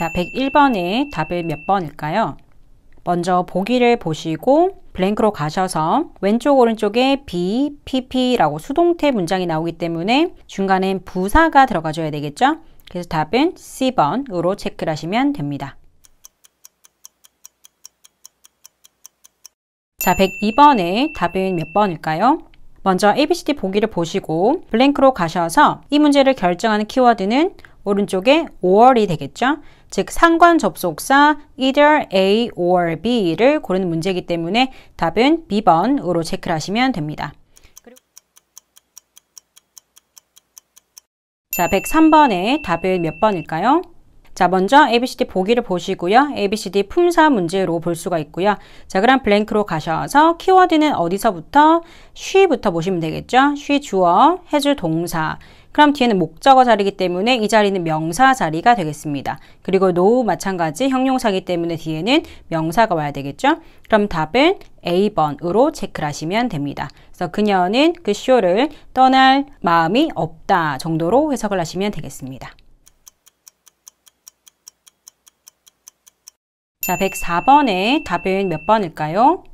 자, 101번의 답은 몇 번일까요? 먼저 보기를 보시고 블랭크로 가셔서 왼쪽 오른쪽에 B, PP라고 수동태 문장이 나오기 때문에 중간엔 부사가 들어가줘야 되겠죠? 그래서 답은 C번으로 체크를 하시면 됩니다. 자, 102번의 답은 몇 번일까요? 먼저 ABCD 보기를 보시고 블랭크로 가셔서 이 문제를 결정하는 키워드는 오른쪽에 5월이 되겠죠? 즉 상관 접속사 either A or B를 고르는 문제이기 때문에 답은 B번으로 체크를 하시면 됩니다. 자, 103번의 답은 몇 번일까요? 자, 먼저 ABCD 보기를 보시고요. ABCD 품사 문제로 볼 수가 있고요. 자, 그럼 블랭크로 가셔서 키워드는 어디서부터? 쉬부터 보시면 되겠죠. 쉬 주어, 해 a 동사, 그럼 뒤에는 목적어 자리이기 때문에 이 자리는 명사 자리가 되겠습니다. 그리고 no 마찬가지 형용사기 때문에 뒤에는 명사가 와야 되겠죠. 그럼 답은 A번으로 체크를 하시면 됩니다. 그래서 그녀는 그 쇼를 떠날 마음이 없다 정도로 해석을 하시면 되겠습니다. 자, 104번의 답은 몇 번일까요?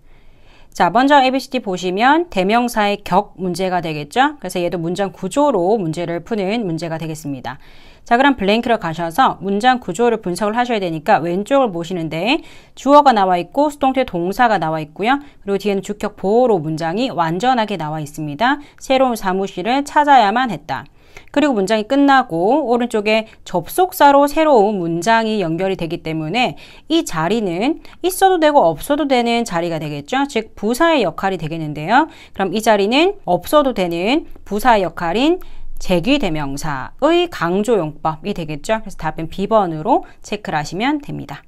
자, 먼저 ABCD 보시면 대명사의 격 문제가 되겠죠. 그래서 얘도 문장 구조로 문제를 푸는 문제가 되겠습니다. 자, 그럼 블랭크를 가셔서 문장 구조를 분석을 하셔야 되니까 왼쪽을 보시는데 주어가 나와 있고 수동태 동사가 나와 있고요. 그리고 뒤에는 주격 보호로 문장이 완전하게 나와 있습니다. 새로운 사무실을 찾아야만 했다. 그리고 문장이 끝나고 오른쪽에 접속사로 새로운 문장이 연결이 되기 때문에 이 자리는 있어도 되고 없어도 되는 자리가 되겠죠. 즉 부사의 역할이 되겠는데요. 그럼 이 자리는 없어도 되는 부사의 역할인 제기대명사의 강조용법이 되겠죠. 그래서 답은 B번으로 체크를 하시면 됩니다.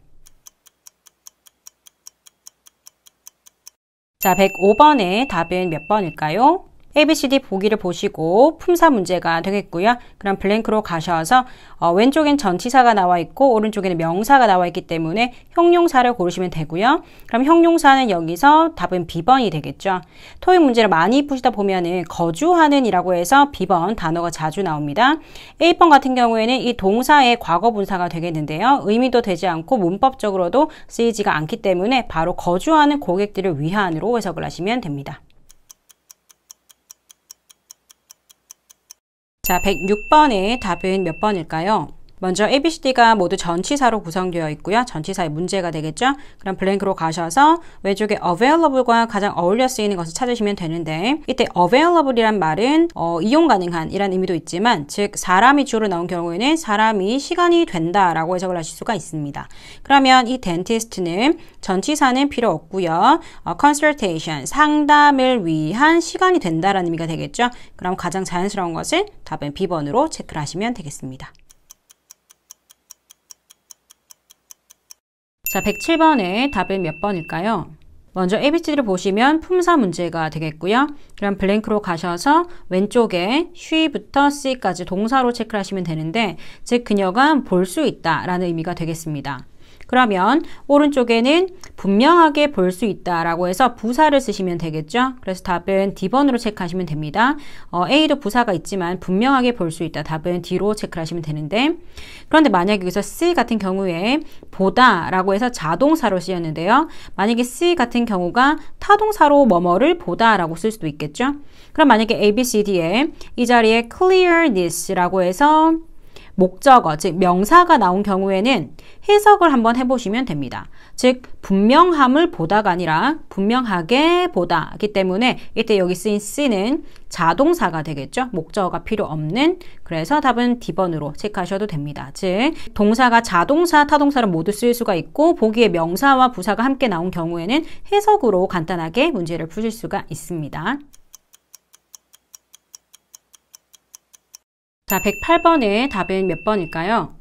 자, 105번의 답은 몇 번일까요? ABCD 보기를 보시고 품사 문제가 되겠고요. 그럼 블랭크로 가셔서 어, 왼쪽엔 전치사가 나와 있고 오른쪽에는 명사가 나와 있기 때문에 형용사를 고르시면 되고요. 그럼 형용사는 여기서 답은 비번이 되겠죠. 토익 문제를 많이 푸시다 보면은 거주하는이라고 해서 비번 단어가 자주 나옵니다. A번 같은 경우에는 이 동사의 과거 분사가 되겠는데요. 의미도 되지 않고 문법적으로도 쓰이지가 않기 때문에 바로 거주하는 고객들을 위한으로 해석을 하시면 됩니다. 자, 106번의 답은 몇 번일까요? 먼저 ABCD가 모두 전치사로 구성되어 있고요. 전치사의 문제가 되겠죠. 그럼 블랭크로 가셔서 왼쪽에 available과 가장 어울려 쓰이는 것을 찾으시면 되는데 이때 available이란 말은 어, 이용 가능한 이란 의미도 있지만 즉 사람이 주로 나온 경우에는 사람이 시간이 된다 라고 해석을 하실 수가 있습니다. 그러면 이 dentist는 전치사는 필요 없고요. 어, consultation 상담을 위한 시간이 된다라는 의미가 되겠죠. 그럼 가장 자연스러운 것은 답은 B번으로 체크를 하시면 되겠습니다. 자, 107번의 답은 몇 번일까요? 먼저 a b c 를 보시면 품사 문제가 되겠고요. 그럼 블랭크로 가셔서 왼쪽에 she부터 C까지 동사로 체크 하시면 되는데 즉 그녀가 볼 수 있다 라는 의미가 되겠습니다. 그러면 오른쪽에는 분명하게 볼 수 있다라고 해서 부사를 쓰시면 되겠죠. 그래서 답은 D번으로 체크하시면 됩니다. 어, A도 부사가 있지만 분명하게 볼 수 있다. 답은 D로 체크 하시면 되는데 그런데 만약 여기서 C 같은 경우에 보다라고 해서 자동사로 쓰였는데요. 만약에 C 같은 경우가 타동사로 뭐뭐를 보다라고 쓸 수도 있겠죠. 그럼 만약에 A, B, C, D에 이 자리에 clearness라고 해서 목적어, 즉 명사가 나온 경우에는 해석을 한번 해보시면 됩니다. 즉 분명함을 보다가 아니라 분명하게 보다기 때문에 이때 여기 쓰인 쓰는 자동사가 되겠죠. 목적어가 필요 없는 그래서 답은 D번으로 체크하셔도 됩니다. 즉 동사가 자동사, 타동사를 모두 쓸 수가 있고 보기에 명사와 부사가 함께 나온 경우에는 해석으로 간단하게 문제를 푸실 수가 있습니다. 자, 108번의 답은 몇 번일까요?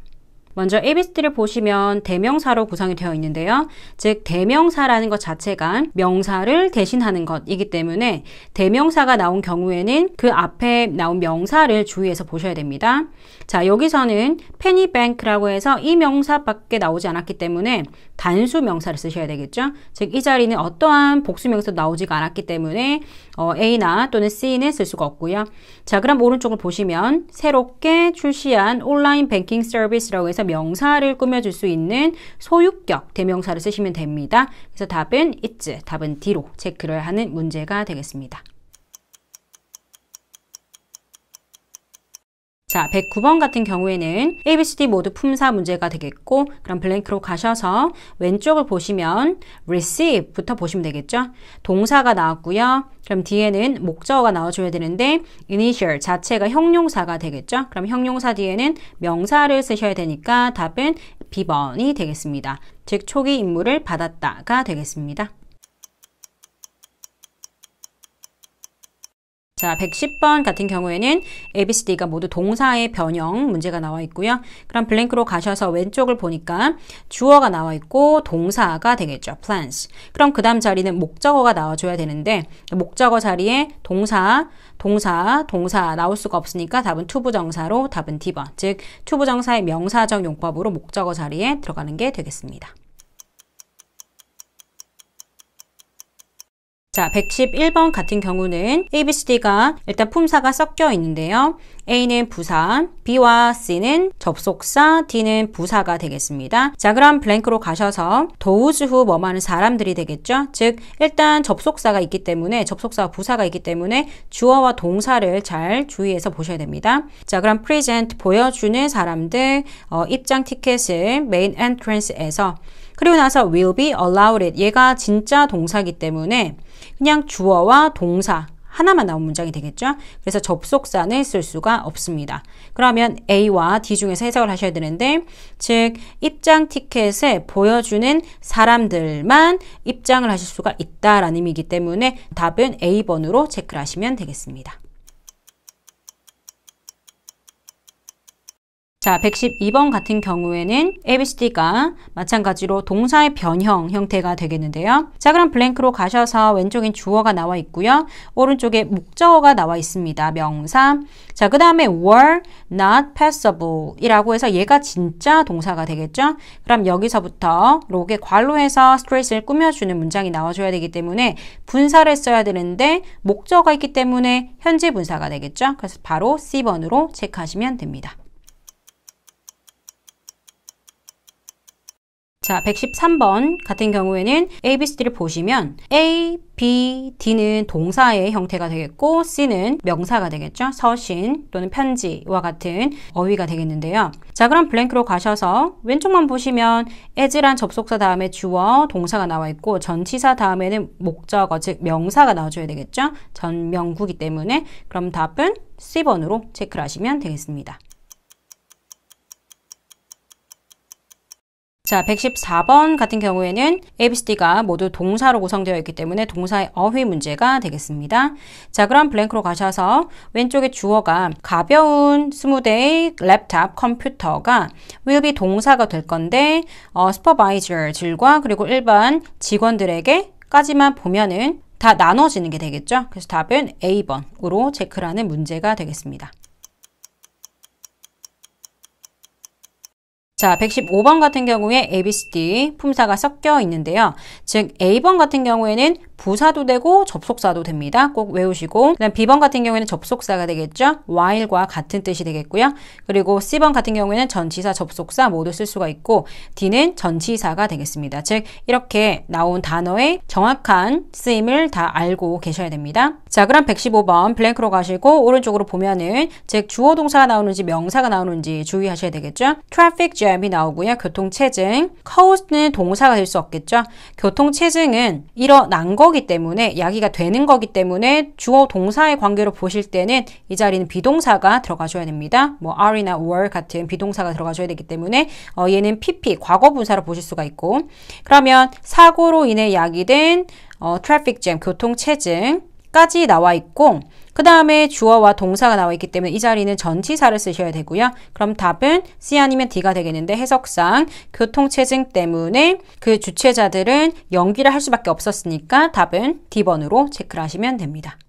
먼저 ABCD를 보시면 대명사로 구성이 되어 있는데요. 즉 대명사라는 것 자체가 명사를 대신하는 것이기 때문에 대명사가 나온 경우에는 그 앞에 나온 명사를 주의해서 보셔야 됩니다. 자 여기서는 페니뱅크라고 해서 이 명사밖에 나오지 않았기 때문에 단수 명사를 쓰셔야 되겠죠. 즉 이 자리는 어떠한 복수명사도 나오지가 않았기 때문에 어, A나 또는 C는 쓸 수가 없고요. 자 그럼 오른쪽을 보시면 새롭게 출시한 온라인 뱅킹 서비스라고 해서 명사를 꾸며줄 수 있는 소유격 대명사를 쓰시면 됩니다. 그래서 답은 it's, 답은 D로 체크를 하는 문제가 되겠습니다. 자, 109번 같은 경우에는 ABCD 모두 품사 문제가 되겠고 그럼 블랭크로 가셔서 왼쪽을 보시면 receive부터 보시면 되겠죠. 동사가 나왔고요. 그럼 뒤에는 목적어가 나와줘야 되는데 initial 자체가 형용사가 되겠죠. 그럼 형용사 뒤에는 명사를 쓰셔야 되니까 답은 B번이 되겠습니다. 즉 초기 임무를 받았다가 되겠습니다. 자, 110번 같은 경우에는 ABCD가 모두 동사의 변형 문제가 나와 있고요. 그럼 블랭크로 가셔서 왼쪽을 보니까 주어가 나와 있고 동사가 되겠죠. plans. 그럼 그 다음 자리는 목적어가 나와줘야 되는데 목적어 자리에 동사, 동사, 동사 나올 수가 없으니까 답은 투부정사로 답은 D번. 즉, 투부정사의 명사적 용법으로 목적어 자리에 들어가는 게 되겠습니다. 자, 111번 같은 경우는 A, B, C, D가 일단 품사가 섞여 있는데요. A는 부사, B와 C는 접속사, D는 부사가 되겠습니다. 자, 그럼 블랭크로 가셔서 도우즈 후 뭐하는 사람들이 되겠죠? 즉, 일단 접속사가 있기 때문에 접속사와 부사가 있기 때문에 주어와 동사를 잘 주의해서 보셔야 됩니다. 자, 그럼 present 보여주는 사람들 어, 입장 티켓을 메인 엔트런스에서 그리고 나서 will be allowed 얘가 진짜 동사기 이 때문에 그냥 주어와 동사 하나만 나온 문장이 되겠죠. 그래서 접속사는 쓸 수가 없습니다. 그러면 A와 D 중에서 해석을 하셔야 되는데 즉 입장 티켓에 보여주는 사람들만 입장을 하실 수가 있다라는 의미이기 때문에 답은 A번으로 체크를 하시면 되겠습니다. 자, 112번 같은 경우에는 ABCD가 마찬가지로 동사의 변형 형태가 되겠는데요. 자, 그럼 블랭크로 가셔서 왼쪽엔 주어가 나와 있고요. 오른쪽에 목적어가 나와 있습니다. 명사. 자, 그 다음에 were not passable 이라고 해서 얘가 진짜 동사가 되겠죠. 그럼 여기서부터 로게 괄로에서 스트레스를 꾸며주는 문장이 나와줘야 되기 때문에 분사를 써야 되는데 목적어가 있기 때문에 현재 분사가 되겠죠. 그래서 바로 C번으로 체크하시면 됩니다. 자, 113번 같은 경우에는 A, B, C를 d 보시면 A, B, D는 동사의 형태가 되겠고 C는 명사가 되겠죠. 서신 또는 편지와 같은 어휘가 되겠는데요. 자, 그럼 블랭크로 가셔서 왼쪽만 보시면 as란 접속사 다음에 주어, 동사가 나와 있고 전치사 다음에는 목적어, 즉 명사가 나와줘야 되겠죠. 전명구기 때문에 그럼 답은 C번으로 체크를 하시면 되겠습니다. 자, 114번 같은 경우에는 A, B, C, D가 모두 동사로 구성되어 있기 때문에 동사의 어휘 문제가 되겠습니다. 자, 그럼 블랭크로 가셔서 왼쪽에 주어가 가벼운 스무대의 랩탑 컴퓨터가 will be 동사가 될 건데 어, supervisor들과 그리고 일반 직원들에게 까지만 보면은 다 나눠지는 게 되겠죠. 그래서 답은 A번으로 체크라는 문제가 되겠습니다. 자, 115번 같은 경우에 A, B, C, D 품사가 섞여 있는데요. 즉, A번 같은 경우에는 부사도 되고 접속사도 됩니다. 꼭 외우시고 그다음 B번 같은 경우에는 접속사가 되겠죠. while과 같은 뜻이 되겠고요. 그리고 C번 같은 경우에는 전치사, 접속사 모두 쓸 수가 있고 D는 전치사가 되겠습니다. 즉 이렇게 나온 단어의 정확한 쓰임을 다 알고 계셔야 됩니다. 자 그럼 115번 블랭크로 가시고 오른쪽으로 보면은 즉 주어 동사가 나오는지 명사가 나오는지 주의하셔야 되겠죠. traffic jam이 나오고요. 교통체증 cause는 동사가 될 수 없겠죠. 교통체증은 일어난 거 거기 때문에 야기가 되는 거기 때문에 주어 동사의 관계로 보실 때는 이 자리는 비동사가 들어가줘야 됩니다. 뭐 are나 were 같은 비동사가 들어가줘야 되기 때문에 어, 얘는 PP 과거 분사로 보실 수가 있고 그러면 사고로 인해 야기된 어, 트래픽 잼 교통 체증까지 나와 있고 그 다음에 주어와 동사가 나와 있기 때문에 이 자리는 전치사를 쓰셔야 되고요. 그럼 답은 C 아니면 D가 되겠는데 해석상 교통체증 때문에 그 주최자들은 연기를 할 수밖에 없었으니까 답은 D번으로 체크를 하시면 됩니다.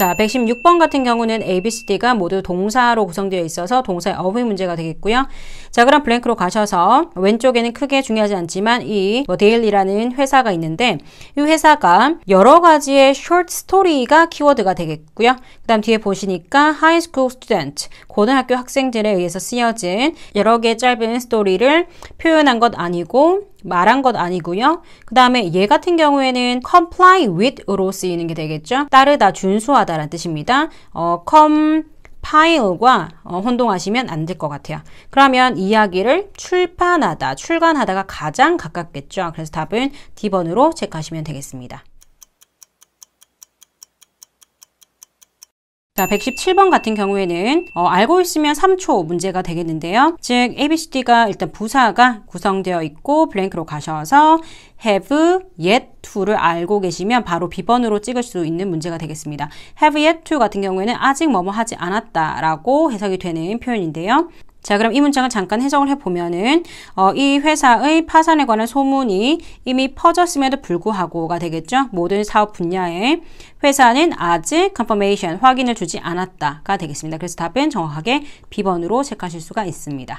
자, 116번 같은 경우는 A, B, C, D가 모두 동사로 구성되어 있어서 동사의 어휘 문제가 되겠고요. 자, 그럼 블랭크로 가셔서 왼쪽에는 크게 중요하지 않지만 이뭐데일리라는 회사가 있는데 이 회사가 여러 가지의 short story가 키워드가 되겠고요. 그 다음 뒤에 보시니까 high school student, 고등학교 학생들에 의해서 쓰여진 여러 개의 짧은 스토리를 표현한 것 아니고 말한 것 아니고요. 그 다음에 얘 같은 경우에는 comply with로 쓰이는 게 되겠죠. 따르다, 준수하다라는 뜻입니다. 어, com 파일과 어, 혼동하시면 안 될 것 같아요. 그러면 이야기를 출판하다, 출간하다가 가장 가깝겠죠. 그래서 답은 D번으로 체크하시면 되겠습니다. 자, 그러니까 117번 같은 경우에는 어, 알고 있으면 3초 문제가 되겠는데요. 즉 ABCD가 일단 부사가 구성되어 있고 블랭크로 가셔서 have, yet, to를 알고 계시면 바로 비번으로 찍을 수 있는 문제가 되겠습니다. have yet to 같은 경우에는 아직 뭐 뭐 하지 않았다라고 해석이 되는 표현인데요. 자 그럼 이 문장을 잠깐 해석을 해보면은 어, 이 회사의 파산에 관한 소문이 이미 퍼졌음에도 불구하고가 되겠죠. 모든 사업 분야에 회사는 아직 컨퍼메이션 확인을 주지 않았다가 되겠습니다. 그래서 답은 정확하게 B번으로 체크하실 수가 있습니다.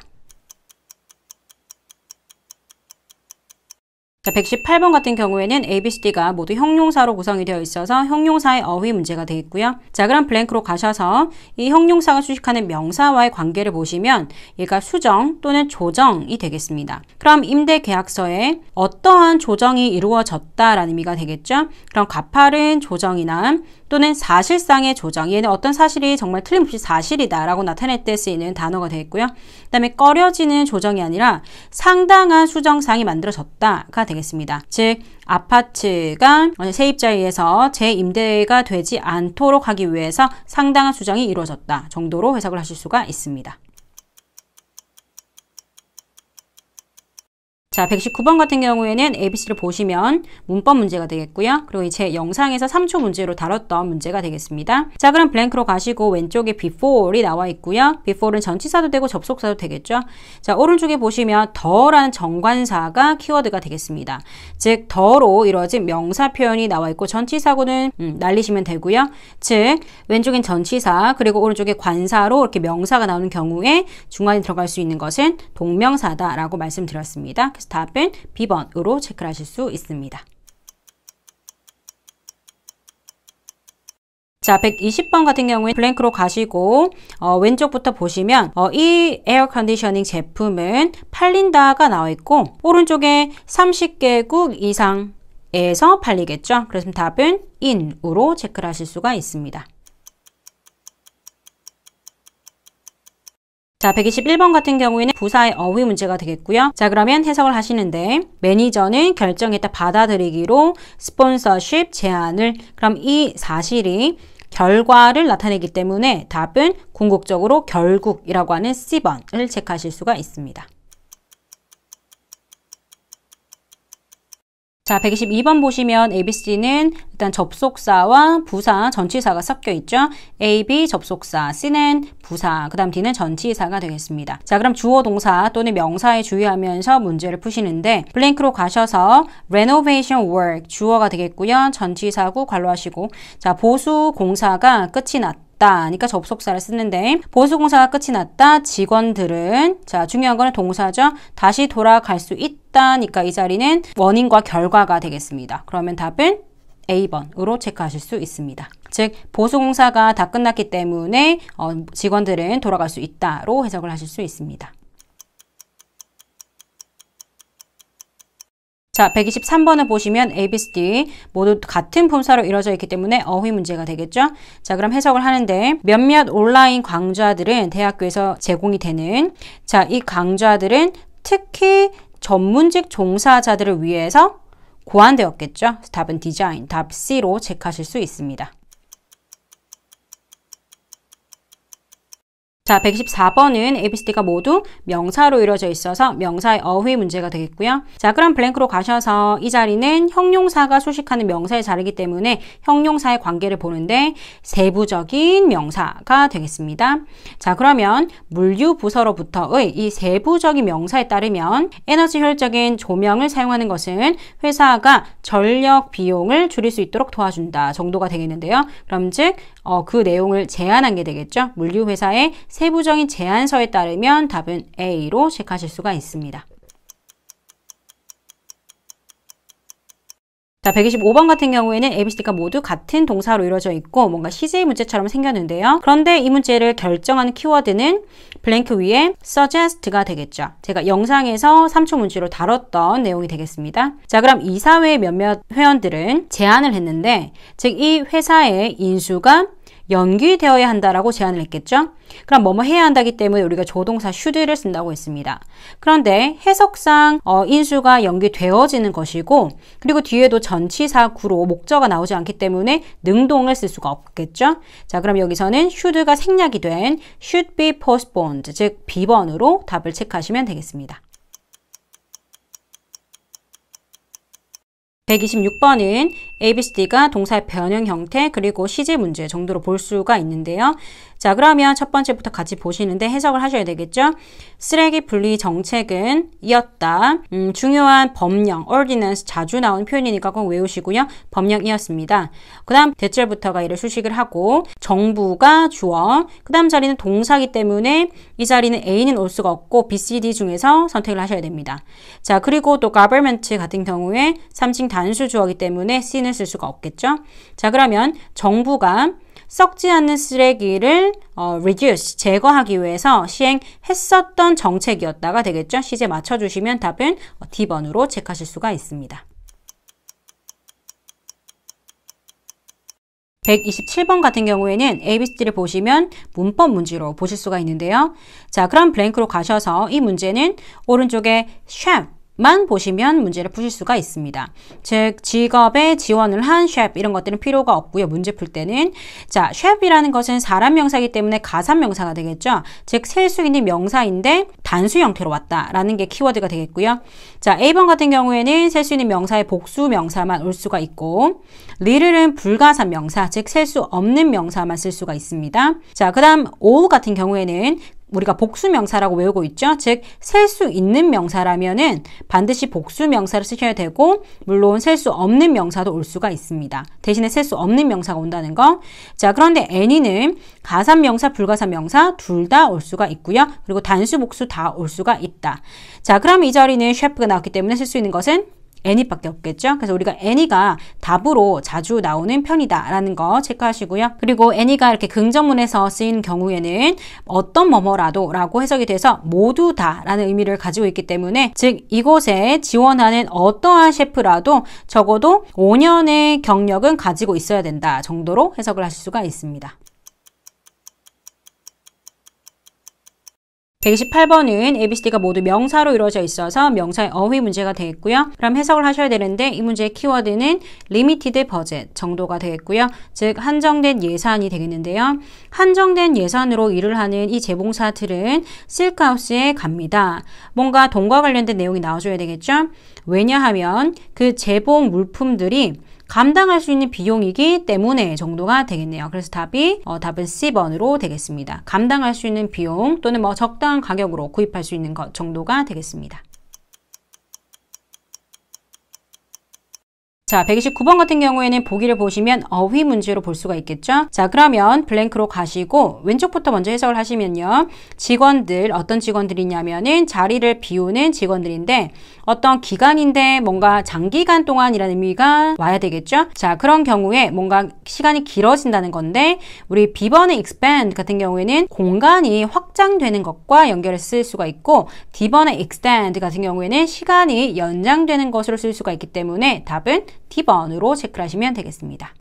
자, 그러니까 118번 같은 경우에는 A, B, C, D가 모두 형용사로 구성이 되어 있어서 형용사의 어휘 문제가 되겠고요. 자, 그럼 블랭크로 가셔서 이 형용사가 수식하는 명사와의 관계를 보시면 얘가 수정 또는 조정이 되겠습니다. 그럼 임대 계약서에 어떠한 조정이 이루어졌다라는 의미가 되겠죠. 그럼 가파른 조정이나 또는 사실상의 조정. 얘는 어떤 사실이 정말 틀림없이 사실이다라고 나타낼 때 쓰이는 단어가 되겠고요. 그다음에 꺼려지는 조정이 아니라 상당한 수정상이 만들어졌다가 되겠습니다. 즉 아파트가 세입자에 의해서 재임대가 되지 않도록 하기 위해서 상당한 수정이 이루어졌다 정도로 해석을 하실 수가 있습니다. 자, 119번 같은 경우에는 ABC를 보시면 문법 문제가 되겠고요. 그리고 제 영상에서 3초 문제로 다뤘던 문제가 되겠습니다. 자, 그럼 블랭크로 가시고 왼쪽에 before이 나와 있고요. before는 전치사도 되고 접속사도 되겠죠. 자, 오른쪽에 보시면 더라는 정관사가 키워드가 되겠습니다. 즉, 더로 이루어진 명사 표현이 나와 있고 전치사고는 음, 날리시면 되고요. 즉, 왼쪽엔 전치사 그리고 오른쪽에 관사로 이렇게 명사가 나오는 경우에 중간에 들어갈 수 있는 것은 동명사다라고 말씀드렸습니다. 그래서 답은 B번으로 체크를 하실 수 있습니다. 자, 120번 같은 경우에 블랭크로 가시고 어, 왼쪽부터 보시면 어, 이 에어 컨디셔닝 제품은 팔린다가 나와 있고 오른쪽에 30개국 이상에서 팔리겠죠. 그래서 답은 in으로 체크를 하실 수가 있습니다. 자, 121번 같은 경우에는 부사의 어휘 문제가 되겠고요. 자, 그러면 해석을 하시는데 매니저는 결정에 따 받아들이기로 스폰서십 제안을 그럼 이 사실이 결과를 나타내기 때문에 답은 궁극적으로 결국이라고 하는 C번을 체크하실 수가 있습니다. 자, 122번 보시면 ABC는 일단 접속사와 부사, 전치사가 섞여 있죠. AB 접속사, C는 부사, 그 다음 D는 전치사가 되겠습니다. 자, 그럼 주어 동사 또는 명사에 주의하면서 문제를 푸시는데 블랭크로 가셔서 renovation work 주어가 되겠고요. 전치사고 관로하시고 자, 보수 공사가 끝이 났다. 없다. 니까 그러니까 접속사를 쓰는데 보수공사가 끝이 났다. 직원들은 자 중요한 거는 동사죠. 다시 돌아갈 수 있다니까 이 자리는 원인과 결과가 되겠습니다. 그러면 답은 A번으로 체크하실 수 있습니다. 즉 보수공사가 다 끝났기 때문에 어, 직원들은 돌아갈 수 있다로 해석을 하실 수 있습니다. 자, 123번을 보시면 A, B, C, D 모두 같은 품사로 이루어져 있기 때문에 어휘 문제가 되겠죠? 자, 그럼 해석을 하는데 몇몇 온라인 강좌들은 대학교에서 제공이 되는 자, 이 강좌들은 특히 전문직 종사자들을 위해서 고안되었겠죠? 답은 디자인, 답 C로 체크하실 수 있습니다. 자, 114번은 ABCD가 모두 명사로 이루어져 있어서 명사의 어휘 문제가 되겠고요. 자, 그럼 블랭크로 가셔서 이 자리는 형용사가 소식하는 명사의 자리이기 때문에 형용사의 관계를 보는데 세부적인 명사가 되겠습니다. 자, 그러면 물류 부서로부터의 이 세부적인 명사에 따르면 에너지 효율적인 조명을 사용하는 것은 회사가 전력 비용을 줄일 수 있도록 도와준다 정도가 되겠는데요. 그럼 즉 어, 그 내용을 제안한 게 되겠죠. 물류회사의 세부적인 제안서에 따르면 답은 A로 체크하실 수가 있습니다. 자, 125번 같은 경우에는 ABCD가 모두 같은 동사로 이루어져 있고 뭔가 CJ 문제처럼 생겼는데요. 그런데 이 문제를 결정하는 키워드는 블랭크 위에 suggest가 되겠죠. 제가 영상에서 3초 문제로 다뤘던 내용이 되겠습니다. 자, 그럼 이사회 몇몇 회원들은 제안을 했는데 즉 이 회사의 인수가 연기되어야 한다라고 제안을 했겠죠. 그럼 뭐뭐 해야 한다기 때문에 우리가 조동사 should를 쓴다고 했습니다. 그런데 해석상 어, 인수가 연기되어지는 것이고 그리고 뒤에도 전치사 구로 목적이 나오지 않기 때문에 능동을 쓸 수가 없겠죠. 자 그럼 여기서는 should가 생략이 된 should be postponed 즉비번으로 답을 체크하시면 되겠습니다. 126번은 ABCD가 동사의 변형 형태 그리고 시제 문제 정도로 볼 수가 있는데요. 자 그러면 첫 번째부터 같이 보시는데 해석을 하셔야 되겠죠. 쓰레기 분리 정책은 이었다. 음, 중요한 법령, ordinance 자주 나온 표현이니까 꼭 외우시고요. 법령이었습니다. 그 다음 대절부터가 이를 수식을 하고 정부가 주어 그 다음 자리는 동사기 때문에 이 자리는 A는 올 수가 없고 B, C, D 중에서 선택을 하셔야 됩니다. 자 그리고 또 government 같은 경우에 3층 단수 주어기 때문에 C는 쓸 수가 없겠죠. 자 그러면 정부가 썩지 않는 쓰레기를 어, reduce, 제거하기 위해서 시행했었던 정책이었다가 되겠죠? 시제 맞춰주시면 답은 D번으로 체크하실 수가 있습니다. 127번 같은 경우에는 ABCD를 보시면 문법 문제로 보실 수가 있는데요. 자, 그럼 블랭크로 가셔서 이 문제는 오른쪽에 s h a 만 보시면 문제를 푸실 수가 있습니다. 즉 직업에 지원을 한 쉐프 이런 것들은 필요가 없고요. 문제 풀 때는 자 쉐프이라는 것은 사람 명사이기 때문에 가산 명사가 되겠죠. 즉 셀 수 있는 명사인데 단수 형태로 왔다라는 게 키워드가 되겠고요. 자 A번 같은 경우에는 셀 수 있는 명사의 복수 명사만 올 수가 있고 리를은 불가산 명사 즉 셀 수 없는 명사만 쓸 수가 있습니다. 자그 다음 all 같은 경우에는 우리가 복수 명사라고 외우고 있죠. 즉 셀 수 있는 명사라면은 반드시 복수 명사를 쓰셔야 되고 물론 셀 수 없는 명사도 올 수가 있습니다. 대신에 셀 수 없는 명사가 온다는 거. 자, 그런데 any는 가산 명사, 불가산 명사 둘 다 올 수가 있고요. 그리고 단수 복수 다 올 수가 있다. 자, 그럼 이 자리는 셰프가 나왔기 때문에 쓸 수 있는 것은 any밖에 없겠죠. 그래서 우리가 any가 답으로 자주 나오는 편이다라는 거 체크하시고요. 그리고 any가 이렇게 긍정문에서 쓰인 경우에는 어떤 뭐뭐라도라고 해석이 돼서 모두 다라는 의미를 가지고 있기 때문에 즉 이곳에 지원하는 어떠한 셰프라도 적어도 5년의 경력은 가지고 있어야 된다 정도로 해석을 하실 수가 있습니다. 128번은 ABCD가 모두 명사로 이루어져 있어서 명사의 어휘 문제가 되겠고요. 그럼 해석을 하셔야 되는데 이 문제의 키워드는 limited budget 정도가 되겠고요. 즉 한정된 예산이 되겠는데요. 한정된 예산으로 일을 하는 이 재봉사 들은 실크하우스에 갑니다. 뭔가 돈과 관련된 내용이 나와줘야 되겠죠. 왜냐하면 그 재봉 물품들이 감당할 수 있는 비용이기 때문에 정도가 되겠네요. 그래서 답이 어, 답은 C번으로 되겠습니다. 감당할 수 있는 비용 또는 뭐 적당한 가격으로 구입할 수 있는 것 정도가 되겠습니다. 자, 129번 같은 경우에는 보기를 보시면 어휘 문제로 볼 수가 있겠죠? 자, 그러면 블랭크로 가시고 왼쪽부터 먼저 해석을 하시면요. 직원들, 어떤 직원들이냐면은 자리를 비우는 직원들인데 어떤 기간인데 뭔가 장기간 동안이라는 의미가 와야 되겠죠. 자, 그런 경우에 뭔가 시간이 길어진다는 건데 우리 비번의 expand 같은 경우에는 공간이 확장되는 것과 연결을 쓸 수가 있고 D번의 extend 같은 경우에는 시간이 연장되는 것으로 쓸 수가 있기 때문에 답은 D번으로 체크 하시면 되겠습니다.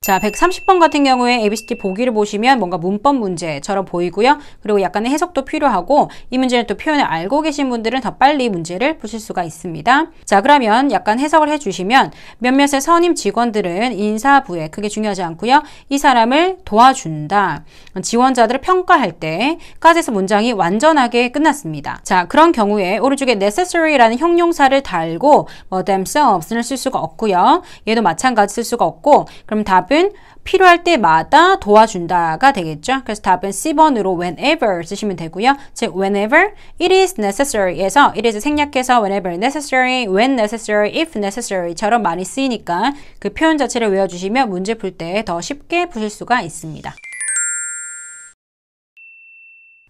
자, 130번 같은 경우에 ABCD 보기를 보시면 뭔가 문법 문제처럼 보이고요. 그리고 약간의 해석도 필요하고 이 문제를 또 표현을 알고 계신 분들은 더 빨리 문제를 푸실 수가 있습니다. 자, 그러면 약간 해석을 해주시면 몇몇의 선임 직원들은 인사부에 그게 중요하지 않고요. 이 사람을 도와준다. 지원자들을 평가할 때까지 해서 문장이 완전하게 끝났습니다. 자, 그런 경우에 오른쪽에 necessary라는 형용사를 달고 뭐 themselves는 쓸 수가 없고요. 얘도 마찬가지 쓸 수가 없고 그럼 답 답은 필요할 때마다 도와준다가 되겠죠. 그래서 답은 C번으로 whenever 쓰시면 되고요. 즉 whenever it is necessary에서 it is 생략해서 whenever necessary, when necessary, if necessary처럼 많이 쓰이니까 그 표현 자체를 외워주시면 문제 풀 때 더 쉽게 푸실 수가 있습니다.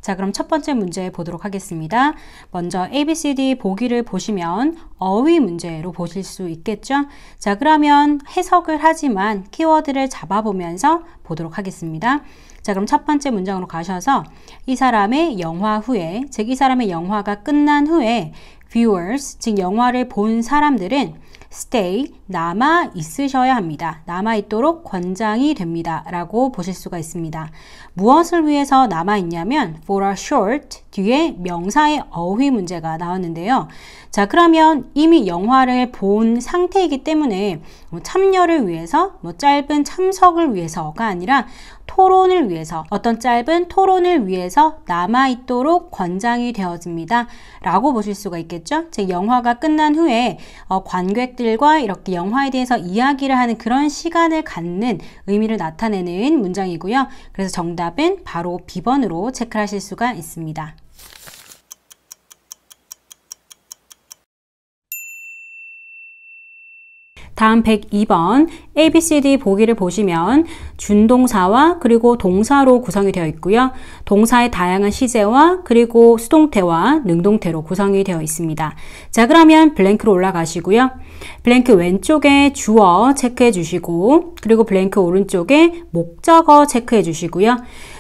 자, 그럼 첫 번째 문제 보도록 하겠습니다. 먼저 ABCD 보기를 보시면 어휘 문제로 보실 수 있겠죠? 자, 그러면 해석을 하지만 키워드를 잡아보면서 보도록 하겠습니다. 자, 그럼 첫 번째 문장으로 가셔서 이 사람의 영화 후에, 즉 이 사람의 영화가 끝난 후에 viewers, 즉 영화를 본 사람들은 stay, 남아 있으셔야 합니다. 남아 있도록 권장이 됩니다. 라고 보실 수가 있습니다. 무엇을 위해서 남아있냐면 for a short 뒤에 명사의 어휘 문제가 나왔는데요. 자 그러면 이미 영화를 본 상태이기 때문에 뭐 참여를 위해서 뭐 짧은 참석을 위해서가 아니라 토론을 위해서 어떤 짧은 토론을 위해서 남아있도록 권장이 되어집니다. 라고 보실 수가 있겠죠. 즉 영화가 끝난 후에 어, 관객들과 이렇게 영화에 대해서 이야기를 하는 그런 시간을 갖는 의미를 나타내는 문장이고요. 그래서 정답 정답은 바로 비번으로 체크하실 수가 있습니다. 다음 102번 ABCD 보기를 보시면 준동사와 그리고 동사로 구성이 되어 있고요. 동사의 다양한 시제와 그리고 수동태와 능동태로 구성이 되어 있습니다. 자 그러면 블랭크로 올라가시고요. 블랭크 왼쪽에 주어 체크해 주시고 그리고 블랭크 오른쪽에 목적어 체크해 주시고요.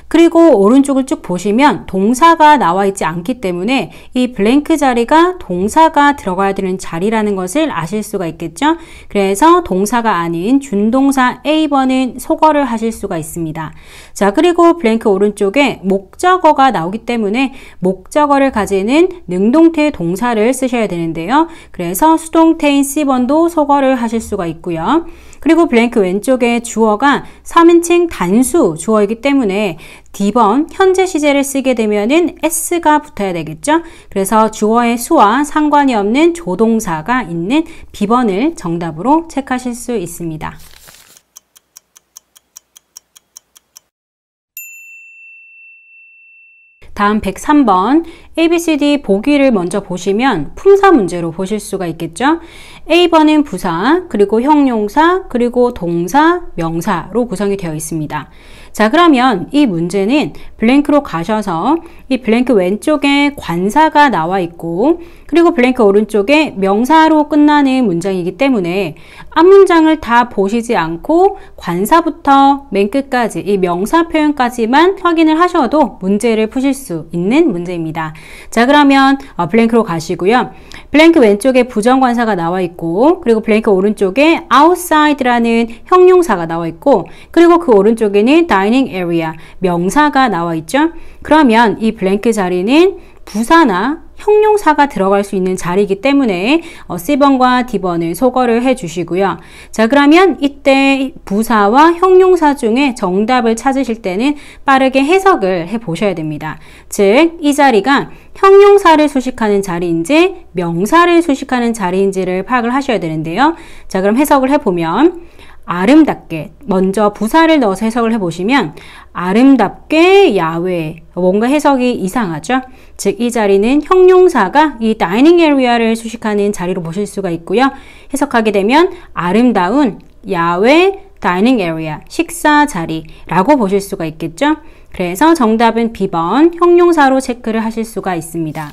그리고 오른쪽을 쭉 보시면 동사가 나와 있지 않기 때문에 이 블랭크 자리가 동사가 들어가야 되는 자리라는 것을 아실 수가 있겠죠. 그래서 동사가 아닌 준동사 A번은 소거를 하실 수가 있습니다. 자, 그리고 블랭크 오른쪽에 목적어가 나오기 때문에 목적어를 가지는 능동태 동사를 쓰셔야 되는데요. 그래서 수동태인 C번도 소거를 하실 수가 있고요. 그리고 블랭크 왼쪽에 주어가 3인칭 단수 주어이기 때문에 D번 현재 시제를 쓰게 되면은 S가 붙어야 되겠죠? 그래서 주어의 수와 상관이 없는 조동사가 있는 B번을 정답으로 체크하실 수 있습니다. 다음 103번 ABCD 보기를 먼저 보시면 품사 문제로 보실 수가 있겠죠. A번은 부사, 그리고 형용사, 그리고 동사, 명사로 구성이 되어 있습니다. 자 그러면 이 문제는 블랭크로 가셔서 이 블랭크 왼쪽에 관사가 나와 있고 그리고 블랭크 오른쪽에 명사로 끝나는 문장이기 때문에 앞 문장을 다 보시지 않고 관사부터 맨 끝까지 이 명사 표현까지만 확인을 하셔도 문제를 푸실 수 있는 문제입니다. 자 그러면 어, 블랭크로 가시고요. 블랭크 왼쪽에 부정관사가 나와 있고 그리고 블랭크 오른쪽에 outside라는 형용사가 나와 있고 그리고 그 오른쪽에는 다 dining area 명사가 나와 있죠. 그러면 이 블랭크 자리는 부사나 형용사가 들어갈 수 있는 자리이기 때문에 어, C번과 D번을 소거를 해주시고요. 자 그러면 이때 부사와 형용사 중에 정답을 찾으실 때는 빠르게 해석을 해보셔야 됩니다. 즉 이 자리가 형용사를 수식하는 자리인지 명사를 수식하는 자리인지를 파악을 하셔야 되는데요. 자 그럼 해석을 해보면 아름답게 먼저 부사를 넣어서 해석을 해보시면 아름답게 야외 뭔가 해석이 이상하죠. 즉 이 자리는 형용사가 이 다이닝 에리아를 수식하는 자리로 보실 수가 있고요. 해석하게 되면 아름다운 야외 다이닝 에리아 식사 자리라고 보실 수가 있겠죠. 그래서 정답은 B번 형용사로 체크를 하실 수가 있습니다.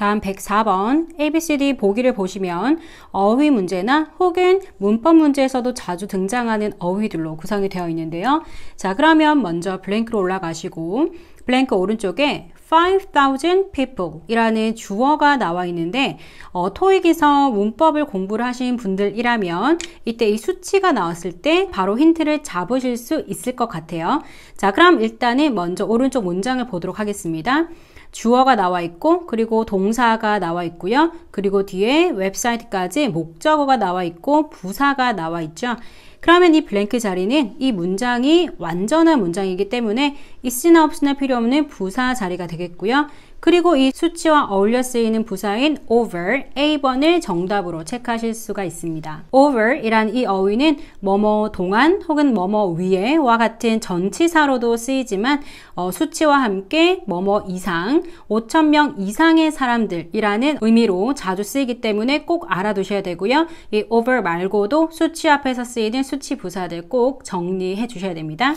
다음 104번 ABCD 보기를 보시면 어휘 문제나 혹은 문법 문제에서도 자주 등장하는 어휘들로 구성이 되어 있는데요. 자 그러면 먼저 블랭크로 올라가시고 블랭크 오른쪽에 5,000 people 이라는 주어가 나와 있는데 어, 토익에서 문법을 공부를 하신 분들이라면 이때 이 수치가 나왔을 때 바로 힌트를 잡으실 수 있을 것 같아요. 자 그럼 일단은 먼저 오른쪽 문장을 보도록 하겠습니다. 주어가 나와 있고 그리고 동사가 나와 있고요. 그리고 뒤에 웹사이트까지 목적어가 나와 있고 부사가 나와 있죠. 그러면 이 블랭크 자리는 이 문장이 완전한 문장이기 때문에 있으나 없으나 필요 없는 부사 자리가 되겠고요. 그리고 이 수치와 어울려 쓰이는 부사인 over A번을 정답으로 체크하실 수가 있습니다. over 이란 이 어휘는 뭐뭐 동안 혹은 뭐뭐 위에 와 같은 전치사로도 쓰이지만 어, 수치와 함께 뭐뭐 이상 5천명 이상의 사람들이라는 의미로 자주 쓰이기 때문에 꼭 알아두셔야 되고요. 이 over 말고도 수치 앞에서 쓰이는 수치 부사들 꼭 정리해 주셔야 됩니다.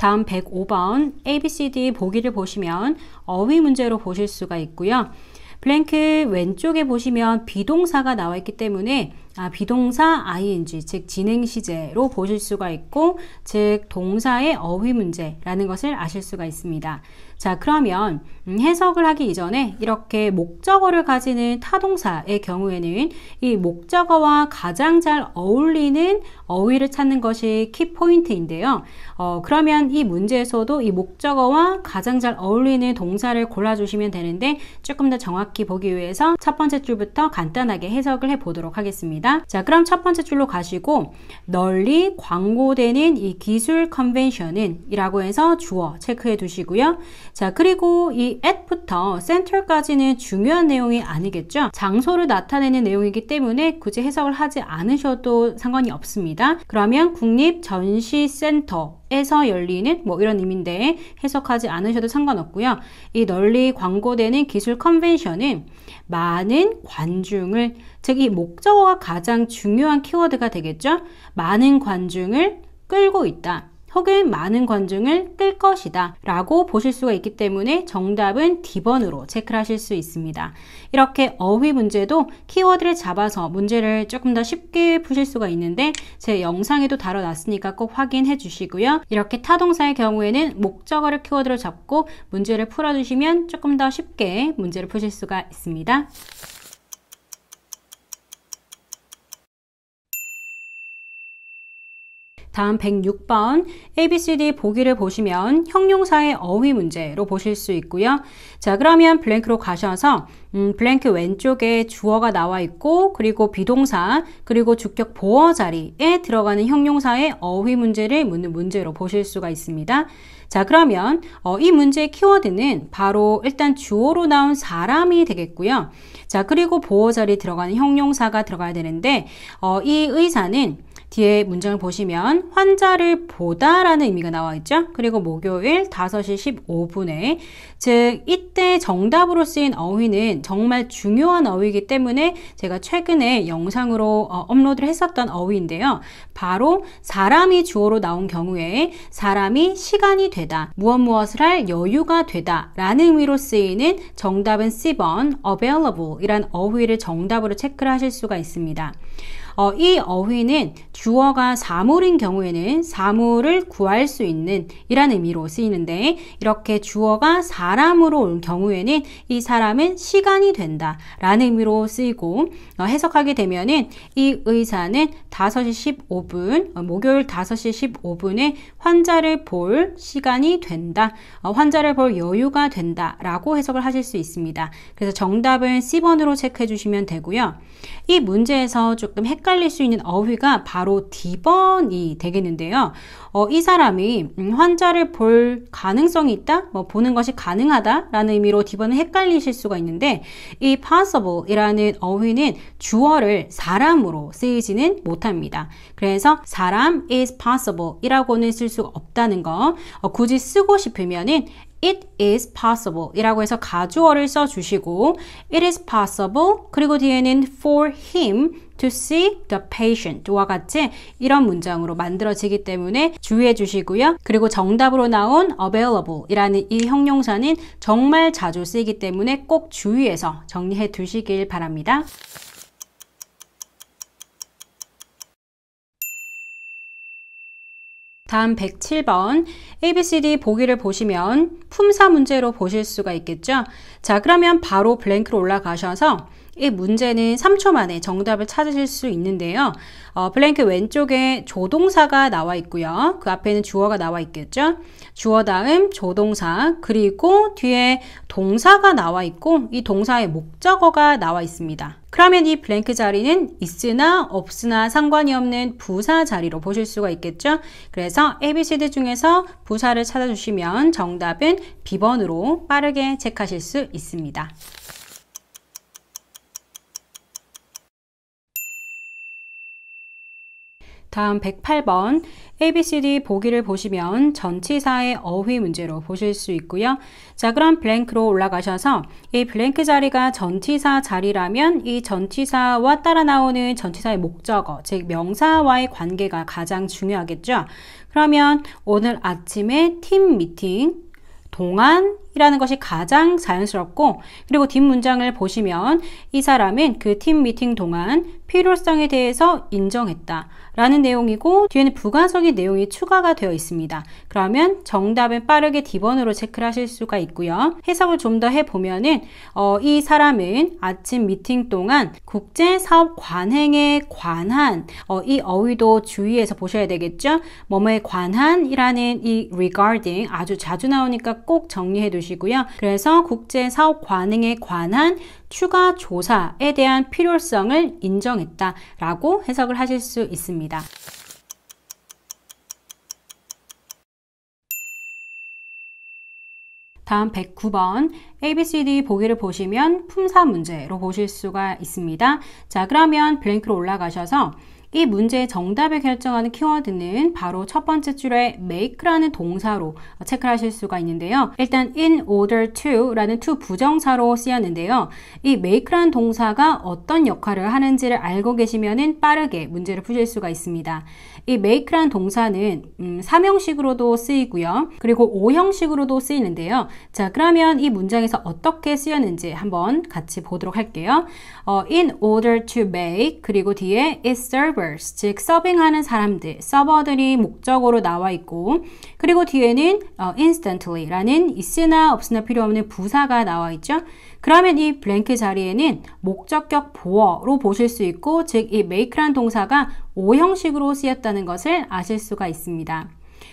다음 105번 ABCD 보기를 보시면 어휘 문제로 보실 수가 있고요. 블랭크 왼쪽에 보시면 비동사가 나와 있기 때문에 아, 비동사 ing 즉 진행 시제로 보실 수가 있고 즉 동사의 어휘 문제라는 것을 아실 수가 있습니다. 자, 그러면 음, 해석을 하기 이전에 이렇게 목적어를 가지는 타동사의 경우에는 이 목적어와 가장 잘 어울리는 어휘를 찾는 것이 키포인트인데요. 어, 그러면 이 문제에서도 이 목적어와 가장 잘 어울리는 동사를 골라주시면 되는데 조금 더 정확히 보기 위해서 첫 번째 줄부터 간단하게 해석을 해보도록 하겠습니다. 자, 그럼 첫 번째 줄로 가시고 널리 광고되는 이 기술 컨벤션은 이라고 해서 주어 체크해 두시고요. 자, 그리고 이 at부터 center까지는 중요한 내용이 아니겠죠? 장소를 나타내는 내용이기 때문에 굳이 해석을 하지 않으셔도 상관이 없습니다. 그러면 국립전시센터 에서 열리는 뭐 이런 의미인데 해석하지 않으셔도 상관없고요. 이 널리 광고되는 기술 컨벤션은 많은 관중을 즉 이 목적어가 가장 중요한 키워드가 되겠죠. 많은 관중을 끌고 있다. 혹은 많은 관중을 끌 것이다 라고 보실 수가 있기 때문에 정답은 D번으로 체크를 하실 수 있습니다. 이렇게 어휘 문제도 키워드를 잡아서 문제를 조금 더 쉽게 푸실 수가 있는데 제 영상에도 다뤄놨으니까 꼭 확인해 주시고요. 이렇게 타동사의 경우에는 목적어를 키워드로 잡고 문제를 풀어주시면 조금 더 쉽게 문제를 푸실 수가 있습니다. 다음 106번 ABCD 보기를 보시면 형용사의 어휘 문제로 보실 수 있고요. 자 그러면 블랭크로 가셔서 음, 블랭크 왼쪽에 주어가 나와 있고 그리고 비동사 그리고 주격 보어 자리에 들어가는 형용사의 어휘 문제를 묻는 문제로 보실 수가 있습니다. 자 그러면 어, 이 문제의 키워드는 바로 일단 주어로 나온 사람이 되겠고요. 자 그리고 보어 자리에 들어가는 형용사가 들어가야 되는데 어, 이 의사는 뒤에 문장을 보시면 환자를 보다라는 의미가 나와 있죠. 그리고 목요일 5시 15분에 즉 이때 정답으로 쓰인 어휘는 정말 중요한 어휘이기 때문에 제가 최근에 영상으로 어, 업로드를 했었던 어휘인데요. 바로 사람이 주어로 나온 경우에 사람이 시간이 되다, 무엇 무엇을 할 여유가 되다 라는 의미로 쓰이는 정답은 C번 available 이란 어휘를 정답으로 체크를 하실 수가 있습니다. 어, 이 어휘는 주어가 사물인 경우에는 사물을 구할 수 있는 이란 의미로 쓰이는데 이렇게 주어가 사람으로 온 경우에는 이 사람은 시간이 된다 라는 의미로 쓰이고 어, 해석하게 되면은 이 의사는 5시 15분 어, 목요일 5시 15분에 환자를 볼 시간이 된다 어, 환자를 볼 여유가 된다 라고 해석을 하실 수 있습니다 그래서 정답은 C번으로 체크해 주시면 되고요 이 문제에서 조금 헷 헷갈릴 수 있는 어휘가 바로 디번이 되겠는데요. 어, 이 사람이 음, 환자를 볼 가능성이 있다, 뭐 보는 것이 가능하다라는 의미로 디번은 헷갈리실 수가 있는데 이 possible이라는 어휘는 주어를 사람으로 쓰이지는 못합니다. 그래서 사람 is possible이라고는 쓸 수 없다는 거. 어, 굳이 쓰고 싶으면은 It is possible 이라고 해서 가주어를 써주시고 It is possible 그리고 뒤에는 for him to see the patient와 같이 이런 문장으로 만들어지기 때문에 주의해 주시고요. 그리고 정답으로 나온 available 이라는 이 형용사는 정말 자주 쓰이기 때문에 꼭 주의해서 정리해 두시길 바랍니다. 다음 107번 ABCD 보기를 보시면 품사 문제로 보실 수가 있겠죠. 자 그러면 바로 블랭크로 올라가셔서 이 문제는 3초 만에 정답을 찾으실 수 있는데요. 어, 블랭크 왼쪽에 조동사가 나와 있고요. 그 앞에는 주어가 나와 있겠죠. 주어 다음 조동사 그리고 뒤에 동사가 나와 있고 이 동사의 목적어가 나와 있습니다. 그러면 이 블랭크 자리는 있으나 없으나 상관이 없는 부사 자리로 보실 수가 있겠죠. 그래서 ABCD 중에서 부사를 찾아주시면 정답은 비번으로 빠르게 체크하실 수 있습니다. 다음 108번 ABCD 보기를 보시면 전치사의 어휘 문제로 보실 수 있고요. 자 그럼 블랭크로 올라가셔서 이 블랭크 자리가 전치사 자리라면 이 전치사와 따라 나오는 전치사의 목적어 즉 명사와의 관계가 가장 중요하겠죠. 그러면 오늘 아침에 팀 미팅 동안 이라는 것이 가장 자연스럽고 그리고 뒷문장을 보시면 이 사람은 그 팀 미팅 동안 필요성에 대해서 인정했다 라는 내용이고 뒤에는 부가적인 내용이 추가가 되어 있습니다. 그러면 정답은 빠르게 D번으로 체크를 하실 수가 있고요. 해석을 좀 더 해보면은 어, 이 사람은 아침 미팅 동안 국제사업 관행에 관한 어, 이 어휘도 주의해서 보셔야 되겠죠. 뭐뭐에 관한이라는 이 regarding 아주 자주 나오니까 꼭 정리해 두시면 주시고요. 그래서 국제 사업 관행에 관한 추가 조사에 대한 필요성을 인정했다라고 해석을 하실 수 있습니다. 다음 109번 ABCD 보기를 보시면 품사 문제로 보실 수가 있습니다. 자 그러면 블랭크로 올라가셔서 이 문제의 정답을 결정하는 키워드는 바로 첫 번째 줄에 make라는 동사로 체크를 하실 수가 있는데요. 일단 in order to라는 to 부정사로 쓰였는데요. 이 make라는 동사가 어떤 역할을 하는지를 알고 계시면 빠르게 문제를 푸실 수가 있습니다. 이 m a k e 란 동사는 음, 3형식으로도 쓰이고요. 그리고 5형식으로도 쓰이는데요. 자, 그러면 이 문장에서 어떻게 쓰였는지 한번 같이 보도록 할게요. 어, in order to make 그리고 뒤에 i s servers 즉 서빙하는 사람들 서버들이 목적으로 나와 있고 그리고 뒤에는 어, instantly라는 있으나 없으나 필요 없는 부사가 나와 있죠. 그러면 이 블랭크 자리에는 목적격 보어로 보실 수 있고 즉 이 m a k e 라 동사가 o 형식으로 쓰였다는 것을 아실 수가 있습니다.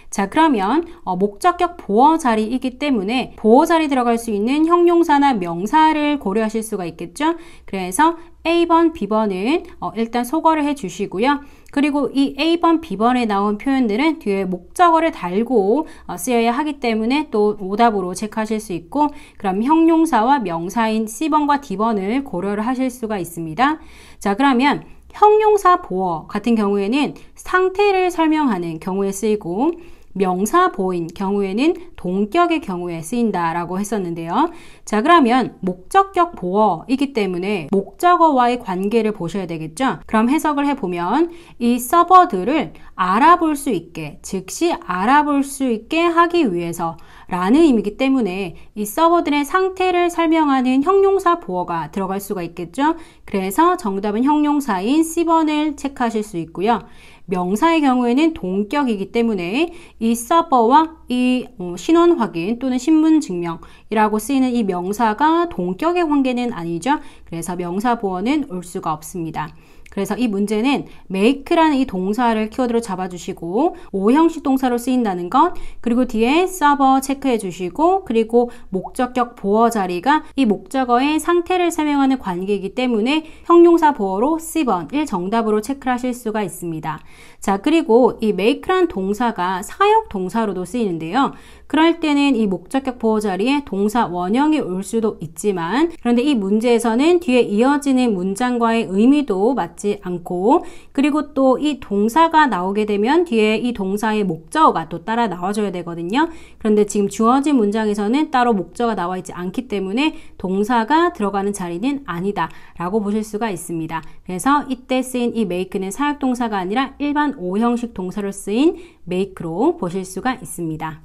자 그러면 어, 목적격 보어 자리이기 때문에 보어 자리 들어갈 수 있는 형용사나 명사를 고려하실 수가 있겠죠. 그래서 A번, B번은 어, 일단 소거를 해주시고요. 그리고 이 A번, B번에 나온 표현들은 뒤에 목적어를 달고 어, 쓰여야 하기 때문에 또 오답으로 체크하실 수 있고 그럼 형용사와 명사인 C번과 D번을 고려를 하실 수가 있습니다. 자 그러면 형용사 보어 같은 경우에는 상태를 설명하는 경우에 쓰이고 명사보인 경우에는 동격의 경우에 쓰인다라고 했었는데요. 자, 그러면 목적격 보어이기 때문에 목적어와의 관계를 보셔야 되겠죠? 그럼 해석을 해보면 이 서버들을 알아볼 수 있게, 즉시 알아볼 수 있게 하기 위해서 라는 의미이기 때문에 이 서버들의 상태를 설명하는 형용사 보어가 들어갈 수가 있겠죠? 그래서 정답은 형용사인 C번을 체크하실 수 있고요. 명사의 경우에는 동격이기 때문에 이 서버와 이 어, 신원 확인 또는 신분 증명이라고 쓰이는 이 명사가 동격의 관계는 아니죠. 그래서 명사 보호는 올 수가 없습니다. 그래서 이 문제는 make라는 이 동사를 키워드로 잡아주시고 5형식 동사로 쓰인다는 것 그리고 뒤에 서버 체크해 주시고 그리고 목적격 보어 자리가 이 목적어의 상태를 설명하는 관계이기 때문에 형용사 보어로 C번을 정답으로 체크 하실 수가 있습니다. 자 그리고 이 make란 동사가 사역 동사로도 쓰이는데요. 그럴 때는 이 목적격 보호 자리에 동사 원형이 올 수도 있지만 그런데 이 문제에서는 뒤에 이어지는 문장과의 의미도 맞지 않고 그리고 또 이 동사가 나오게 되면 뒤에 이 동사의 목적어가 또 따라 나와줘야 되거든요. 그런데 지금 주어진 문장에서는 따로 목적어가 나와 있지 않기 때문에 동사가 들어가는 자리는 아니다 라고 보실 수가 있습니다. 그래서 이때 쓰인 이 make는 사역동사가 아니라 일반 오형식 동사로 쓰인 make로 보실 수가 있습니다.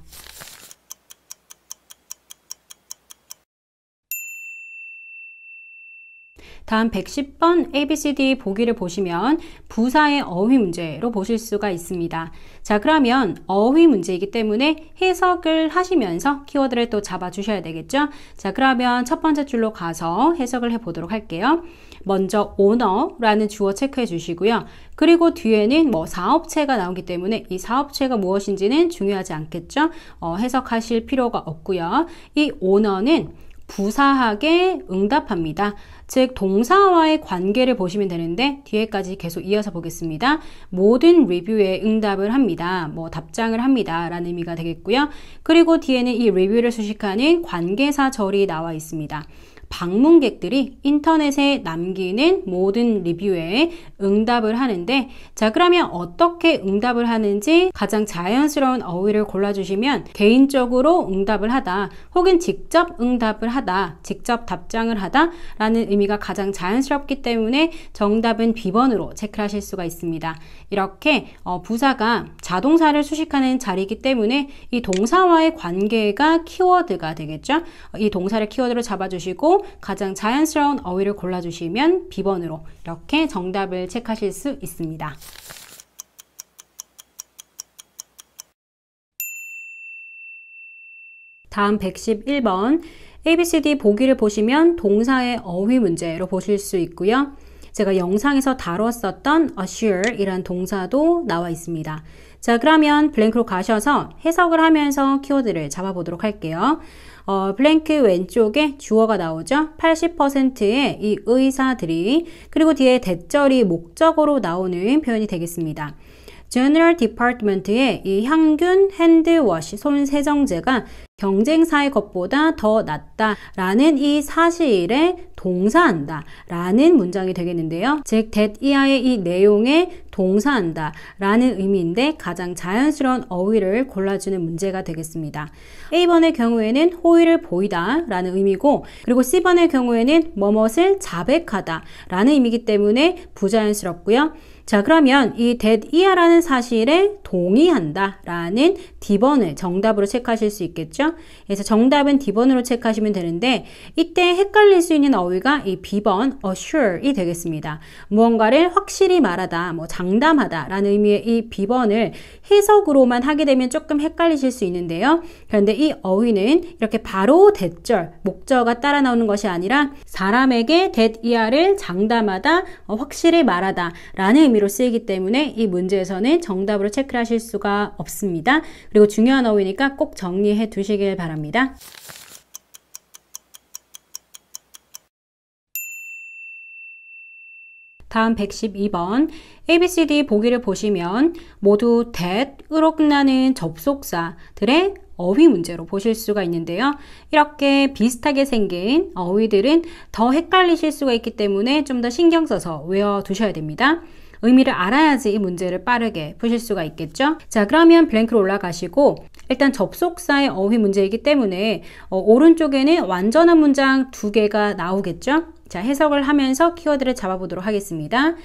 다음 110번 ABCD 보기를 보시면 부사의 어휘 문제로 보실 수가 있습니다. 자 그러면 어휘 문제이기 때문에 해석을 하시면서 키워드를 또 잡아주셔야 되겠죠. 자 그러면 첫 번째 줄로 가서 해석을 해보도록 할게요. 먼저 owner라는 주어 체크해 주시고요. 그리고 뒤에는 뭐 사업체가 나오기 때문에 이 사업체가 무엇인지는 중요하지 않겠죠. 어, 해석하실 필요가 없고요. 이 owner는 부사하게 응답합니다. 즉 동사와의 관계를 보시면 되는데 뒤에까지 계속 이어서 보겠습니다. 모든 리뷰에 응답을 합니다. 뭐 답장을 합니다. 라는 의미가 되겠고요. 그리고 뒤에는 이 리뷰를 수식하는 관계사 절이 나와 있습니다. 방문객들이 인터넷에 남기는 모든 리뷰에 응답을 하는데 자 그러면 어떻게 응답을 하는지 가장 자연스러운 어휘를 골라주시면 개인적으로 응답을 하다 혹은 직접 응답을 하다 직접 답장을 하다 라는 의미가 가장 자연스럽기 때문에 정답은 비번으로체크 하실 수가 있습니다. 이렇게 어, 부사가 자동사를 수식하는 자리이기 때문에 이 동사와의 관계가 키워드가 되겠죠. 이 동사를 키워드로 잡아주시고 가장 자연스러운 어휘를 골라주시면 비번으로 이렇게 정답을 체크하실 수 있습니다. 다음 111번 ABCD 보기를 보시면 동사의 어휘 문제로 보실 수 있고요. 제가 영상에서 다뤘었던 assure 이란 동사도 나와 있습니다. 자 그러면 블랭크로 가셔서 해석을 하면서 키워드를 잡아보도록 할게요. 어, 블랭크 왼쪽에 주어가 나오죠. 80%의 이 의사들이 그리고 뒤에 대절이 목적으로 나오는 표현이 되겠습니다. General Department의 이 향균 핸드워시 손 세정제가 경쟁사의 것보다 더 낫다 라는 이 사실에 동사한다 라는 문장이 되겠는데요. 즉, that 이하의 이 내용에 동사한다 라는 의미인데 가장 자연스러운 어휘를 골라주는 문제가 되겠습니다. A번의 경우에는 호의를 보이다 라는 의미고 그리고 C번의 경우에는 뭐뭇을 자백하다 라는 의미이기 때문에 부자연스럽고요. 자, 그러면 이 t h a t 이 r 라는 사실에 동의한다 라는 D번을 정답으로 체크하실 수 있겠죠? 그래서 정답은 D번으로 체크하시면 되는데 이때 헷갈릴 수 있는 어휘가 이 B번 assure이 되겠습니다. 무언가를 확실히 말하다, 뭐 장담하다 라는 의미의 이 B번을 해석으로만 하게 되면 조금 헷갈리실 수 있는데요. 그런데 이 어휘는 이렇게 바로 대절, 목적어가 따라 나오는 것이 아니라 사람에게 that 이하를 장담하다, 어, 확실히 말하다 라는 의미로 쓰이기 때문에 이 문제에서는 정답으로 체크하실 수가 없습니다. 그리고 중요한 어휘니까 꼭 정리해 두시길 바랍니다. 다음 112번 ABCD 보기를 보시면 모두 that으로 끝나는 접속사들의 어휘 문제로 보실 수가 있는데요. 이렇게 비슷하게 생긴 어휘들은 더 헷갈리실 수가 있기 때문에 좀 더 신경 써서 외워두셔야 됩니다. 의미를 알아야지 이 문제를 빠르게 푸실 수가 있겠죠. 자 그러면 블랭크로 올라가시고 일단 접속사의 어휘 문제이기 때문에 어, 오른쪽에는 완전한 문장 두 개가 나오겠죠. 자 해석을 하면서 키워드를 잡아보도록 하겠습니다.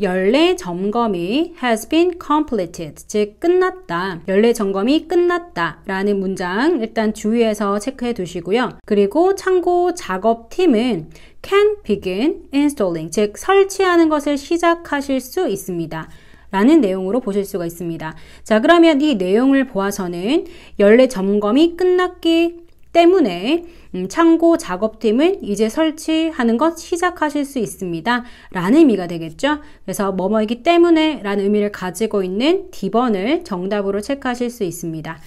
연례 점검이 has been completed 즉 끝났다 연례 점검이 끝났다 라는 문장 일단 주의해서 체크해 두시고요 그리고 참고 작업팀은 can begin installing 즉 설치하는 것을 시작하실 수 있습니다 라는 내용으로 보실 수가 있습니다. 자, 그러면 이 내용을 보아서는 연례 점검이 끝났기 때문에 음, 창고 작업팀은 이제 설치하는 것 시작하실 수 있습니다. 라는 의미가 되겠죠. 그래서 뭐뭐이기 때문에 라는 의미를 가지고 있는 D번을 정답으로 체크하실 수 있습니다.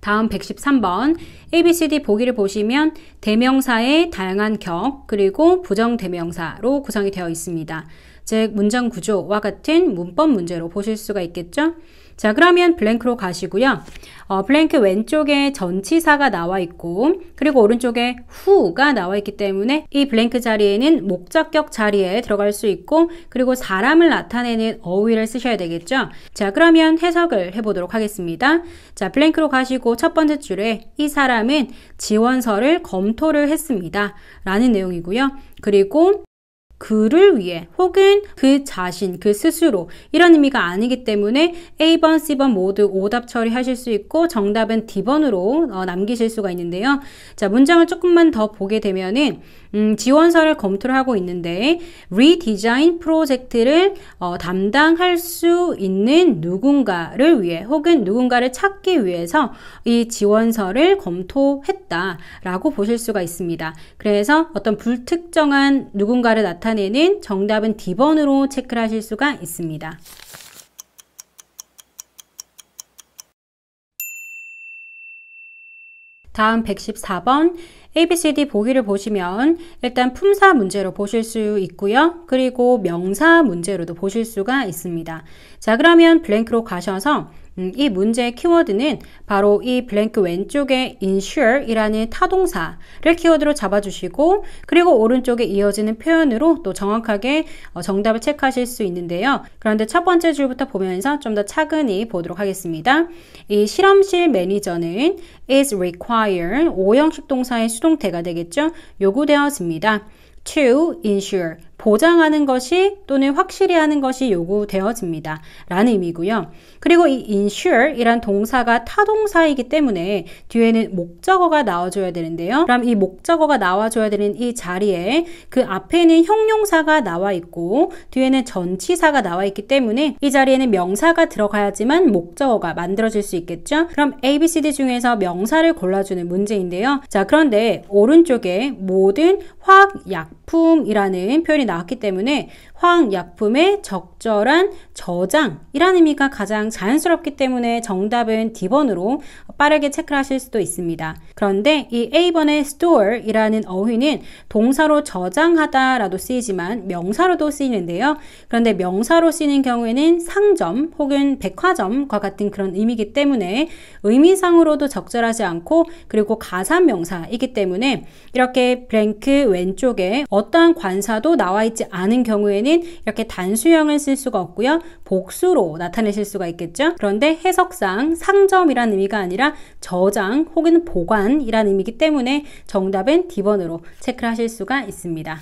다음 113번 ABCD 보기를 보시면 대명사의 다양한 격 그리고 부정대명사로 구성이 되어 있습니다. 즉 문장 구조와 같은 문법 문제로 보실 수가 있겠죠. 자 그러면 블랭크로 가시고요. 어, 블랭크 왼쪽에 전치사가 나와 있고 그리고 오른쪽에 후가 나와 있기 때문에 이 블랭크 자리에는 목적격 자리에 들어갈 수 있고 그리고 사람을 나타내는 어휘를 쓰셔야 되겠죠. 자 그러면 해석을 해보도록 하겠습니다. 자 블랭크로 가시고 첫 번째 줄에 이 사람은 지원서를 검토를 했습니다. 라는 내용이고요. 그리고 그를 위해 혹은 그 자신, 그 스스로 이런 의미가 아니기 때문에 A번, C번 모두 오답 처리하실 수 있고 정답은 D번으로 어, 남기실 수가 있는데요. 자, 문장을 조금만 더 보게 되면은 음, 지원서를 검토를 하고 있는데 리디자인 프로젝트를 어, 담당할 수 있는 누군가를 위해 혹은 누군가를 찾기 위해서 이 지원서를 검토했다라고 보실 수가 있습니다. 그래서 어떤 불특정한 누군가를 나타내는 정답은 D번으로 체크를 하실 수가 있습니다. 다음 114번 ABCD 보기를 보시면 일단 품사 문제로 보실 수 있고요. 그리고 명사 문제로도 보실 수가 있습니다. 자, 그러면 블랭크로 가셔서 이 문제의 키워드는 바로 이 블랭크 왼쪽에 insure이라는 타동사를 키워드로 잡아주시고 그리고 오른쪽에 이어지는 표현으로 또 정확하게 어, 정답을 체크하실 수 있는데요. 그런데 첫 번째 줄부터 보면서 좀 더 차근히 보도록 하겠습니다. 이 실험실 매니저는 is required 5형식 동사의 수동태가 되겠죠. 요구되었습니다. to insure 보장하는 것이 또는 확실히 하는 것이 요구되어집니다. 라는 의미고요. 그리고 이 insure 이란 동사가 타동사이기 때문에 뒤에는 목적어가 나와줘야 되는데요. 그럼 이 목적어가 나와줘야 되는 이 자리에 그 앞에는 형용사가 나와 있고 뒤에는 전치사가 나와 있기 때문에 이 자리에는 명사가 들어가야지만 목적어가 만들어질 수 있겠죠. 그럼 A, B, C, D 중에서 명사를 골라주는 문제인데요. 자, 그런데 오른쪽에 모든 화학약품이라는 표현이 나왔기 때문에 화학약품의 적절한 저장이라는 의미가 가장 자연스럽기 때문에 정답은 D번으로 어, 빠르게 체크하실 수도 있습니다. 그런데 이 A번의 store이라는 어휘는 동사로 저장하다라도 쓰이지만 명사로도 쓰이는데요. 그런데 명사로 쓰이는 경우에는 상점 혹은 백화점과 같은 그런 의미이기 때문에 의미상으로도 적절하지 않고 그리고 가산명사이기 때문에 이렇게 블랭크 왼쪽에 어떠한 관사도 나와 있지 않은 경우에는 이렇게 단수형을 쓸 수가 없고요. 복수로 나타내실 수가 있겠죠. 그런데 해석상 상점이라는 의미가 아니라 저장 혹은 보관이라는 의미이기 때문에 정답은 D번으로 체크를 하실 수가 있습니다.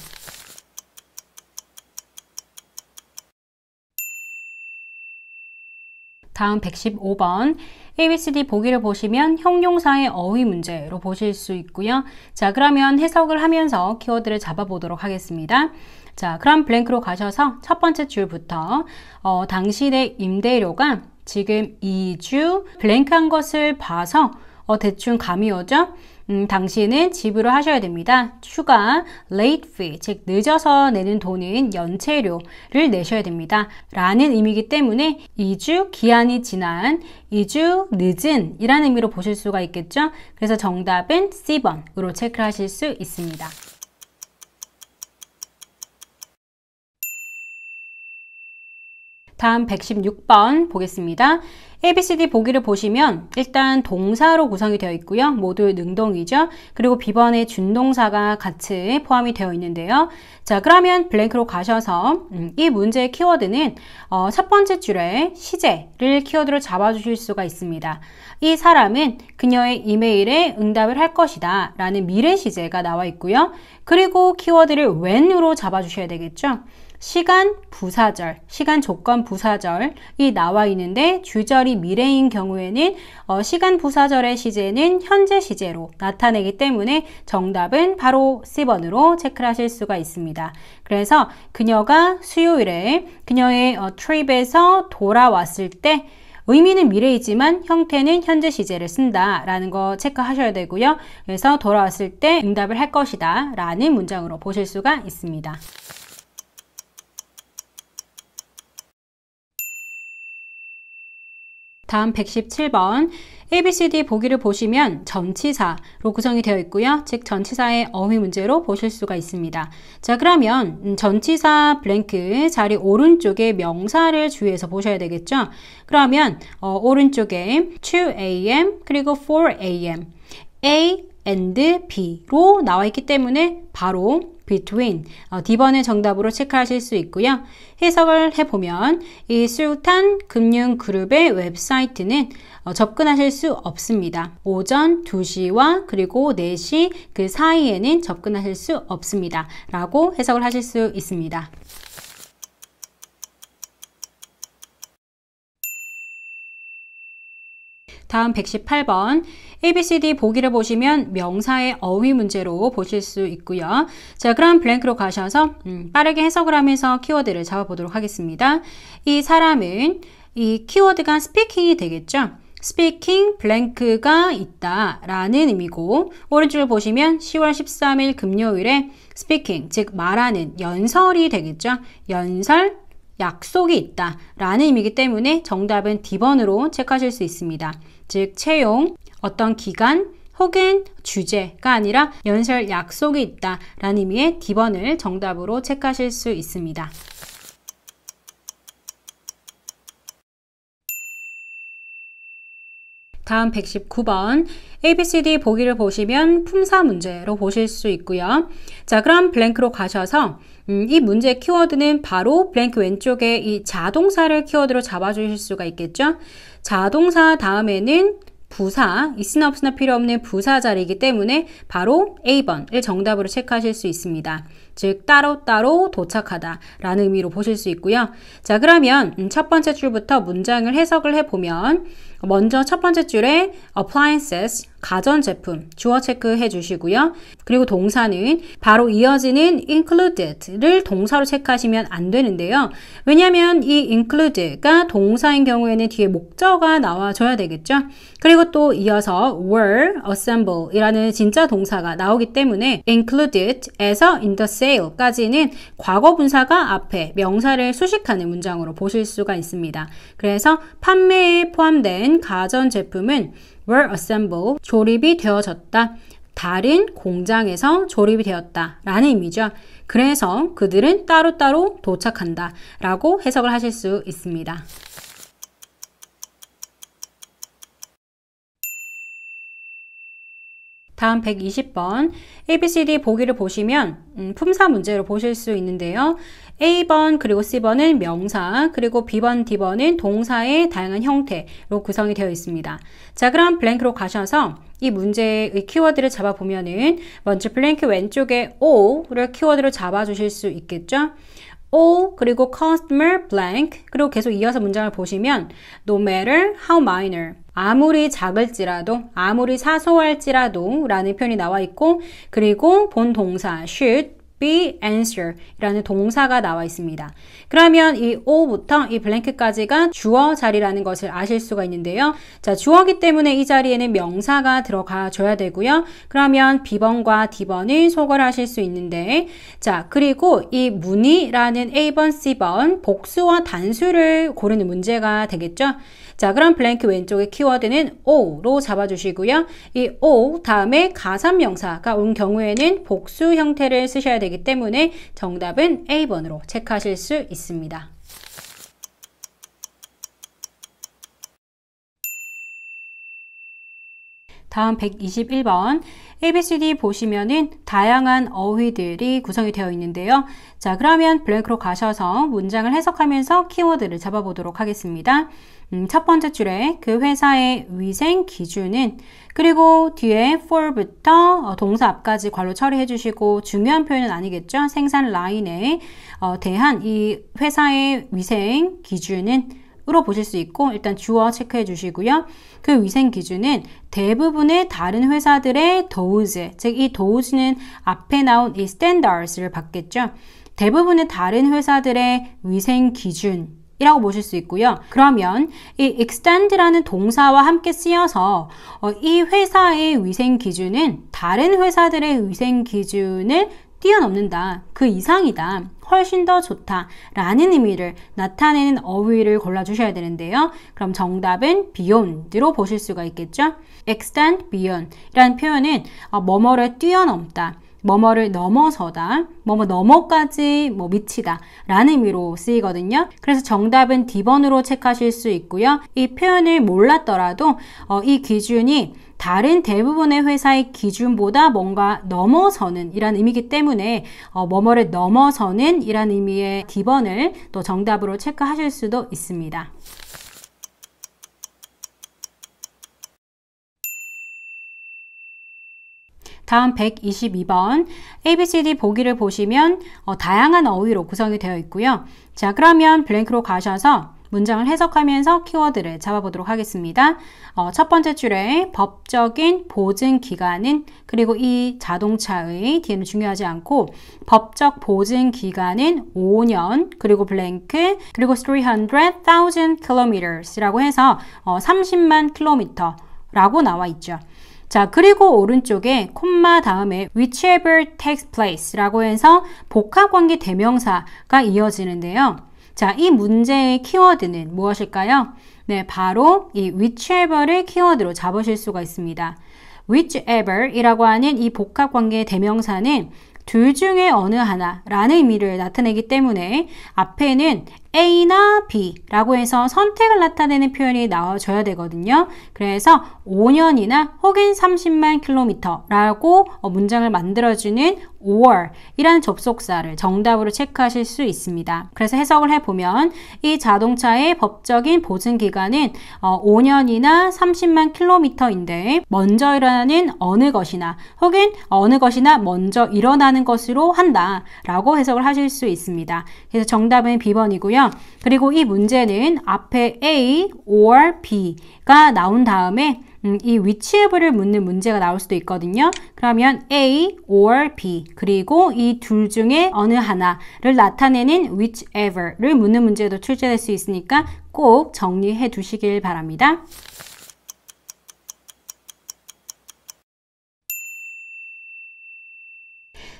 다음 115번 ABCD 보기를 보시면 형용사의 어휘 문제로 보실 수 있고요. 자 그러면 해석을 하면서 키워드를 잡아보도록 하겠습니다. 자 그럼 블랭크로 가셔서 첫 번째 줄부터 어, 당시의 임대료가 지금 2주 블랭크한 것을 봐서 어, 대충 감이 오죠? 음, 당신은 집으로 하셔야 됩니다. 추가 late fee, 즉 늦어서 내는 돈은 연체료를 내셔야 됩니다. 라는 의미이기 때문에 2주 기한이 지난 2주 늦은 이라는 의미로 보실 수가 있겠죠? 그래서 정답은 C번으로 체크하실 수 있습니다. 다음 116번 보겠습니다. ABCD 보기를 보시면 일단 동사로 구성이 되어 있고요. 모두 능동이죠. 그리고 비번에 준동사가 같이 포함이 되어 있는데요. 자 그러면 블랭크로 가셔서 음, 이 문제의 키워드는 어, 첫 번째 줄에 시제를 키워드로 잡아주실 수가 있습니다. 이 사람은 그녀의 이메일에 응답을 할 것이다 라는 미래 시제가 나와 있고요. 그리고 키워드를 when으로 잡아주셔야 되겠죠. 시간 부사절, 시간 조건 부사절이 나와 있는데 주절이 미래인 경우에는 어, 시간 부사절의 시제는 현재 시제로 나타내기 때문에 정답은 바로 C번으로 체크 하실 수가 있습니다. 그래서 그녀가 수요일에 그녀의 어, 트립에서 돌아왔을 때 의미는 미래이지만 형태는 현재 시제를 쓴다 라는 거 체크하셔야 되고요. 그래서 돌아왔을 때 응답을 할 것이다 라는 문장으로 보실 수가 있습니다. 다음 117번 ABCD 보기를 보시면 전치사로 구성이 되어 있고요. 즉 전치사의 어휘 문제로 보실 수가 있습니다. 자 그러면 음, 전치사 블랭크 자리 오른쪽에 명사를 주의해서 보셔야 되겠죠. 그러면 어, 오른쪽에 2am 그리고 4am A, and B로 나와 있기 때문에 바로 between D번의 어, 정답으로 체크하실 수 있고요. 해석을 해보면 이 술탄 금융그룹의 웹사이트는 어, 접근하실 수 없습니다. 오전 2시와 그리고 4시 그 사이에는 접근하실 수 없습니다. 라고 해석을 하실 수 있습니다. 다음 118번 ABCD 보기를 보시면 명사의 어휘 문제로 보실 수 있고요. 자, 그럼 블랭크로 가셔서 음, 빠르게 해석을 하면서 키워드를 잡아보도록 하겠습니다. 이 사람은 이 키워드가 스피킹이 되겠죠. 스피킹 블랭크가 있다 라는 의미고 오른쪽을 보시면 10월 13일 금요일에 스피킹 즉 말하는 연설이 되겠죠 연설 약속이 있다 라는 의미이기 때문에 정답은 D번으로 체크하실 수 있습니다. 즉 채용, 어떤 기간, 혹은 주제가 아니라 연설 약속이 있다 라는 의미의 D번을 정답으로 체크하실 수 있습니다. 다음 119번 ABCD 보기를 보시면 품사 문제로 보실 수 있고요. 자 그럼 블랭크로 가셔서 음, 이 문제의 키워드는 바로 블랭크 왼쪽에 이 자동사를 키워드로 잡아주실 수가 있겠죠. 자동사 다음에는 부사, 있으나 없으나 필요 없는 부사 자리이기 때문에 바로 A번을 정답으로 체크하실 수 있습니다. 즉 따로따로 도착하다 라는 의미로 보실 수 있고요. 자 그러면 음, 첫 번째 줄부터 문장을 해석을 해보면 먼저 첫 번째 줄에 appliances 가전제품 주어 체크해 주시고요. 그리고 동사는 바로 이어지는 included를 동사로 체크하시면 안 되는데요. 왜냐하면 이 included가 동사인 경우에는 뒤에 목적어가 나와줘야 되겠죠. 그리고 또 이어서 were, assemble이라는 진짜 동사가 나오기 때문에 included에서 in the sale까지는 과거 분사가 앞에 명사를 수식하는 문장으로 보실 수가 있습니다. 그래서 판매에 포함된 가전제품은 were assembled 조립이 되어졌다. 다른 공장에서 조립이 되었다 라는 의미죠. 그래서 그들은 따로따로 도착한다 라고 해석을 하실 수 있습니다. 다음 120번 ABCD 보기를 보시면 음, 품사 문제로 보실 수 있는데요. A번 그리고 C번은 명사 그리고 B번, D번은 동사의 다양한 형태로 구성이 되어 있습니다. 자 그럼 블랭크로 가셔서 이 문제의 키워드를 잡아보면은 먼저 블랭크 왼쪽에 O를 키워드로 잡아주실 수 있겠죠? a 그리고 customer blank 그리고 계속 이어서 문장을 보시면 no matter how minor 아무리 작을지라도 아무리 사소할지라도 라는 표현이 나와 있고 그리고 본 동사 should be answer 이라는 동사가 나와 있습니다. 그러면 이 오부터 이 블랭크까지가 주어 자리라는 것을 아실 수가 있는데요. 자, 주어기 때문에 이 자리에는 명사가 들어가 줘야 되고요. 그러면 B번과 D번을 소괄하실수 있는데 자, 그리고 이 문의라는 A번, C번 복수와 단수를 고르는 문제가 되겠죠. 자, 그럼 블랭크 왼쪽의 키워드는 O로 잡아주시고요. 이 O 다음에 가산명사가 온 경우에는 복수 형태를 쓰셔야 되기 때문에 정답은 A번으로 체크하실 수 있습니다. 있습니다. 다음 121번 ABCD 보시면은 다양한 어휘들이 구성이 되어 있는데요. 자 그러면 블랭크로 가셔서 문장을 해석하면서 키워드를 잡아보도록 하겠습니다. 음, 첫 번째 줄에 그 회사의 위생 기준은 그리고 뒤에 for부터 어, 동사 앞까지 괄호 처리해 주시고 중요한 표현은 아니겠죠. 생산 라인에 어, 대한 이 회사의 위생 기준은 으로 보실 수 있고 일단 주어 체크해 주시고요. 그 위생 기준은 대부분의 다른 회사들의 도우즈, 즉 이 도우즈는 앞에 나온 이 s t a n d a r s 를 받겠죠. 대부분의 다른 회사들의 위생 기준 이라고 보실 수 있고요. 그러면 이 extend라는 동사와 함께 쓰여서 어, 이 회사의 위생 기준은 다른 회사들의 위생 기준을 뛰어넘는다, 그 이상이다, 훨씬 더 좋다 라는 의미를 나타내는 어휘를 골라주셔야 되는데요. 그럼 정답은 beyond로 보실 수가 있겠죠. extend beyond 이라는 표현은 어, 뭐뭐를 뛰어넘다, 뭐뭐를 넘어서다, 뭐뭐 넘어까지 뭐 미치다 라는 의미로 쓰이거든요. 그래서 정답은 D번으로 체크하실 수 있고요. 이 표현을 몰랐더라도 어, 이 기준이 다른 대부분의 회사의 기준보다 뭔가 넘어서는 이란 의미이기 때문에 어, 뭐뭐를 넘어서는 이란 의미의 D번을 또 정답으로 체크하실 수도 있습니다. 다음 122번 ABCD 보기를 보시면 어, 다양한 어휘로 구성이 되어 있고요. 자 그러면 블랭크로 가셔서 문장을 해석하면서 키워드를 잡아보도록 하겠습니다. 어, 첫 번째 줄에 법적인 보증 기간은 그리고 이 자동차의 뒤에는 중요하지 않고 법적 보증 기간은 5년 그리고 블랭크 그리고 300,000 k i l o m e t 라고 해서 어, 30만 킬로미터 라고 나와 있죠. 자, 그리고 오른쪽에 콤마 다음에 whichever takes place라고 해서 복합관계 대명사가 이어지는데요. 자, 이 문제의 키워드는 무엇일까요? 네, 바로 이 whichever를 키워드로 잡으실 수가 있습니다. whichever이라고 하는 이 복합관계 대명사는 둘 중에 어느 하나라는 의미를 나타내기 때문에 앞에는 A나 B라고 해서 선택을 나타내는 표현이 나와줘야 되거든요. 그래서 5년이나 혹은 30만 킬로미터라고 어, 문장을 만들어주는 or 이라는 접속사를 정답으로 체크하실 수 있습니다. 그래서 해석을 해보면 이 자동차의 법적인 보증기간은 5년이나 어, 30만 킬로미터인데 먼저 일어나는 어느 것이나 혹은 어느 것이나 먼저 일어나는 것으로 한다 라고 해석을 하실 수 있습니다. 그래서 정답은 B번이고요. 되고요. 그리고 이 문제는 앞에 A or B가 나온 다음에 음, 이 위치의부를 묻는 문제가 나올 수도 있거든요. 그러면 A or B 그리고 이 둘 중에 어느 하나를 나타내는 whichever를 묻는 문제도 출제될 수 있으니까 꼭 정리해 두시길 바랍니다.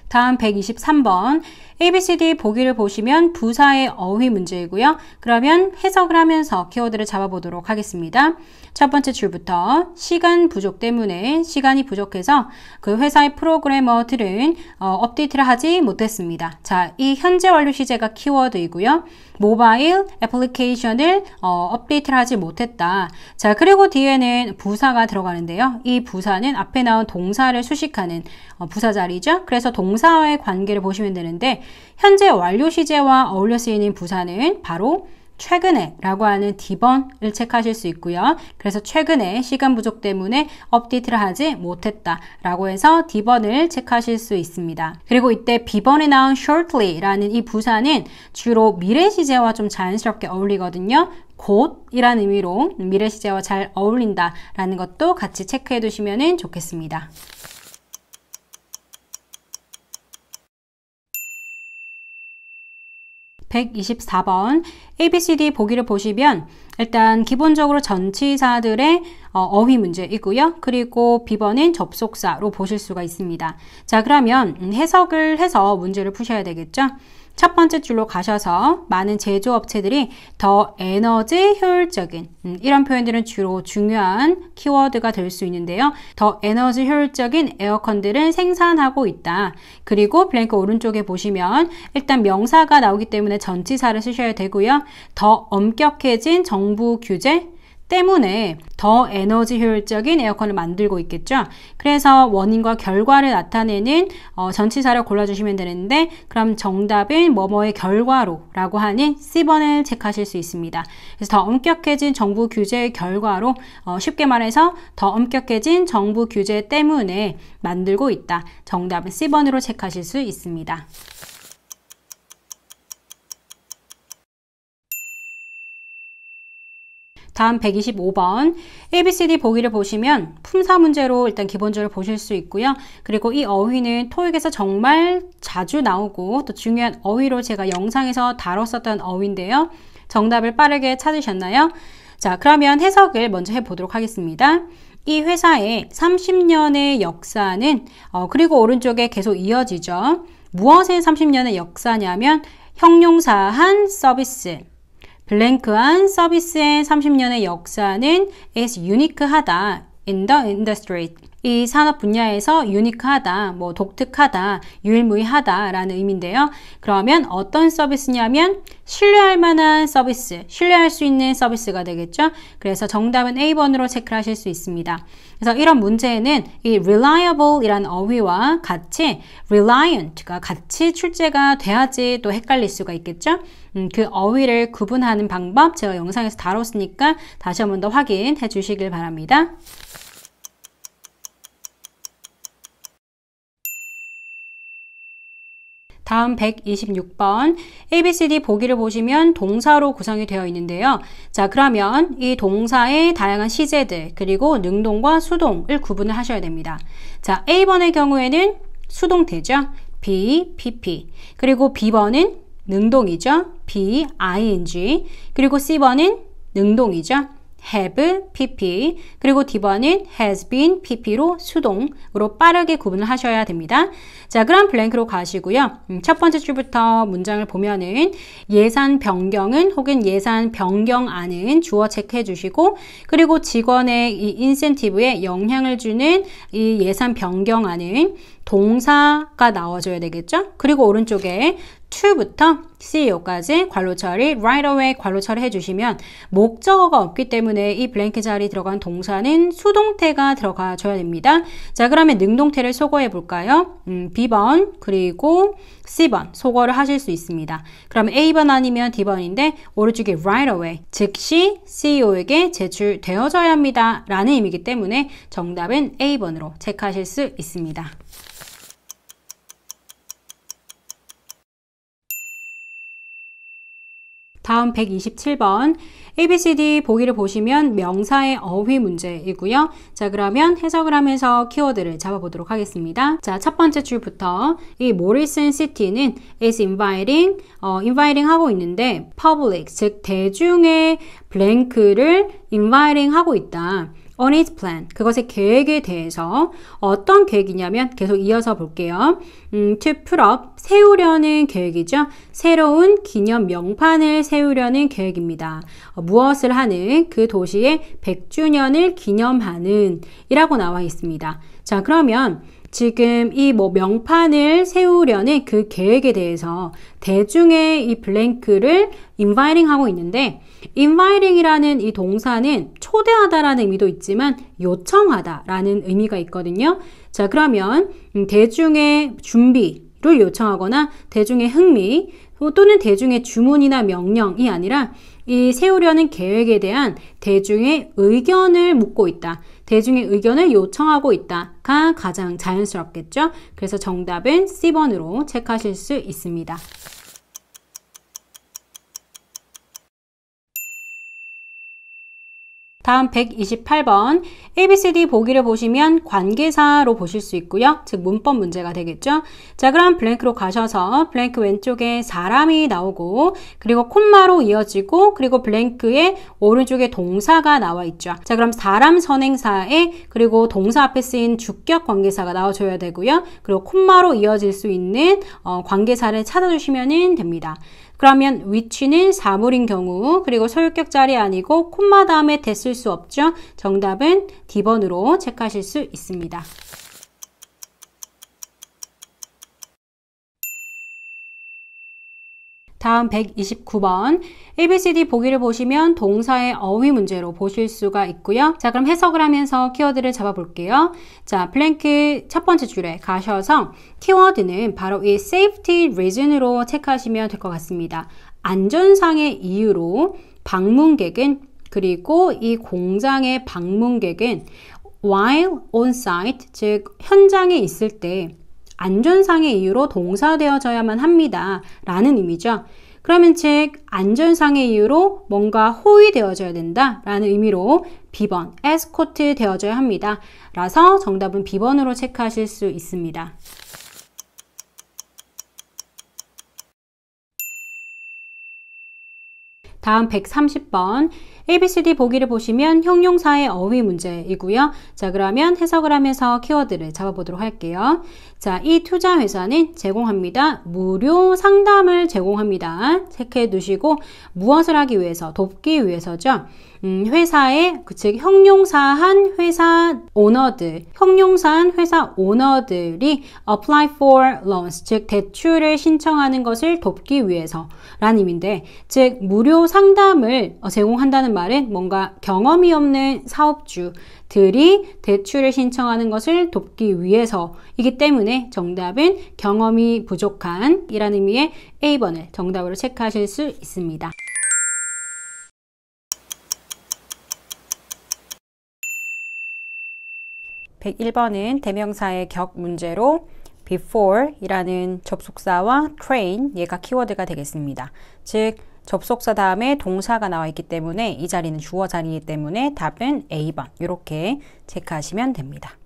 다음 123번 ABCD 보기를 보시면 부사의 어휘 문제이고요. 그러면 해석을 하면서 키워드를 잡아보도록 하겠습니다. 첫 번째 줄부터 시간 부족 때문에 시간이 부족해서 그 회사의 프로그래머들은 어, 업데이트를 하지 못했습니다. 자, 이 현재 완료 시제가 키워드이고요. 모바일 애플리케이션을 어, 업데이트를 하지 못했다. 자, 그리고 뒤에는 부사가 들어가는데요. 이 부사는 앞에 나온 동사를 수식하는 어, 부사 자리죠. 그래서 동사 동사와의 관계를 보시면 되는데 현재 완료 시제와 어울려 쓰이는 부사는 바로 최근에 라고 하는 디번을 체크하실 수 있고요. 그래서 최근에 시간 부족 때문에 업데이트를 하지 못했다 라고 해서 디번을 체크하실 수 있습니다. 그리고 이때 비번에 나온 shortly 라는 이 부사는 주로 미래 시제와 좀 자연스럽게 어울리거든요. 곧이라는 의미로 미래 시제와 잘 어울린다 라는 것도 같이 체크해 두시면 좋겠습니다. 124번 ABCD 보기를 보시면 일단 기본적으로 전치사들의 어, 어휘 문제 있고요. 그리고 B번인 접속사로 보실 수가 있습니다. 자 그러면 음, 해석을 해서 문제를 푸셔야 되겠죠. 첫 번째 줄로 가셔서 많은 제조업체들이 더 에너지 효율적인 음, 이런 표현들은 주로 중요한 키워드가 될 수 있는데요. 더 에너지 효율적인 에어컨들을 생산하고 있다. 그리고 블랭크 오른쪽에 보시면 일단 명사가 나오기 때문에 전치사를 쓰셔야 되고요. 더 엄격해진 정부 규제 때문에 더 에너지 효율적인 에어컨을 만들고 있겠죠. 그래서 원인과 결과를 나타내는 어, 전치사를 골라주시면 되는데 그럼 정답은 뭐뭐의 결과로 라고 하는 C번을 체크하실 수 있습니다. 그래서 더 엄격해진 정부 규제의 결과로 어, 쉽게 말해서 더 엄격해진 정부 규제 때문에 만들고 있다. 정답은 C번으로 체크하실 수 있습니다. 다음 125번 ABCD 보기를 보시면 품사 문제로 일단 기본적으로 보실 수 있고요. 그리고 이 어휘는 토익에서 정말 자주 나오고 또 중요한 어휘로 제가 영상에서 다뤘었던 어휘인데요. 정답을 빠르게 찾으셨나요? 자 그러면 해석을 먼저 해보도록 하겠습니다. 이 회사의 30년의 역사는 어, 그리고 오른쪽에 계속 이어지죠. 무엇의 30년의 역사냐면 형용사 한 서비스 블랭크한 서비스의 30년의 역사는 is unique하다 in the industry. 이 산업 분야에서 유니크하다, 뭐 독특하다, 유일무이하다라는 의미인데요. 그러면 어떤 서비스냐면 신뢰할 만한 서비스, 신뢰할 수 있는 서비스가 되겠죠. 그래서 정답은 A번으로 체크하실 수 있습니다. 그래서 이런 문제에는 이 r e l i a b l e 이라는 어휘와 같이 reliant가 같이 출제가 돼야지 또 헷갈릴 수가 있겠죠. 음, 그 어휘를 구분하는 방법 제가 영상에서 다뤘으니까 다시 한 번 더 확인해 주시길 바랍니다. 다음 126번 ABCD 보기를 보시면 동사로 구성이 되어 있는데요. 자 그러면 이 동사의 다양한 시제들 그리고 능동과 수동을 구분을 하셔야 됩니다. 자 A번의 경우에는 수동태죠. B, PP 그리고 B번은 능동이죠. be, ing. 그리고 C번은 능동이죠. have, pp. 그리고 D번은 has been, pp로 수동으로 빠르게 구분을 하셔야 됩니다. 자, 그럼 블랭크로 가시고요. 음, 첫 번째 줄부터 문장을 보면은 예산 변경은 혹은 예산 변경안은 주어 체크해 주시고 그리고 직원의 이 인센티브에 영향을 주는 이 예산 변경안은 동사가 나와줘야 되겠죠? 그리고 오른쪽에 to부터 CEO까지 괄호 처리, right away 괄호 처리해 주시면 목적어가 없기 때문에 이 블랭크 자리 에 들어간 동사는 수동태가 들어가 줘야 됩니다. 자, 그러면 능동태를 소거해 볼까요? 음, B번 그리고 C번 소거를 하실 수 있습니다. 그럼 러 A번 아니면 D번인데 오른쪽에 right away 즉시 CEO에게 제출되어져야 합니다. 라는 의미이기 때문에 정답은 A번으로 체크하실 수 있습니다. 다음 127번 ABCD 보기를 보시면 명사의 어휘 문제이고요. 자 그러면 해석을 하면서 키워드를 잡아보도록 하겠습니다. 자 첫 번째 줄부터 이 모리슨 시티는 is inviting, 어, inviting 하고 있는데 public 즉 대중의 블랭크를 inviting 하고 있다. on his plan. 그것의 계획에 대해서 어떤 계획이냐면 계속 이어서 볼게요. 음, to put up, 세우려는 계획이죠. 새로운 기념 명판을 세우려는 계획입니다. 어, 무엇을 하는 그 도시의 100주년을 기념하는 이라고 나와 있습니다. 자, 그러면 지금 이 뭐 명판을 세우려는 그 계획에 대해서 대중의 이 블랭크를 인바이링 하고 있는데 inviting이라는 이 동사는 초대하다라는 의미도 있지만 요청하다라는 의미가 있거든요. 자, 그러면 음, 대중의 준비를 요청하거나 대중의 흥미 또는 대중의 주문이나 명령이 아니라 이 세우려는 계획에 대한 대중의 의견을 묻고 있다. 대중의 의견을 요청하고 있다가 가장 자연스럽겠죠? 그래서 정답은 C번으로 체크하실 수 있습니다. 다음 128번 ABCD 보기를 보시면 관계사로 보실 수 있고요. 즉 문법 문제가 되겠죠. 자 그럼 블랭크로 가셔서 블랭크 왼쪽에 사람이 나오고 그리고 콤마로 이어지고 그리고 블랭크에 오른쪽에 동사가 나와 있죠. 자 그럼 사람 선행사에 그리고 동사 앞에 쓰인 주격 관계사가 나와줘야 되고요. 그리고 콤마로 이어질 수 있는 어, 관계사를 찾아주시면 됩니다. 그러면 위치는 사물인 경우 그리고 소유격 자리 아니고 콤마 다음에 됐을 수 없죠. 정답은 D번으로 체크하실 수 있습니다. 다음 129번 ABCD 보기를 보시면 동사의 어휘 문제로 보실 수가 있고요. 자 그럼 해석을 하면서 키워드를 잡아볼게요. 자 플랭크 첫 번째 줄에 가셔서 키워드는 바로 이 safety reason으로 체크하시면 될 것 같습니다. 안전상의 이유로 방문객은 그리고 이 공장의 방문객은 while on site 즉 현장에 있을 때 안전상의 이유로 동사되어져야만 합니다. 라는 의미죠. 그러면 즉 안전상의 이유로 뭔가 호의되어져야 된다 라는 의미로 B번 에스코트 되어져야 합니다. 라서 정답은 B번으로 체크하실 수 있습니다. 다음 130번 ABCD 보기를 보시면 형용사의 어휘 문제이고요. 자, 그러면 해석을 하면서 키워드를 잡아보도록 할게요. 자, 이 투자회사는 제공합니다. 무료 상담을 제공합니다. 체크해 두시고 무엇을 하기 위해서, 돕기 위해서죠. 음, 회사의 그즉 형용사한 회사 오너들, 형용사한 회사 오너들이 apply for loans, 즉 대출을 신청하는 것을 돕기 위해서라는 의미인데, 즉 무료 상담을 제공한다는 말은 뭔가 경험이 없는 사업주들이 대출을 신청하는 것을 돕기 위해서이기 때문에 정답은 경험이 부족한 이라는 의미의 A번을 정답으로 체크하실 수 있습니다. 백일번은 대명사의 격 문제로 before 이라는 접속사와 train 얘가 키워드가 되겠습니다. 즉 접속사 다음에 동사가 나와 있기 때문에 이 자리는 주어 자리이기 때문에 답은 A번 이렇게 체크하시면 됩니다.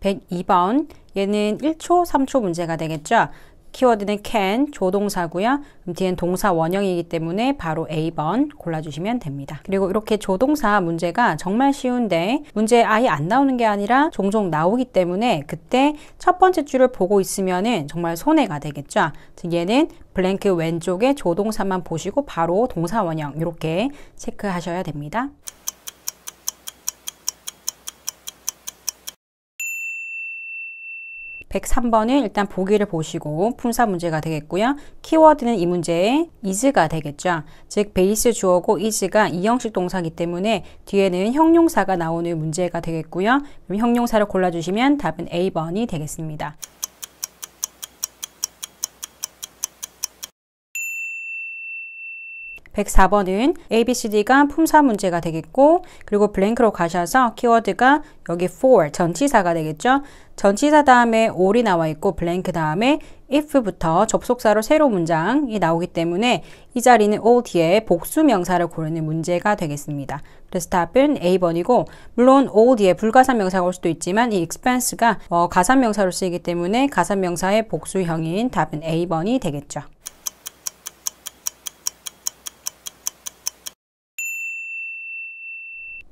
백이번 얘는 1초, 3초 문제가 되겠죠? 키워드는 can 조동사고요. 그럼 뒤엔 동사 원형이기 때문에 바로 A번 골라주시면 됩니다. 그리고 이렇게 조동사 문제가 정말 쉬운데 문제 아예 안 나오는 게 아니라 종종 나오기 때문에 그때 첫 번째 줄을 보고 있으면 정말 손해가 되겠죠. 얘는 블랭크 왼쪽에 조동사만 보시고 바로 동사 원형 이렇게 체크하셔야 됩니다. 103번은 일단 보기를 보시고 품사 문제가 되겠고요. 키워드는 이 문제의 is가 되겠죠. 즉 베이스 주어고 is가 이형식 동사이기 때문에 뒤에는 형용사가 나오는 문제가 되겠고요. 그럼 형용사를 골라주시면 답은 A번이 되겠습니다. 104번은 ABCD가 품사 문제가 되겠고 그리고 블랭크로 가셔서 키워드가 여기 for 전치사가 되겠죠. 전치사 다음에 all이 나와 있고 블랭크 다음에 if부터 접속사로 새로 문장이 나오기 때문에 이 자리는 all 뒤에 복수 명사를 고르는 문제가 되겠습니다. 그래서 답은 A번이고 물론 all 뒤에 불가산 명사가 올 수도 있지만 이 expense가 어, 가산 명사로 쓰이기 때문에 가산 명사의 복수형인 답은 A번이 되겠죠.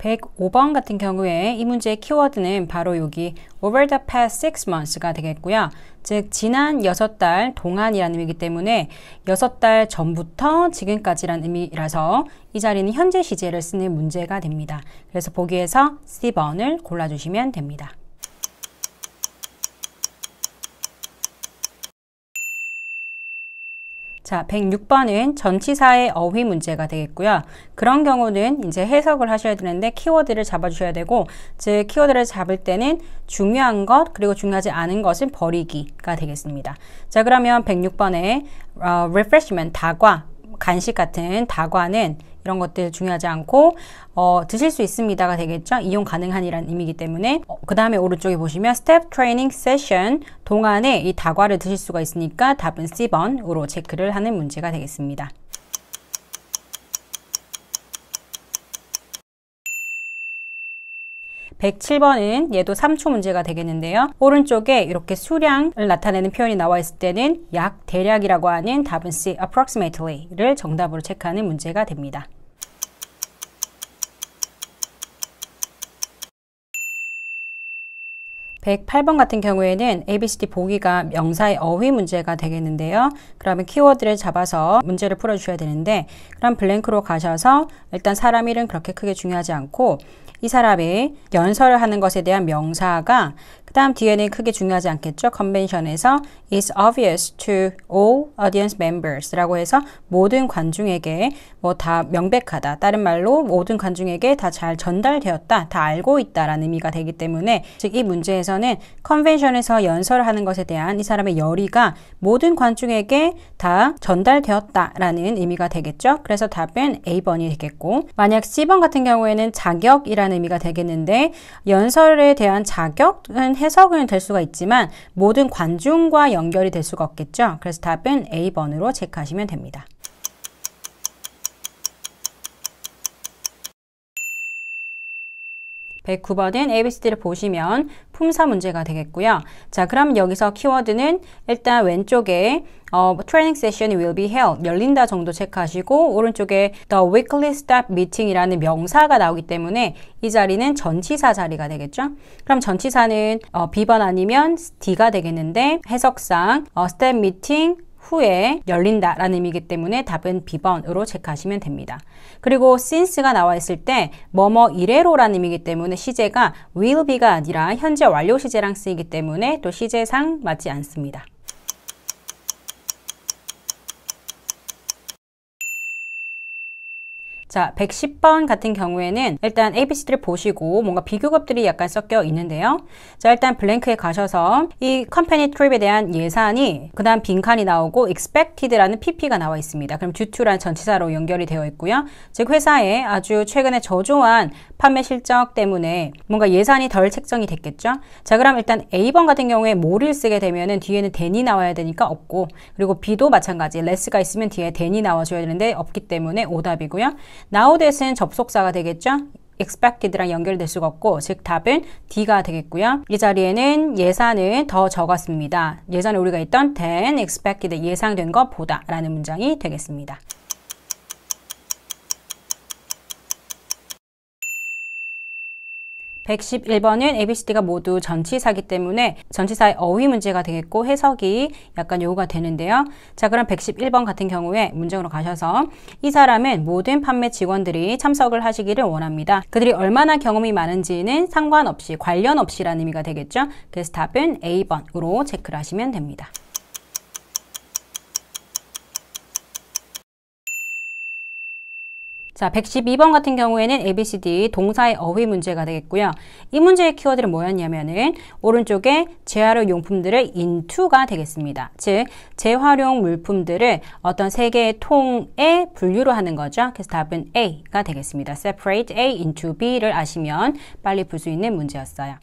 105번 같은 경우에 이 문제의 키워드는 바로 여기 over the past six months가 되겠고요. 즉 지난 6달 동안이라는 의미이기 때문에 6달 전부터 지금까지라는 의미라서 이 자리는 현재 시제를 쓰는 문제가 됩니다. 그래서 보기에서 C번을 골라주시면 됩니다. 자, 106번은 전치사의 어휘 문제가 되겠고요. 그런 경우는 이제 해석을 하셔야 되는데 키워드를 잡아주셔야 되고 즉 키워드를 잡을 때는 중요한 것 그리고 중요하지 않은 것은 버리기가 되겠습니다. 자, 그러면 106번에 어, refreshment, 다과, 간식 같은 다과는 이런 것들 중요하지 않고 어, 드실 수 있습니다가 되겠죠. 이용 가능한이란 의미이기 때문에 어, 그 다음에 오른쪽에 보시면 스텝 트레이닝 세션 동안에 이 다과를 드실 수가 있으니까 답은 C번으로 체크를 하는 문제가 되겠습니다. 백칠 번은 얘도 3초 문제가 되겠는데요. 오른쪽에 이렇게 수량을 나타내는 표현이 나와 있을 때는 약, 대략이라고 하는 답은 C, approximately를 정답으로 체크하는 문제가 됩니다. 108번 같은 경우에는 ABCD 보기가 명사의 어휘 문제가 되겠는데요. 그러면 키워드를 잡아서 문제를 풀어주셔야 되는데 그럼 블랭크로 가셔서 일단 사람 일은 그렇게 크게 중요하지 않고 이 사람이 연설을 하는 것에 대한 명사가 다음 뒤에는 크게 중요하지 않겠죠. 컨벤션에서 is obvious to all audience members라고 해서 모든 관중에게 뭐 다 명백하다. 다른 말로 모든 관중에게 다 잘 전달되었다. 다 알고 있다라는 의미가 되기 때문에 즉 이 문제에서는 컨벤션에서 연설 하는 것에 대한 이 사람의 열의가 모든 관중에게 다 전달되었다라는 의미가 되겠죠. 그래서 답은 A번이 되겠고 만약 C번 같은 경우에는 자격이라는 의미가 되겠는데 연설에 대한 자격은 해석은 될 수가 있지만 모든 관중과 연결이 될 수가 없겠죠. 그래서 답은 A번으로 체크하시면 됩니다. 109번은 ABCD를 보시면 품사 문제가 되겠고요. 자, 그럼 여기서 키워드는 일단 왼쪽에 어, 트레이닝 세션이 will be held 열린다 정도 체크하시고 오른쪽에 the weekly staff meeting이라는 명사가 나오기 때문에 이 자리는 전치사 자리가 되겠죠. 그럼 전치사는 어, B번 아니면 D가 되겠는데 해석상 어, staff meeting 후에 열린다 라는 의미이기 때문에 답은 B번으로 체크하시면 됩니다. 그리고 since가 나와 있을 때 뭐뭐 이래로 라는 의미이기 때문에 시제가 will be가 아니라 현재 완료 시제랑 쓰이기 때문에 또 시제상 맞지 않습니다. 자, 110번 같은 경우에는 일단 ABCD를 보시고 뭔가 비교급들이 약간 섞여 있는데요. 자, 일단 블랭크에 가셔서 이 컴퍼니 트립에 대한 예산이 그다음 빈칸이 나오고 expected라는 PP가 나와 있습니다. 그럼 due to란 전치사로 연결이 되어 있고요. 즉 회사에 아주 최근에 저조한 판매 실적 때문에 뭔가 예산이 덜 책정이 됐겠죠? 자, 그럼 일단 A번 같은 경우에 모를 쓰게 되면은 뒤에는 d e 이 나와야 되니까 없고 그리고 B도 마찬가지 less가 있으면 뒤에 d e 이 나와줘야 되는데 없기 때문에 오답이고요. now that은 접속사가 되겠죠? expected랑 연결될 수가 없고 즉 답은 D가 되겠고요. 이 자리에는 예산은 더 적었습니다. 예산에 우리가 있던 than expected 예상된 것보다 라는 문장이 되겠습니다. 111번은 ABCD가 모두 전치사기 때문에 전치사의 어휘 문제가 되겠고 해석이 약간 요구가 되는데요. 자, 그럼 111번 같은 경우에 문장으로 가셔서 이 사람은 모든 판매 직원들이 참석을 하시기를 원합니다. 그들이 얼마나 경험이 많은지는 상관없이 관련 없이라는 의미가 되겠죠. 그래서 답은 A번으로 체크를 하시면 됩니다. 자, 112번 같은 경우에는 ABCD 동사의 어휘 문제가 되겠고요. 이 문제의 키워드는 뭐였냐면은 오른쪽에 재활용 용품들을 인투가 되겠습니다. 즉, 재활용 물품들을 어떤 세 개의 통에 분류로 하는 거죠. 그래서 답은 A가 되겠습니다. Separate A into B를 아시면 빨리 풀 수 있는 문제였어요.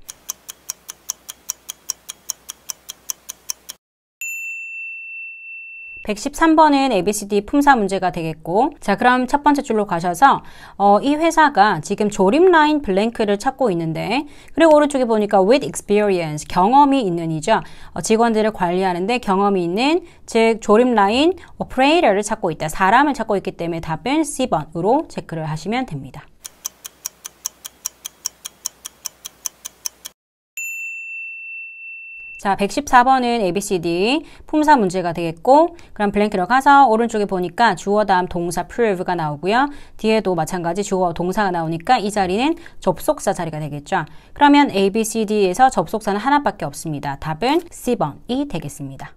113번은 ABCD 품사 문제가 되겠고 자 그럼 첫 번째 줄로 가셔서 어, 이 회사가 지금 조립 라인 블랭크를 찾고 있는데 그리고 오른쪽에 보니까 with experience 경험이 있는 이죠 어, 직원들을 관리하는데 경험이 있는 즉 조립 라인 오퍼레이터를 찾고 있다 사람을 찾고 있기 때문에 답은 C번으로 체크를 하시면 됩니다 자, 114번은 ABCD 품사 문제가 되겠고 그럼 블랭크로 가서 오른쪽에 보니까 주어 다음 동사 prove가 나오고요. 뒤에도 마찬가지 주어 동사가 나오니까 이 자리는 접속사 자리가 되겠죠. 그러면 ABCD에서 접속사는 하나밖에 없습니다. 답은 C번이 되겠습니다.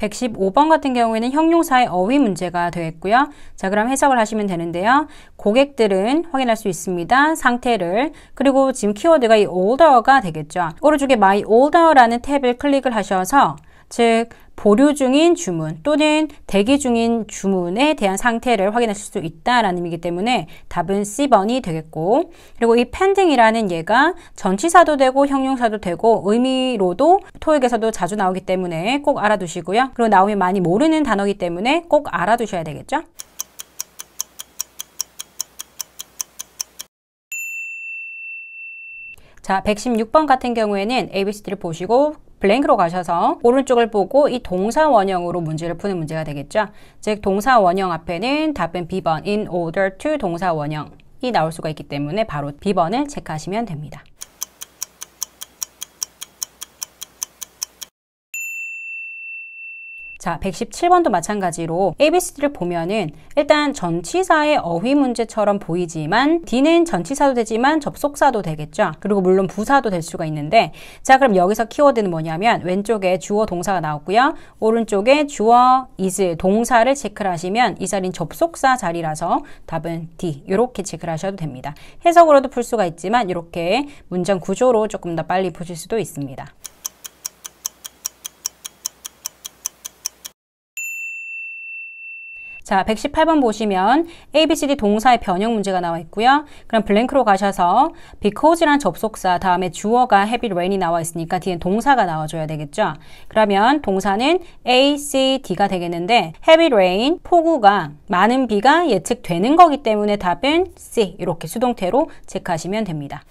115번 같은 경우에는 형용사의 어휘 문제가 되겠고요. 자, 그럼 해석을 하시면 되는데요. 고객들은 확인할 수 있습니다. 상태를 그리고 지금 키워드가 이 older가 되겠죠. 오른쪽에 my older라는 탭을 클릭을 하셔서 즉 보류 중인 주문 또는 대기 중인 주문에 대한 상태를 확인하실 수 있다라는 의미이기 때문에 답은 C번이 되겠고 그리고 이 pending이라는 예가 전치사도 되고 형용사도 되고 의미로도 토익에서도 자주 나오기 때문에 꼭 알아두시고요. 그리고 나오면 많이 모르는 단어이기 때문에 꼭 알아두셔야 되겠죠. 자, 116번 같은 경우에는 ABCD를 보시고 블랭크로 가셔서 오른쪽을 보고 이 동사 원형으로 문제를 푸는 문제가 되겠죠. 즉 동사 원형 앞에는 답변 B번 in order to 동사 원형이 나올 수가 있기 때문에 바로 B번을 체크하시면 됩니다. 자, 117번도 마찬가지로 ABCD를 보면은 일단 전치사의 어휘 문제처럼 보이지만 D는 전치사도 되지만 접속사도 되겠죠. 그리고 물론 부사도 될 수가 있는데 자, 그럼 여기서 키워드는 뭐냐면 왼쪽에 주어 동사가 나왔고요. 오른쪽에 주어 is 동사를 체크를 하시면 이 자리는 접속사 자리라서 답은 D 이렇게 체크를 하셔도 됩니다. 해석으로도 풀 수가 있지만 이렇게 문장 구조로 조금 더 빨리 보실 수도 있습니다. 자, 118번 보시면 ABCD 동사의 변형 문제가 나와 있고요. 그럼 블랭크로 가셔서 because란 접속사 다음에 주어가 heavy rain이 나와 있으니까 뒤엔 동사가 나와줘야 되겠죠. 그러면 동사는 A, C, D가 되겠는데 heavy rain, 폭우가 많은 비가 예측되는 거기 때문에 답은 C 이렇게 수동태로 체크하시면 됩니다.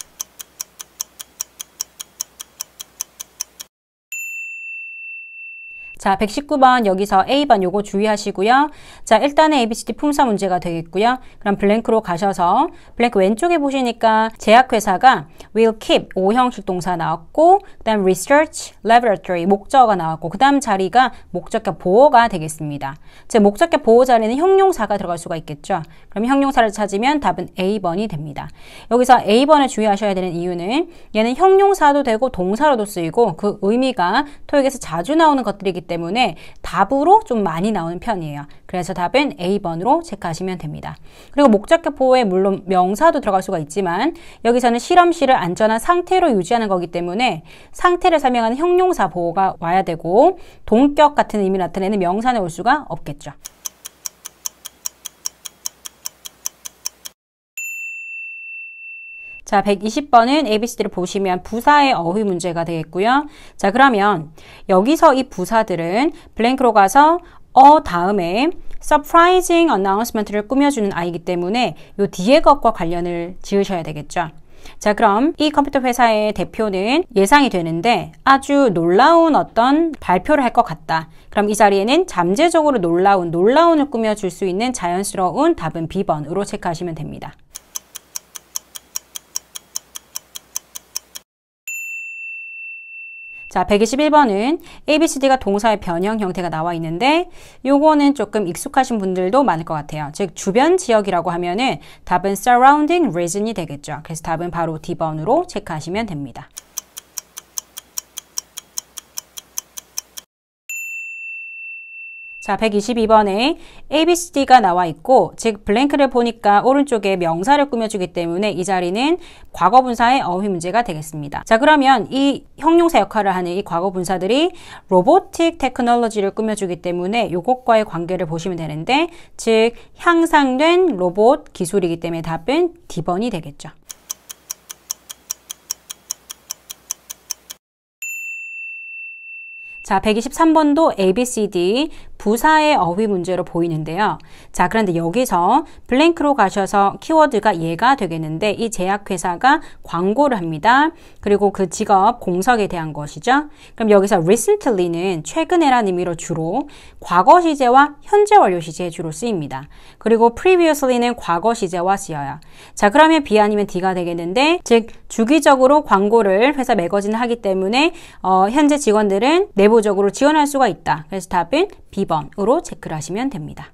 자, 119번 여기서 A번 요거 주의하시고요. 자, 일단은 ABCD 품사 문제가 되겠고요. 그럼 블랭크로 가셔서 블랭크 왼쪽에 보시니까 제약회사가 will keep 5형식 동사 나왔고 그다음 research, laboratory 목적어가 나왔고 그다음 자리가 목적격 보호가 되겠습니다. 제 목적격 보호 자리는 형용사가 들어갈 수가 있겠죠. 그럼 형용사를 찾으면 답은 A번이 됩니다. 여기서 A번을 주의하셔야 되는 이유는 얘는 형용사도 되고 동사로도 쓰이고 그 의미가 토익에서 자주 나오는 것들이기 때문에 때문에 답으로 좀 많이 나오는 편이에요. 그래서 답은 A번으로 체크하시면 됩니다. 그리고 목적격보호에 물론 명사도 들어갈 수가 있지만 여기서는 실험실을 안전한 상태로 유지하는 거기 때문에 상태를 설명하는 형용사 보호가 와야 되고 동격 같은 의미 나타내는 명사는 올 수가 없겠죠. 자, 120번은 ABCD를 보시면 부사의 어휘 문제가 되겠고요. 자, 그러면 여기서 이 부사들은 블랭크로 가서 어 다음에 surprising announcement를 꾸며주는 아이기 때문에 요 뒤에 것과 관련을 지으셔야 되겠죠. 자 그럼 이 컴퓨터 회사의 대표는 예상이 되는데 아주 놀라운 어떤 발표를 할 것 같다 그럼 이 자리에는 잠재적으로 놀라운 놀라운을 꾸며줄 수 있는 자연스러운 답은 B번으로 체크하시면 됩니다 자, 121번은 ABCD가 동사의 변형 형태가 나와 있는데 요거는 조금 익숙하신 분들도 많을 것 같아요. 즉 주변 지역이라고 하면은 답은 surrounding region이 되겠죠. 그래서 답은 바로 D번으로 체크하시면 됩니다. 자, 122번에 ABCD가 나와 있고, 즉 블랭크를 보니까 오른쪽에 명사를 꾸며주기 때문에 이 자리는 과거분사의 어휘 문제가 되겠습니다. 자, 그러면 이 형용사 역할을 하는 이 과거분사들이 로보틱 테크놀로지를 꾸며주기 때문에 이것과의 관계를 보시면 되는데, 즉 향상된 로봇 기술이기 때문에 답은 D번이 되겠죠. 자, 123번도 ABCD 부사의 어휘 문제로 보이는데요. 자, 그런데 여기서 블랭크로 가셔서 키워드가 얘가 되겠는데 이 제약회사가 광고를 합니다. 그리고 그 직업 공석에 대한 것이죠. 그럼 여기서 recently는 최근에란 의미로 주로 과거 시제와 현재 완료 시제에 주로 쓰입니다. 그리고 previously는 과거 시제와 쓰여요. 자, 그러면 B 아니면 D가 되겠는데 즉 주기적으로 광고를 회사 매거진을 하기 때문에 어, 현재 직원들은 내부적으로 지원할 수가 있다. 그래서 답은 비번으로 체크를 하시면 됩니다.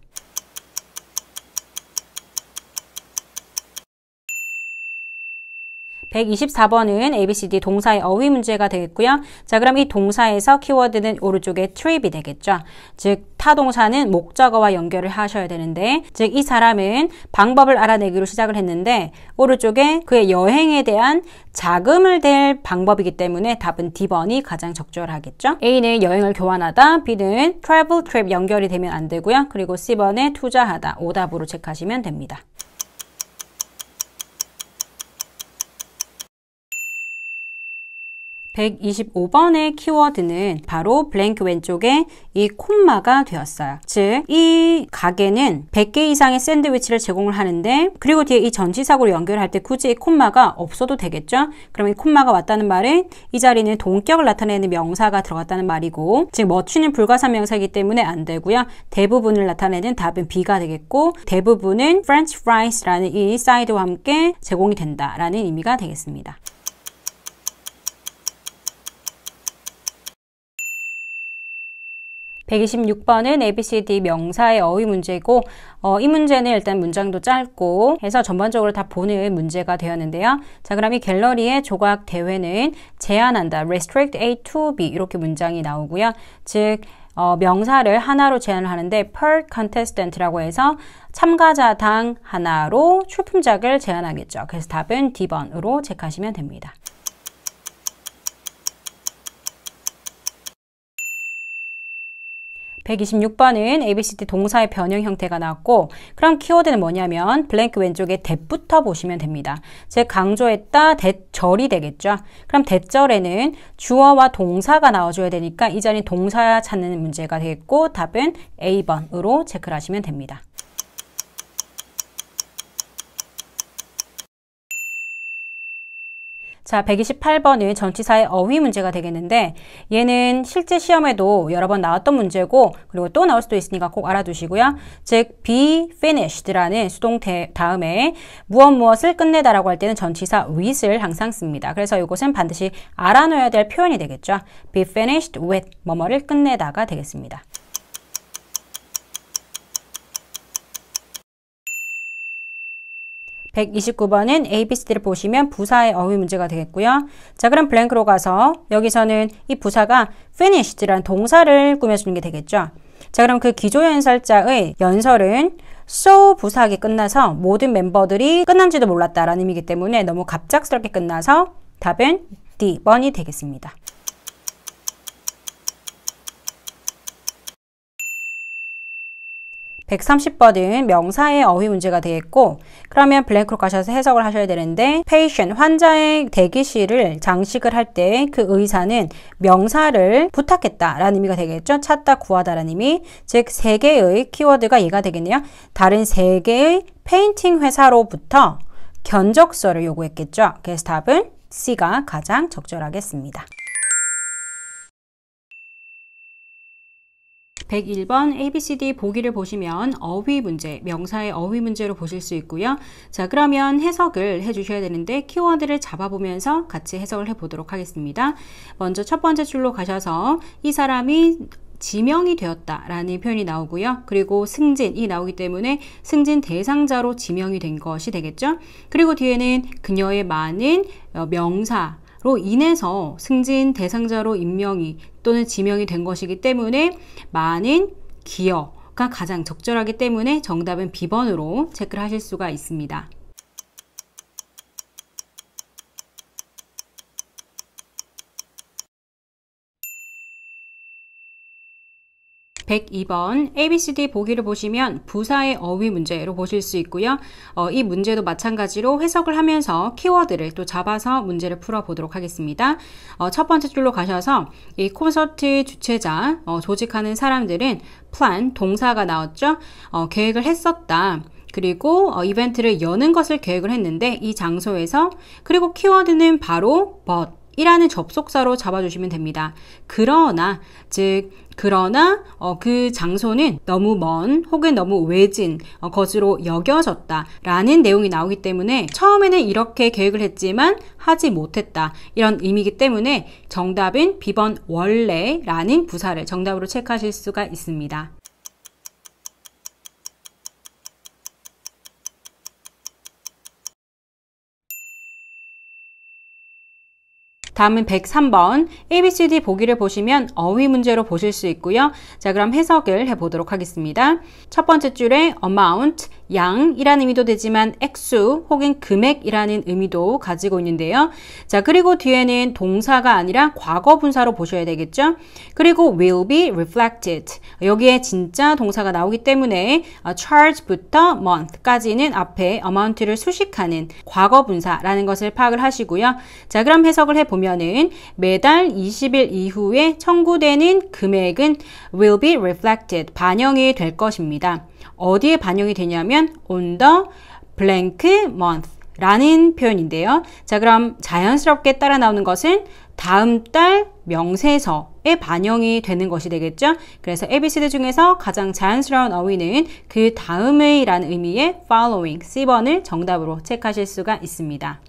124번은 ABCD 동사의 어휘 문제가 되겠고요. 자, 그럼 이 동사에서 키워드는 오른쪽에 trip이 되겠죠. 즉, 타동사는 목적어와 연결을 하셔야 되는데, 즉, 이 사람은 방법을 알아내기로 시작을 했는데, 오른쪽에 그의 여행에 대한 자금을 댈 방법이기 때문에 답은 D번이 가장 적절하겠죠. A는 여행을 교환하다, B는 travel trip 연결이 되면 안 되고요. 그리고 C번에 투자하다, 오답으로 체크하시면 됩니다. 125번의 키워드는 바로 블랭크 왼쪽에 이 콤마가 되었어요. 즉, 이 가게는 100개 이상의 샌드위치를 제공을 하는데 그리고 뒤에 이 전치사고를 연결할 때 굳이 이 콤마가 없어도 되겠죠? 그러면 이 콤마가 왔다는 말은 이 자리는 동격을 나타내는 명사가 들어갔다는 말이고 즉, 멋추는 불가사 명사이기 때문에 안 되고요. 대부분을 나타내는 답은 B가 되겠고 대부분은 French fries라는 이 사이드와 함께 제공이 된다라는 의미가 되겠습니다. 126번은 ABCD 명사의 어휘 문제고 어, 이 문제는 일단 문장도 짧고 해서 전반적으로 다 보는 문제가 되었는데요. 자 그럼 이 갤러리의 조각 대회는 제한한다. restrict A to B 이렇게 문장이 나오고요. 즉 어, 명사를 하나로 제한을 하는데 per contestant라고 해서 참가자당 하나로 출품작을 제한하겠죠. 그래서 답은 D번으로 체크하시면 됩니다. 126번은 ABCD 동사의 변형 형태가 나왔고 그럼 키워드는 뭐냐면 블랭크 왼쪽에 대부터 보시면 됩니다. 즉 강조했다 대절이 되겠죠. 그럼 대절에는 주어와 동사가 나와줘야 되니까 이 자리 동사 찾는 문제가 되겠고 답은 A번으로 체크를 하시면 됩니다. 자, 128번은 전치사의 어휘 문제가 되겠는데 얘는 실제 시험에도 여러 번 나왔던 문제고 그리고 또 나올 수도 있으니까 꼭 알아두시고요. 즉 be finished라는 수동 다음에 무엇 무엇을 끝내다라고 할 때는 전치사 with을 항상 씁니다. 그래서 이것은 반드시 알아놓아야 될 표현이 되겠죠. be finished with 뭐뭐를 끝내다가 되겠습니다. 129번은 ABCD를 보시면 부사의 어휘 문제가 되겠고요. 자, 그럼 블랭크로 가서 여기서는 이 부사가 finished라는 동사를 꾸며주는 게 되겠죠. 자, 그럼 그 기조연설자의 연설은 so 부사하게 끝나서 모든 멤버들이 끝난지도 몰랐다라는 의미이기 때문에 너무 갑작스럽게 끝나서 답은 D번이 되겠습니다. 130번은 명사의 어휘 문제가 되겠고 그러면 블랭크로 가셔서 해석을 하셔야 되는데 patient 환자의 대기실을 장식을 할 때 그 의사는 명사를 부탁했다 라는 의미가 되겠죠 찾다 구하다 라는 의미 즉3 개의 키워드가 얘가 되겠네요 다른 3 개의 페인팅 회사로부터 견적서를 요구했겠죠 그래서 답은 C가 가장 적절하겠습니다 101번 ABCD 보기를 보시면 어휘 문제, 명사의 어휘 문제로 보실 수 있고요. 자, 그러면 해석을 해주셔야 되는데 키워드를 잡아보면서 같이 해석을 해보도록 하겠습니다. 먼저 첫 번째 줄로 가셔서 이 사람이 지명이 되었다라는 표현이 나오고요. 그리고 승진이 나오기 때문에 승진 대상자로 지명이 된 것이 되겠죠. 그리고 뒤에는 그녀의 많은 명사 로 인해서 승진 대상자로 임명이 또는 지명이 된 것이기 때문에 많은 기여가 가장 적절하기 때문에 정답은 B번으로 체크를 하실 수가 있습니다. 102번 ABCD 보기를 보시면 부사의 어휘 문제로 보실 수 있고요. 어, 이 문제도 마찬가지로 해석을 하면서 키워드를 또 잡아서 문제를 풀어보도록 하겠습니다. 어, 첫 번째 줄로 가셔서 이 콘서트 주최자, 어, 조직하는 사람들은 plan, 동사가 나왔죠. 어, 계획을 했었다. 그리고 어, 이벤트를 여는 것을 계획을 했는데 이 장소에서 그리고 키워드는 바로 but 이라는 접속사로 잡아주시면 됩니다. 그러나, 즉, 그러나 어, 그 장소는 너무 먼 혹은 너무 외진 어, 거지로 여겨졌다 라는 내용이 나오기 때문에 처음에는 이렇게 계획을 했지만 하지 못했다 이런 의미이기 때문에 정답은 비번 원래 라는 부사를 정답으로 체크하실 수가 있습니다. 다음은 103번 ABCD 보기를 보시면 어휘 문제로 보실 수 있고요. 자 그럼 해석을 해보도록 하겠습니다. 첫 번째 줄에 amount, 양이라는 의미도 되지만 액수 혹은 금액이라는 의미도 가지고 있는데요. 자 그리고 뒤에는 동사가 아니라 과거 분사로 보셔야 되겠죠. 그리고 will be reflected 여기에 진짜 동사가 나오기 때문에 어, charge부터 month까지는 앞에 amount를 수식하는 과거 분사라는 것을 파악을 하시고요. 자 그럼 해석을 해보면 보면은 매달 20일 이후에 청구되는 금액은 will be reflected 반영이 될 것입니다. 어디에 반영이 되냐면 on the blank month 라는 표현인데요. 자, 그럼 자연스럽게 따라 나오는 것은 다음 달 명세서에 반영이 되는 것이 되겠죠. 그래서 ABCD 중에서 가장 자연스러운 어휘는 그 다음의 라는 의미의 following, C번을 정답으로 체크하실 수가 있습니다.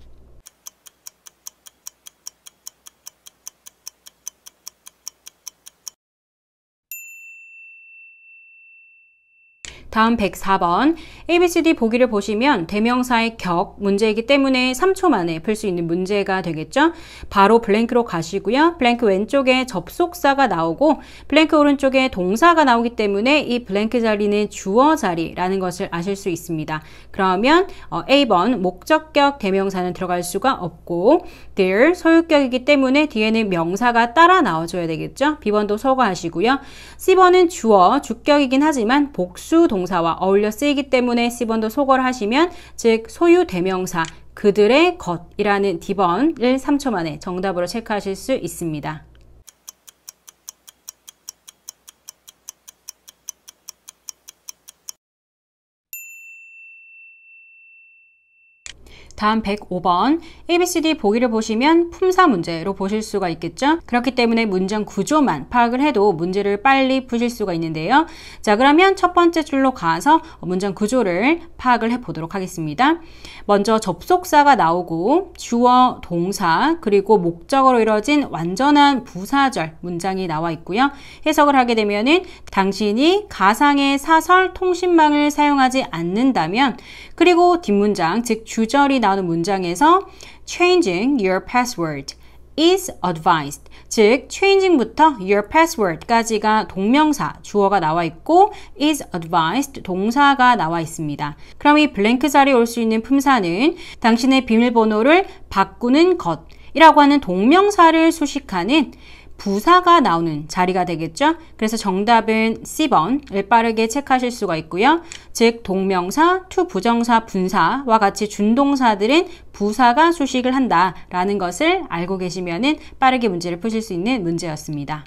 다음 104번 ABCD 보기를 보시면 대명사의 격 문제이기 때문에 3초 만에 풀 수 있는 문제가 되겠죠. 바로 블랭크로 가시고요. 블랭크 왼쪽에 접속사가 나오고 블랭크 오른쪽에 동사가 나오기 때문에 이 블랭크 자리는 주어 자리라는 것을 아실 수 있습니다. 그러면 어, A번 목적격 대명사는 들어갈 수가 없고 their 소유격이기 때문에 뒤에는 명사가 따라 나와줘야 되겠죠. B번도 소거하시고요. C번은 주어, 주격이긴 하지만 복수 동사와 어울려 쓰이기 때문에 C번도 소거를 하시면 즉 소유 대명사 그들의 것이라는 D번을 3초 만에 정답으로 체크하실 수 있습니다. 다음 105번 ABCD 보기를 보시면 품사 문제로 보실 수가 있겠죠. 그렇기 때문에 문장 구조만 파악을 해도 문제를 빨리 푸실 수가 있는데요. 자 그러면 첫 번째 줄로 가서 문장 구조를 파악을 해보도록 하겠습니다. 먼저 접속사가 나오고 주어, 동사, 그리고 목적으로 이뤄진 완전한 부사절 문장이 나와 있고요. 해석을 하게 되면은 당신이 가상의 사설 통신망을 사용하지 않는다면 그리고 뒷문장 즉 주절이 나와 나오는 문장에서 changing your password is advised. 즉, changing부터 your password까지가 동명사, 주어가 나와 있고 is advised, 동사가 나와 있습니다. 그럼 이 블랭크 자리에 올 수 있는 품사는 당신의 비밀번호를 바꾸는 것 이라고 하는 동명사를 수식하는 부사가 나오는 자리가 되겠죠. 그래서 정답은 C번을 빠르게 체크하실 수가 있고요. 즉 동명사, 투 부정사, 분사와 같이 준동사들은 부사가 수식을 한다라는 것을 알고 계시면 빠르게 문제를 푸실 수 있는 문제였습니다.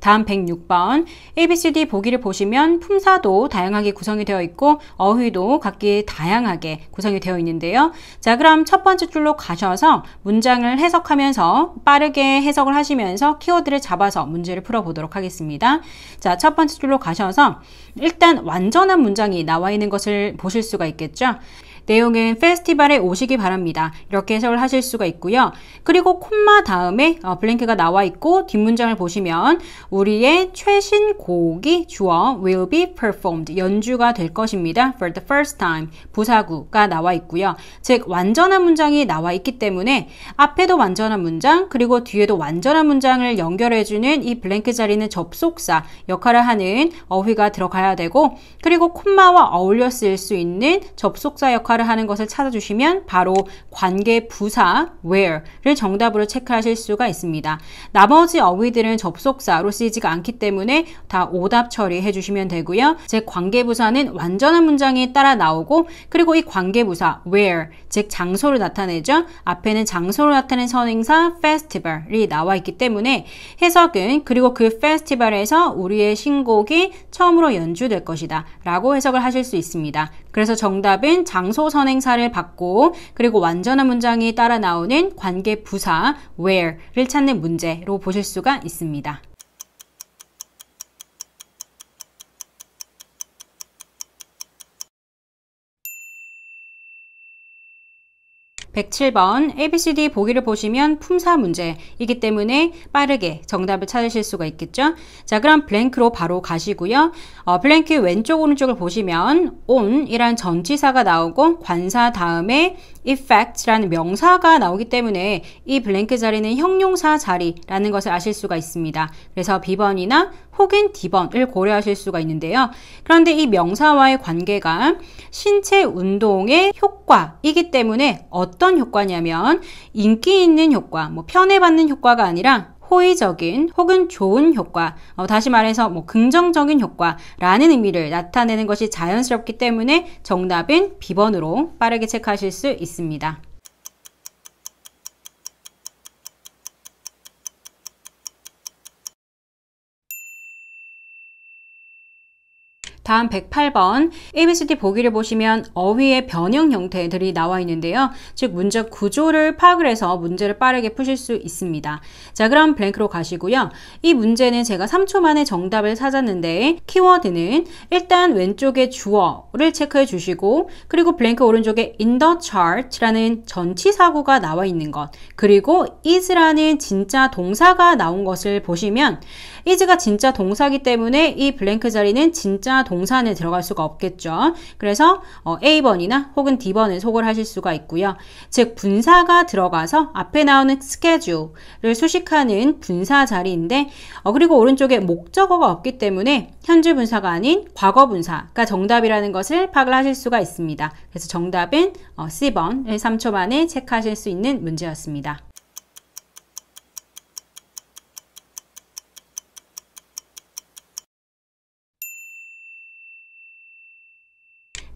다음 106번 ABCD 보기를 보시면 품사도 다양하게 구성이 되어 있고 어휘도 각기 다양하게 구성이 되어 있는데요. 자 그럼 첫 번째 줄로 가셔서 문장을 해석하면서 빠르게 해석을 하시면서 키워드를 잡아서 문제를 풀어보도록 하겠습니다. 자첫 번째 줄로 가셔서 일단 완전한 문장이 나와 있는 것을 보실 수가 있겠죠. 내용은 페스티벌에 오시기 바랍니다. 이렇게 해석을 하실 수가 있고요. 그리고 콤마 다음에 어, 블랭크가 나와 있고 뒷문장을 보시면 우리의 최신 곡이 주어 will be performed 연주가 될 것입니다. for the first time 부사구가 나와 있고요. 즉 완전한 문장이 나와 있기 때문에 앞에도 완전한 문장 그리고 뒤에도 완전한 문장을 연결해주는 이 블랭크 자리는 접속사 역할을 하는 어휘가 들어가야 되고 그리고 콤마와 어울려 쓰수 있는 접속사 역할을 무엇를 하는 것을 찾아주시면 바로 관계 부사 where를 정답으로 체크하실 수가 있습니다. 나머지 어휘들은 접속사로 쓰이지가 않기 때문에 다 오답 처리해 주시면 되고요. 즉 관계 부사는 완전한 문장이 따라 나오고 그리고 이 관계 부사 where 즉 장소를 나타내죠. 앞에는 장소를 나타낸 선행사 festival이 나와 있기 때문에 해석은 그리고 그 페스티벌에서 우리의 신곡이 처음으로 연주될 것이다 라고 해석을 하실 수 있습니다. 그래서 정답은 장소 선행사를 받고 그리고 완전한 문장이 따라 나오는 관계 부사 where를 찾는 문제로 보실 수가 있습니다. 107번 ABCD 보기를 보시면 품사 문제이기 때문에 빠르게 정답을 찾으실 수가 있겠죠. 자 그럼 블랭크로 바로 가시고요. 어, 블랭크 왼쪽 오른쪽을 보시면 on이란 전치사가 나오고 관사 다음에 effect라는 명사가 나오기 때문에 이 블랭크 자리는 형용사 자리라는 것을 아실 수가 있습니다. 그래서 B번이나 혹은 D번을 고려하실 수가 있는데요. 그런데 이 명사와의 관계가 신체 운동의 효과이기 때문에 어떤 효과냐면 인기 있는 효과, 뭐편해받는 효과가 아니라 호의적인 혹은 좋은 효과, 어, 다시 말해서 뭐 긍정적인 효과라는 의미를 나타내는 것이 자연스럽기 때문에 정답은 비번으로 빠르게 체크하실 수 있습니다. 다음 108번 ABCD 보기를 보시면 어휘의 변형 형태들이 나와 있는데요. 즉 문제 구조를 파악을 해서 문제를 빠르게 푸실 수 있습니다. 자 그럼 블랭크로 가시고요. 이 문제는 제가 3초 만에 정답을 찾았는데 키워드는 일단 왼쪽에 주어를 체크해 주시고 그리고 블랭크 오른쪽에 in the chart라는 전치사고가 나와 있는 것 그리고 is라는 진짜 동사가 나온 것을 보시면 is가 진짜 동사기 때문에 이 블랭크 자리는 진짜 동사 동산에 들어갈 수가 없겠죠. 그래서 어, A번이나 혹은 D번을 속을 하실 수가 있고요. 즉 분사가 들어가서 앞에 나오는 스케줄을 수식하는 분사 자리인데 어, 그리고 오른쪽에 목적어가 없기 때문에 현재 분사가 아닌 과거 분사가 정답이라는 것을 파악을 하실 수가 있습니다. 그래서 정답은 어, C번 3초 만에 체크하실 수 있는 문제였습니다.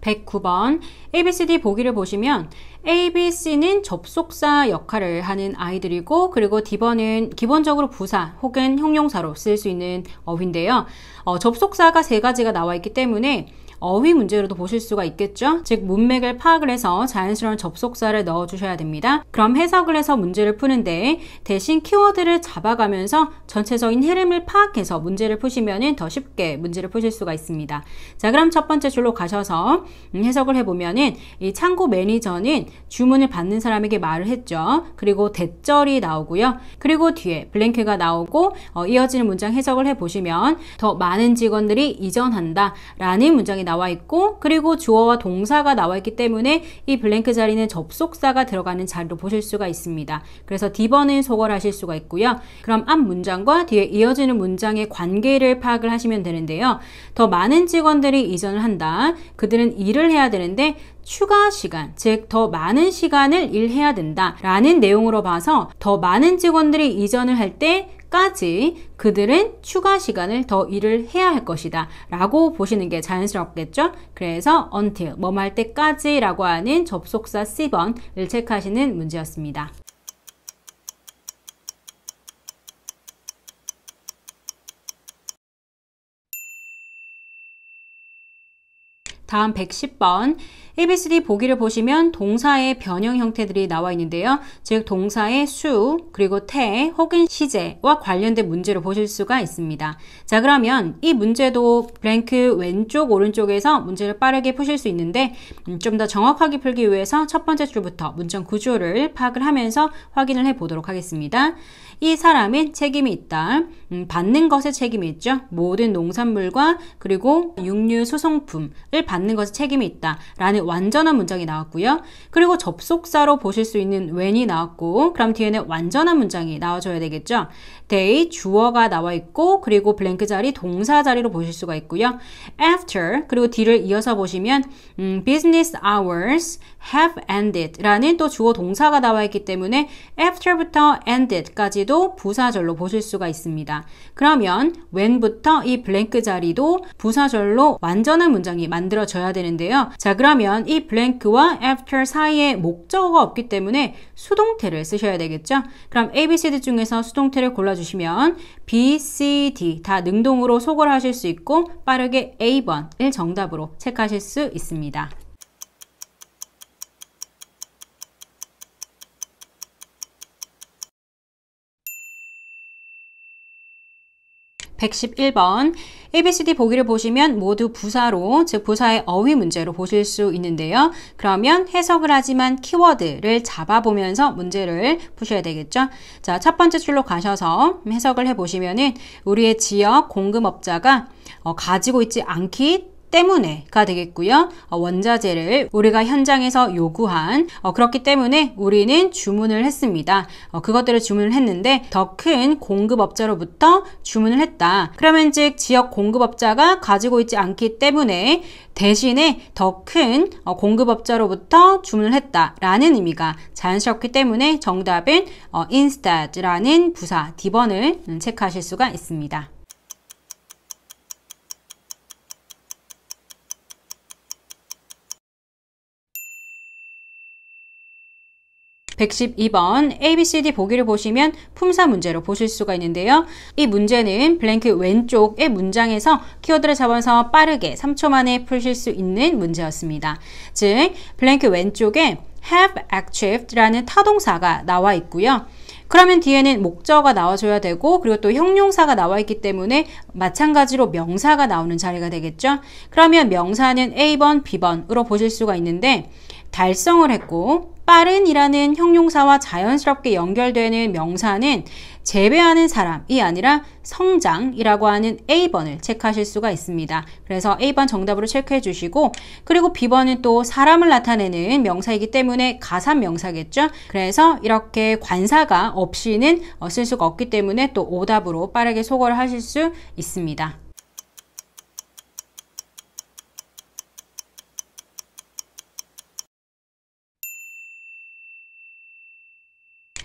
109번 ABCD 보기를 보시면 ABC는 접속사 역할을 하는 아이들이고 그리고 D번은 기본적으로 부사 혹은 형용사로 쓸 수 있는 어휘인데요. 어, 접속사가 세 가지가 나와 있기 때문에 어휘 문제로도 보실 수가 있겠죠? 즉 문맥을 파악을 해서 자연스러운 접속사를 넣어주셔야 됩니다. 그럼 해석을 해서 문제를 푸는데 대신 키워드를 잡아가면서 전체적인 흐름을 파악해서 문제를 푸시면 더 쉽게 문제를 푸실 수가 있습니다. 자 그럼 첫 번째 줄로 가셔서 음, 해석을 해보면 은이 창고 매니저는 주문을 받는 사람에게 말을 했죠. 그리고 대절이 나오고요. 그리고 뒤에 블랭크가 나오고 어, 이어지는 문장 해석을 해보시면 더 많은 직원들이 이전한다 라는 문장이 나오고 나와 있고 그리고 주어와 동사가 나와 있기 때문에 이 블랭크 자리는 접속사가 들어가는 자리로 보실 수가 있습니다. 그래서 D번을 소거하실 수가 있고요. 그럼 앞 문장과 뒤에 이어지는 문장의 관계를 파악을 하시면 되는데요. 더 많은 직원들이 이전을 한다. 그들은 일을 해야 되는데 추가 시간, 즉 더 많은 시간을 일해야 된다 라는 내용으로 봐서 더 많은 직원들이 이전을 할때 때까지 그들은 추가 시간을 더 일을 해야 할 것이다. 라고 보시는 게 자연스럽겠죠? 그래서 until, 뭐 말 때까지 라고 하는 접속사 C번을 체크하시는 문제였습니다. 다음 110번 ABCD 보기를 보시면 동사의 변형 형태들이 나와 있는데요. 즉 동사의 수 그리고 태 혹은 시제와 관련된 문제를 보실 수가 있습니다. 자 그러면 이 문제도 블랭크 왼쪽 오른쪽에서 문제를 빠르게 푸실 수 있는데 음, 좀더 정확하게 풀기 위해서 첫 번째 줄부터 문장 구조를 파악을 하면서 확인을 해보도록 하겠습니다. 이 사람의 책임이 있다. 음, 받는 것에 책임이 있죠. 모든 농산물과 그리고 육류 수송품을 받는 것에 책임이 있다. 라는 완전한 문장이 나왔고요. 그리고 접속사로 보실 수 있는 when이 나왔고 그럼 뒤에는 완전한 문장이 나와줘야 되겠죠. d a y 주어가 나와 있고 그리고 블랭크 자리 동사 자리로 보실 수가 있고요. after 그리고 뒤를 이어서 보시면 음, business hours have ended 라는 또 주어 동사가 나와 있기 때문에 after부터 ended까지도 자리도 부사절로 보실 수가 있습니다. 그러면 when부터 이 블랭크 자리도 부사절로 완전한 문장이 만들어져야 되는데요. 자 그러면 이 블랭크와 after 사이에 목적어가 없기 때문에 수동태를 쓰셔야 되겠죠. 그럼 A, B, C, D 중에서 수동태를 골라주시면 B, C, D 다 능동으로 소거를 하실 수 있고 빠르게 A번을 정답으로 체크하실 수 있습니다. 111번 ABCD 보기를 보시면 모두 부사로 즉 부사의 어휘 문제로 보실 수 있는데요. 그러면 해석을 하지만 키워드를 잡아보면서 문제를 푸셔야 되겠죠. 자, 첫 번째 줄로 가셔서 해석을 해보시면은 우리의 지역 공급업자가 어, 가지고 있지 않기 때문에가 되겠고요. 어, 원자재를 우리가 현장에서 요구한 어, 그렇기 때문에 우리는 주문을 했습니다. 어, 그것들을 주문을 했는데 더 큰 공급업자로부터 주문을 했다. 그러면 즉 지역 공급업자가 가지고 있지 않기 때문에 대신에 더 큰 공급업자로부터 주문을 했다라는 의미가 자연스럽기 때문에 정답은 instead라는 부사 D번을 음, 체크하실 수가 있습니다. 112번 ABCD 보기를 보시면 품사 문제로 보실 수가 있는데요. 이 문제는 블랭크 왼쪽의 문장에서 키워드를 잡아서 빠르게 3초 만에 풀실수 있는 문제였습니다. 즉 블랭크 왼쪽에 have achieved라는 타동사가 나와 있고요. 그러면 뒤에는 목적어가 나와줘야 되고 그리고 또 형용사가 나와 있기 때문에 마찬가지로 명사가 나오는 자리가 되겠죠. 그러면 명사는 A번, B번으로 보실 수가 있는데 달성을 했고 빠른이라는 형용사와 자연스럽게 연결되는 명사는 재배하는 사람이 아니라 성장이라고 하는 A번을 체크하실 수가 있습니다. 그래서 A번 정답으로 체크해 주시고 그리고 B번은 또 사람을 나타내는 명사이기 때문에 가산 명사겠죠. 그래서 이렇게 관사가 없이는 어, 쓸 수가 없기 때문에 또 오답으로 빠르게 소거를 하실 수 있습니다.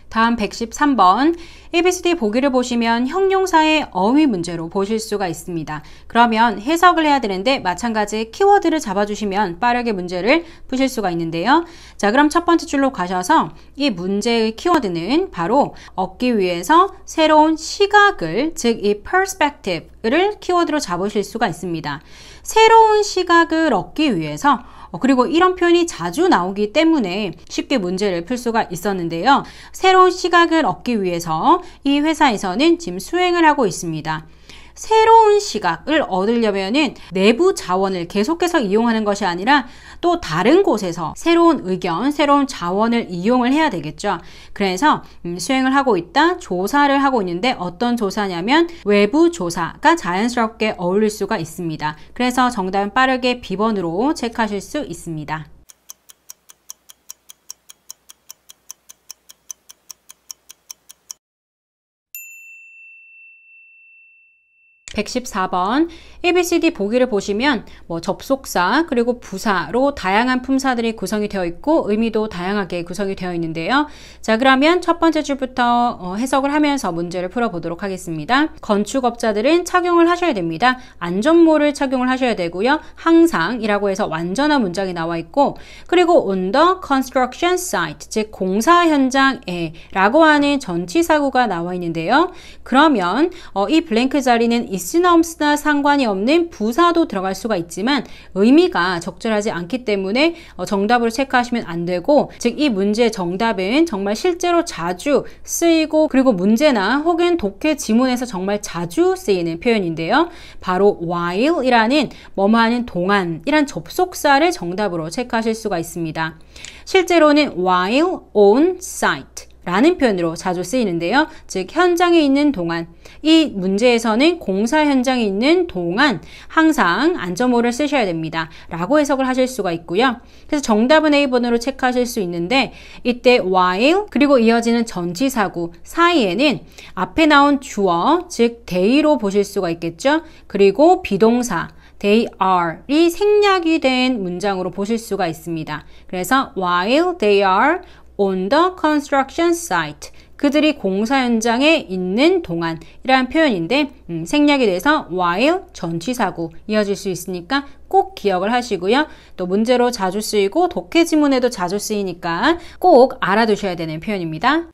다음 113번 ABCD 보기를 보시면 형용사의 어휘 문제로 보실 수가 있습니다. 그러면 해석을 해야 되는데 마찬가지 키워드를 잡아주시면 빠르게 문제를 푸실 수가 있는데요. 자 그럼 첫 번째 줄로 가셔서 이 문제의 키워드는 바로 얻기 위해서 새로운 시각을 즉 이 perspective를 키워드로 잡으실 수가 있습니다. 새로운 시각을 얻기 위해서 어, 그리고 이런 표현이 자주 나오기 때문에 쉽게 문제를 풀 수가 있었는데요. 새로운 시각을 얻기 위해서 이 회사에서는 지금 수행을 하고 있습니다. 새로운 시각을 얻으려면은 내부 자원을 계속해서 이용하는 것이 아니라 또 다른 곳에서 새로운 의견, 새로운 자원을 이용을 해야 되겠죠. 그래서 음, 수행을 하고 있다, 조사를 하고 있는데 어떤 조사냐면 외부 조사가 자연스럽게 어울릴 수가 있습니다. 그래서 정답은 빠르게 비번으로 체크하실 수 있습니다. 114번 ABCD 보기를 보시면 뭐 접속사 그리고 부사로 다양한 품사들이 구성이 되어 있고 의미도 다양하게 구성이 되어 있는데요. 자 그러면 첫 번째 줄부터 어, 해석을 하면서 문제를 풀어보도록 하겠습니다. 건축업자들은 착용을 하셔야 됩니다. 안전모를 착용을 하셔야 되고요. 항상이라고 해서 완전한 문장이 나와 있고 그리고 on the construction site 즉 공사 현장에 라고 하는 전치사고가 나와 있는데요. 그러면 어, 이 블랭크 자리는 i 있으나 없으나 상관이 없는 부사도 들어갈 수가 있지만 의미가 적절하지 않기 때문에 어, 정답으로 체크하시면 안 되고 즉 이 문제의 정답은 정말 실제로 자주 쓰이고 그리고 문제나 혹은 독해 지문에서 정말 자주 쓰이는 표현인데요. 바로 while이라는 뭐뭐 하는 동안 이란 접속사를 정답으로 체크하실 수가 있습니다. 실제로는 while on site 라는 표현으로 자주 쓰이는데요. 즉 현장에 있는 동안 이 문제에서는 공사 현장에 있는 동안 항상 안전모를 쓰셔야 됩니다. 라고 해석을 하실 수가 있고요. 그래서 정답은 a 번으로 체크하실 수 있는데 이때 while 그리고 이어지는 전치사구 사이에는 앞에 나온 주어 즉 day로 보실 수가 있겠죠. 그리고 비동사 they are이 생략이 된 문장으로 보실 수가 있습니다. 그래서 while they are on the construction site. 그들이 공사 현장에 있는 동안 이라는 표현인데 음, 생략이 돼서 while 전치사고 이어질 수 있으니까 꼭 기억을 하시고요. 또 문제로 자주 쓰이고 독해 지문에도 자주 쓰이니까 꼭 알아두셔야 되는 표현입니다.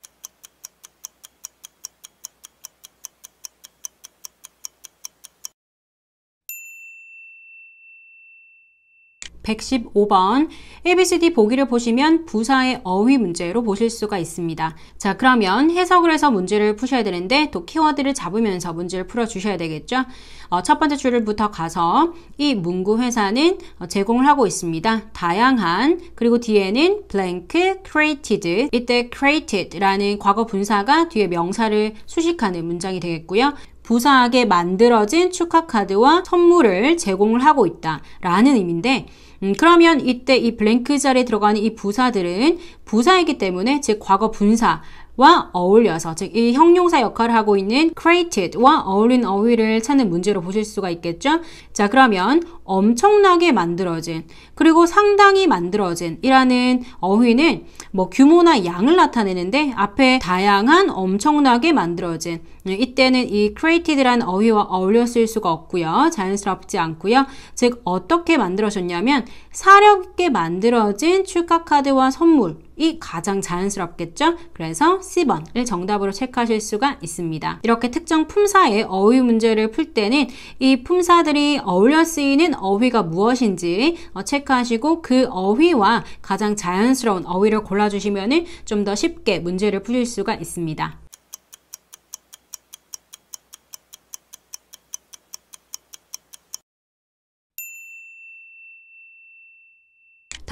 115번 ABCD 보기를 보시면 부사의 어휘 문제로 보실 수가 있습니다. 자 그러면 해석을 해서 문제를 푸셔야 되는데 또 키워드를 잡으면서 문제를 풀어주셔야 되겠죠. 어, 첫 번째 줄부터 가서 이 문구 회사는 어, 제공을 하고 있습니다. 다양한 그리고 뒤에는 blank created 이때 created라는 과거 분사가 뒤에 명사를 수식하는 문장이 되겠고요. 부사하게 만들어진 축하 카드와 선물을 제공을 하고 있다 라는 의미인데 음, 그러면 이때 이 블랭크 자리에 들어가는 이 부사들은 부사이기 때문에 제 과거 분사 와 어울려서 즉 이 형용사 역할을 하고 있는 created와 어울린 어휘를 찾는 문제로 보실 수가 있겠죠. 자 그러면 엄청나게 만들어진 그리고 상당히 만들어진 이라는 어휘는 뭐 규모나 양을 나타내는데 앞에 다양한 엄청나게 만들어진 예, 이때는 이 created라는 어휘와 어울려 쓸 수가 없고요. 자연스럽지 않고요. 즉 어떻게 만들어졌냐면 사력 있게 만들어진 출가 카드와 선물 이 가장 자연스럽겠죠? 그래서 C번을 정답으로 체크하실 수가 있습니다. 이렇게 특정 품사의 어휘 문제를 풀 때는 이 품사들이 어울려 쓰이는 어휘가 무엇인지 어, 체크하시고 그 어휘와 가장 자연스러운 어휘를 골라주시면 좀 더 쉽게 문제를 풀릴 수가 있습니다.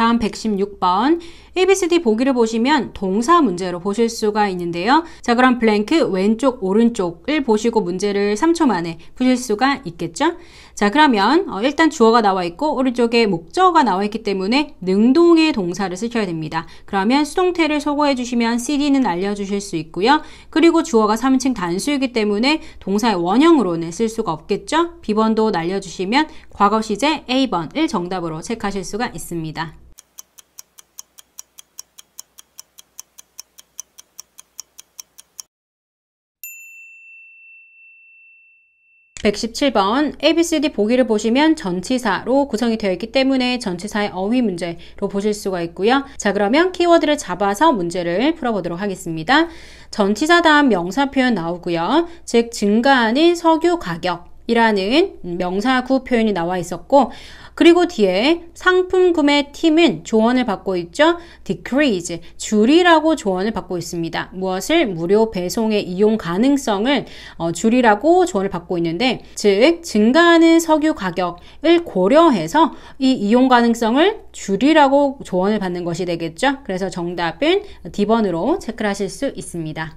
다음 116번 ABCD 보기를 보시면 동사 문제로 보실 수가 있는데요. 자 그럼 블랭크 왼쪽 오른쪽을 보시고 문제를 3초 만에 푸실 수가 있겠죠. 자 그러면 어, 일단 주어가 나와 있고 오른쪽에 목적어가 나와 있기 때문에 능동의 동사를 쓰셔야 됩니다. 그러면 수동태를 소거해 주시면 CD는 알려주실 수 있고요. 그리고 주어가 3인칭 단수이기 때문에 동사의 원형으로는 쓸 수가 없겠죠. 비번도 날려주시면 과거 시제 A번을 정답으로 체크하실 수가 있습니다. 117번 ABCD 보기를 보시면 전치사로 구성이 되어 있기 때문에 전치사의 어휘 문제로 보실 수가 있고요. 자 그러면 키워드를 잡아서 문제를 풀어보도록 하겠습니다. 전치사 다음 명사 표현 나오고요. 즉 증가하는 석유 가격 이라는 명사구 표현이 나와 있었고 그리고 뒤에 상품 구매 팀은 조언을 받고 있죠. decrease, 줄이라고 조언을 받고 있습니다. 무엇을 무료 배송의 이용 가능성을 어, 줄이라고 조언을 받고 있는데 즉 증가하는 석유 가격을 고려해서 이 이용 가능성을 줄이라고 조언을 받는 것이 되겠죠. 그래서 정답은 D번으로 체크 하실 수 있습니다.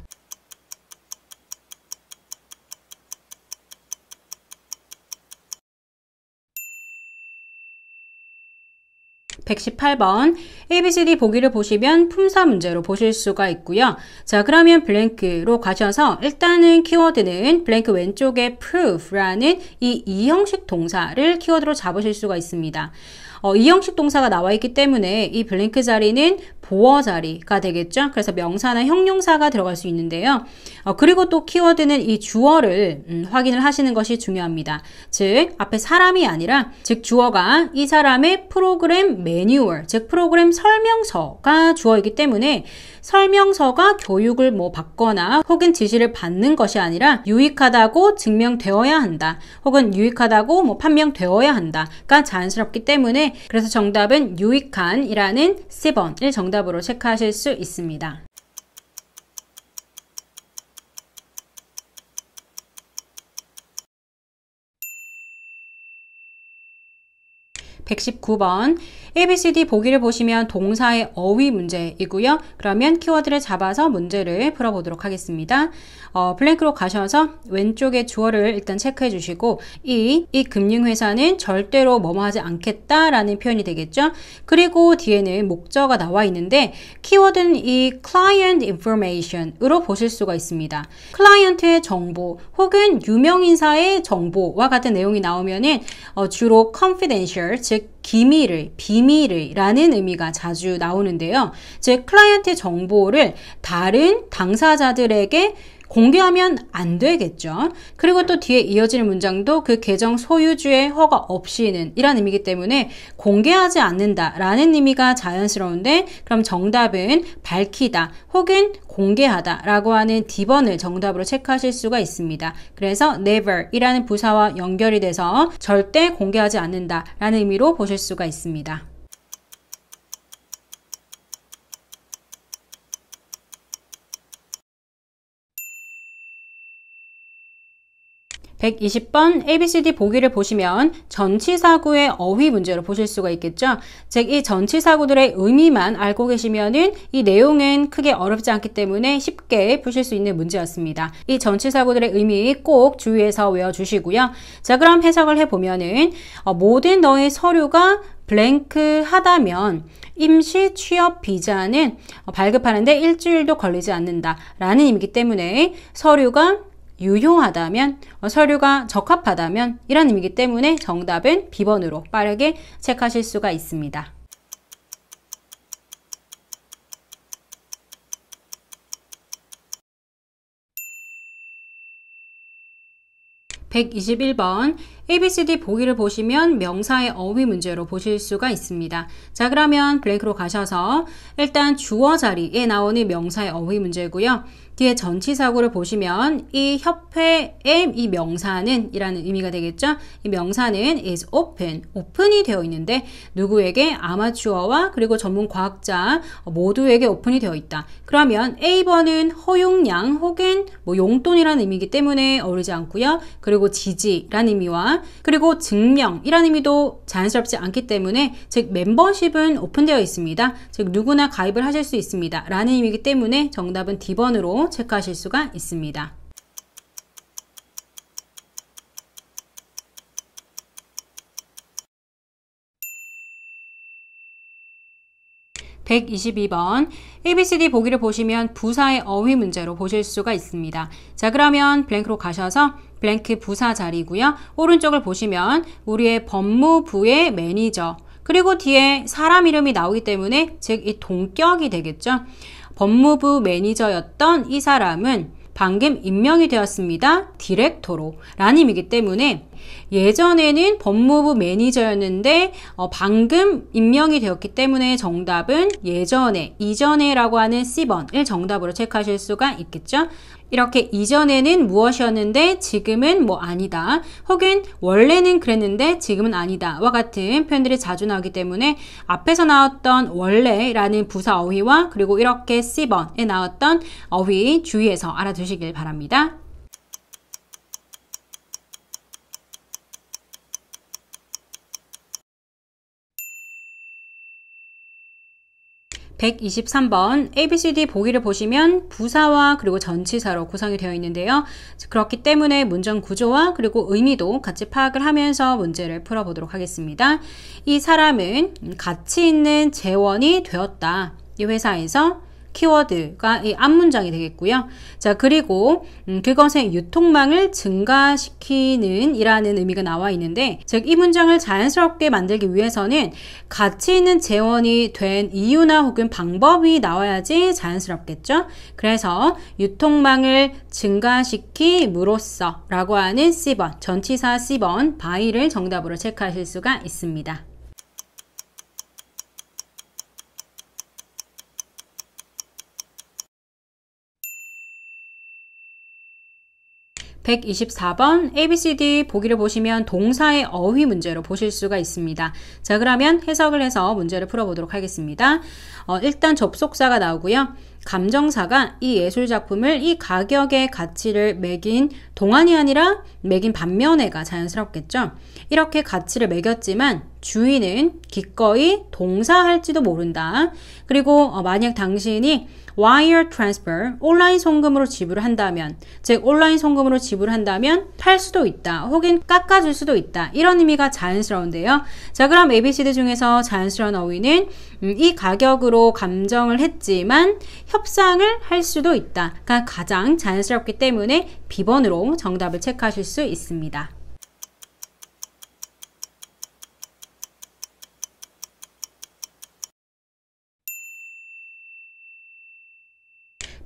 118번 ABCD 보기를 보시면 품사 문제로 보실 수가 있고요. 자 그러면 블랭크로 가셔서 일단은 키워드는 블랭크 왼쪽에 proof라는 이 이형식 동사를 키워드로 잡으실 수가 있습니다. 어, 이 형식 동사가 나와 있기 때문에 이 블랭크 자리는 보어 자리가 되겠죠. 그래서 명사나 형용사가 들어갈 수 있는데요. 어, 그리고 또 키워드는 이 주어를 음, 확인을 하시는 것이 중요합니다. 즉 앞에 사람이 아니라 즉 주어가 이 사람의 프로그램 매뉴얼 즉 프로그램 설명서가 주어이기 때문에 설명서가 교육을 뭐 받거나 혹은 지시를 받는 것이 아니라 유익하다고 증명되어야 한다. 혹은 유익하다고 뭐 판명되어야 한다가 자연스럽기 때문에 그래서 정답은 유익한이라는 10번을 정답으로 체크하실 수 있습니다. 119번 ABCD 보기를 보시면 동사의 어휘 문제이고요. 그러면 키워드를 잡아서 문제를 풀어보도록 하겠습니다. 어, 블랭크로 가셔서 왼쪽에 주어를 일단 체크해 주시고 이, 이 금융회사는 절대로 뭐뭐 하지 않겠다라는 표현이 되겠죠. 그리고 뒤에는 목적어가 나와 있는데 키워드는 이 client information으로 보실 수가 있습니다. 클라이언트의 정보 혹은 유명인사의 정보와 같은 내용이 나오면은 어, 주로 confidential 즉즉 기밀을, 비밀을 라는 의미가 자주 나오는데요. 즉 클라이언트 정보를 다른 당사자들에게 공개하면 안 되겠죠. 그리고 또 뒤에 이어질 문장도 그 계정 소유주의 허가 없이는 이란 의미이기 때문에 공개하지 않는다 라는 의미가 자연스러운데 그럼 정답은 밝히다 혹은 공개하다 라고 하는 D번을 정답으로 체크하실 수가 있습니다. 그래서 never 이라는 부사와 연결이 돼서 절대 공개하지 않는다 라는 의미로 보실 수가 있습니다. 120번 ABCD 보기를 보시면 전치사구의 어휘 문제로 보실 수가 있겠죠. 즉 이 전치사구들의 의미만 알고 계시면은 이 내용은 크게 어렵지 않기 때문에 쉽게 푸실 수 있는 문제였습니다. 이 전치사구들의 의미 꼭 주의해서 외워주시고요. 자 그럼 해석을 해보면은 어, 모든 너의 서류가 블랭크 하다면 임시 취업 비자는 어, 발급하는데 일주일도 걸리지 않는다 라는 의미이기 때문에 서류가 유효하다면 어, 서류가 적합하다면 이런 의미이기 때문에 정답은 B번으로 빠르게 체크하실 수가 있습니다. 1 2 1번 ABCD 보기를 보시면 명사의 어휘 문제로 보실 수가 있습니다. 자 그러면 블랭크로 가셔서 일단 주어 자리에 나오는 명사의 어휘 문제고요. 뒤에 전치사고를 보시면 이 협회의 이 명사는 이라는 의미가 되겠죠. 이 명사는 is open, 오픈이 되어 있는데 누구에게 아마추어와 그리고 전문 과학자 모두에게 오픈이 되어 있다. 그러면 A번은 허용량 혹은 뭐 용돈이라는 의미이기 때문에 어울리지 않고요. 그리고 지지라는 의미와 그리고 증명이라는 의미도 자연스럽지 않기 때문에 즉 멤버십은 오픈되어 있습니다. 즉 누구나 가입을 하실 수 있습니다. 라는 의미이기 때문에 정답은 D번으로 체크하실 수가 있습니다. 백이십번 ABCD 보기를 보시면 부사의 어휘 문제로 보실 수가 있습니다. 자 그러면 블랭크로 가셔서 블랭크 부사 자리고요. 오른쪽을 보시면 우리의 법무부의 매니저 그리고 뒤에 사람 이름이 나오기 때문에 즉 이 동격이 되겠죠. 법무부 매니저였던 이 사람은 방금 임명이 되었습니다. 디렉토로 라님이기 때문에 예전에는 법무부 매니저였는데 어, 방금 임명이 되었기 때문에 정답은 예전에, 이전에라고 하는 C번을 정답으로 체크하실 수가 있겠죠. 이렇게 이전에는 무엇이었는데 지금은 뭐 아니다. 혹은 원래는 그랬는데 지금은 아니다. 와 같은 표현들이 자주 나오기 때문에 앞에서 나왔던 원래라는 부사 어휘와 그리고 이렇게 C번에 나왔던 어휘 주의해서 알아두시길 바랍니다. 123번 ABCD 보기를 보시면 부사와 그리고 전치사로 구성이 되어 있는데요. 그렇기 때문에 문장 구조와 그리고 의미도 같이 파악을 하면서 문제를 풀어보도록 하겠습니다. 이 사람은 가치 있는 재원이 되었다. 이 회사에서 키워드가 이 앞문장이 되겠고요. 자, 그리고 음, 그것의 유통망을 증가시키는 이라는 의미가 나와 있는데 즉 이 문장을 자연스럽게 만들기 위해서는 가치 있는 재원이 된 이유나 혹은 방법이 나와야지 자연스럽겠죠. 그래서 유통망을 증가시킴으로써 라고 하는 C번, 전치사 C번 바이를 정답으로 체크하실 수가 있습니다. 124번 ABCD 보기를 보시면 동사의 어휘 문제로 보실 수가 있습니다. 자 그러면 해석을 해서 문제를 풀어보도록 하겠습니다. 어, 일단 접속사가 나오고요. 감정사가 이 예술 작품을 이 가격의 가치를 매긴 동안이 아니라 매긴 반면에가 자연스럽겠죠. 이렇게 가치를 매겼지만 주인은 기꺼이 동사할지도 모른다. 그리고 어, 만약 당신이 wire transfer 온라인 송금으로 지불한다면 즉 온라인 송금으로 지불한다면 팔 수도 있다 혹은 깎아줄 수도 있다 이런 의미가 자연스러운데요 자 그럼 ABCD 중에서 자연스러운 어휘는 음, 이 가격으로 감정을 했지만 협상을 할 수도 있다 그러니까 가장 자연스럽기 때문에 비번으로 정답을 체크하실 수 있습니다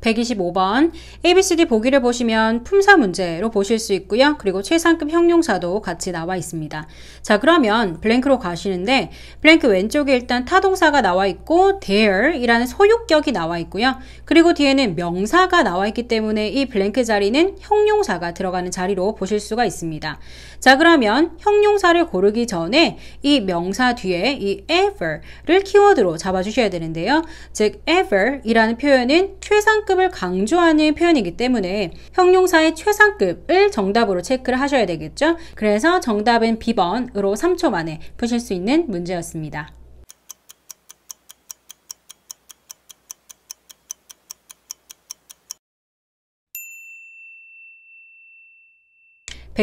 125번 ABCD 보기를 보시면 품사 문제로 보실 수 있고요. 그리고 최상급 형용사도 같이 나와 있습니다. 자 그러면 블랭크로 가시는데 블랭크 왼쪽에 일단 타동사가 나와 있고 there이라는 소유격이 나와 있고요. 그리고 뒤에는 명사가 나와 있기 때문에 이 블랭크 자리는 형용사가 들어가는 자리로 보실 수가 있습니다. 자 그러면 형용사를 고르기 전에 이 명사 뒤에 이 ever를 키워드로 잡아주셔야 되는데요. 즉 ever이라는 표현은 최상급 상급을 강조하는 표현이기 때문에 형용사의 최상급을 정답으로 체크를 하셔야 되겠죠. 그래서 정답은 B번으로 3초 만에 푸실 수 있는 문제였습니다.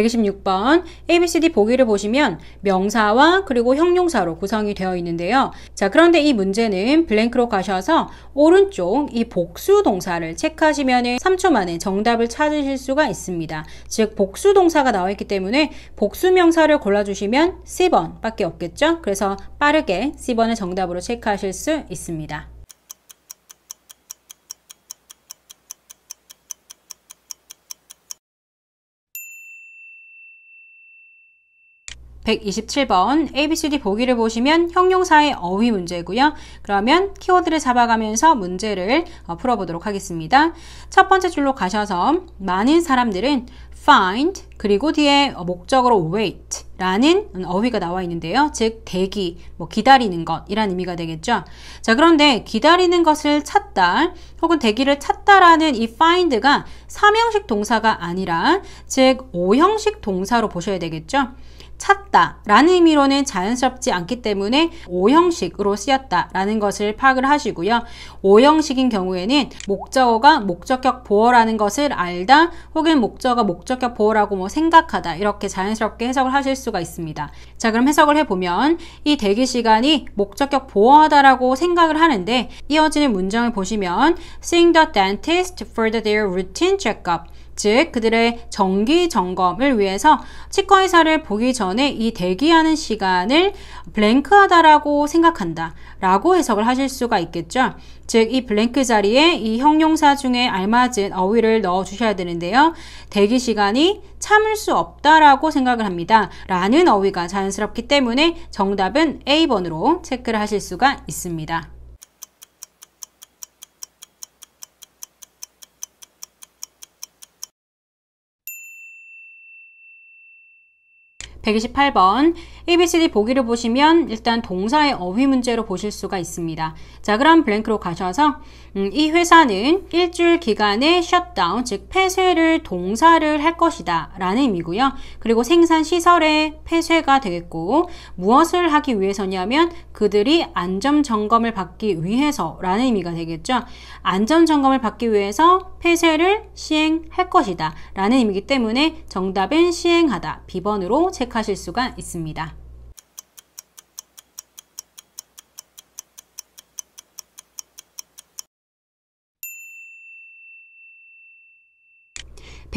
126번 ABCD 보기를 보시면 명사와 그리고 형용사로 구성이 되어 있는데요. 자, 그런데 이 문제는 블랭크로 가셔서 오른쪽 이 복수 동사를 체크하시면 3초 만에 정답을 찾으실 수가 있습니다. 즉 복수 동사가 나와 있기 때문에 복수 명사를 골라주시면 C번밖에 없겠죠. 그래서 빠르게 C번을 정답으로 체크하실 수 있습니다. 127번 ABCD 보기를 보시면 형용사의 어휘 문제고요. 그러면 키워드를 잡아가면서 문제를 어, 풀어보도록 하겠습니다. 첫 번째 줄로 가셔서 많은 사람들은 find 그리고 뒤에 목적으로 wait 라는 어휘가 나와 있는데요. 즉 대기, 뭐 기다리는 것 이란 의미가 되겠죠. 자 그런데 기다리는 것을 찾다 혹은 대기를 찾다라는 이 find가 3형식 동사가 아니라 즉 5형식 동사로 보셔야 되겠죠. 찾다 라는 의미로는 자연스럽지 않기 때문에 오형식으로 쓰였다 라는 것을 파악을 하시고요. 오형식인 경우에는 목적어가 목적격 보어라는 것을 알다 혹은 목적어가 목적격 보어라고 뭐 생각하다 이렇게 자연스럽게 해석을 하실 수가 있습니다. 자 그럼 해석을 해보면 이 대기 시간이 목적격 보어하다라고 생각을 하는데 이어지는 문장을 보시면 seeing the dentist for their routine checkup 즉 그들의 정기 점검을 위해서 치과 의사를 보기 전에 이 대기하는 시간을 블랭크하다라고 생각한다 라고 해석을 하실 수가 있겠죠. 즉 이 블랭크 자리에 이 형용사 중에 알맞은 어휘를 넣어 주셔야 되는데요. 대기 시간이 참을 수 없다라고 생각을 합니다. 라는 어휘가 자연스럽기 때문에 정답은 A번으로 체크를 하실 수가 있습니다. 128번 ABCD 보기를 보시면 일단 동사의 어휘 문제로 보실 수가 있습니다. 자 그럼 블랭크로 가셔서 음, 이 회사는 일주일 기간의 셧다운 즉 폐쇄를 동사를 할 것이다 라는 의미고요. 그리고 생산시설의 폐쇄가 되겠고 무엇을 하기 위해서냐면 그들이 안전점검을 받기 위해서 라는 의미가 되겠죠. 안전점검을 받기 위해서 폐쇄를 시행할 것이다 라는 의미이기 때문에 정답은 시행하다 비번으로 체크 기억하실 수가 있습니다.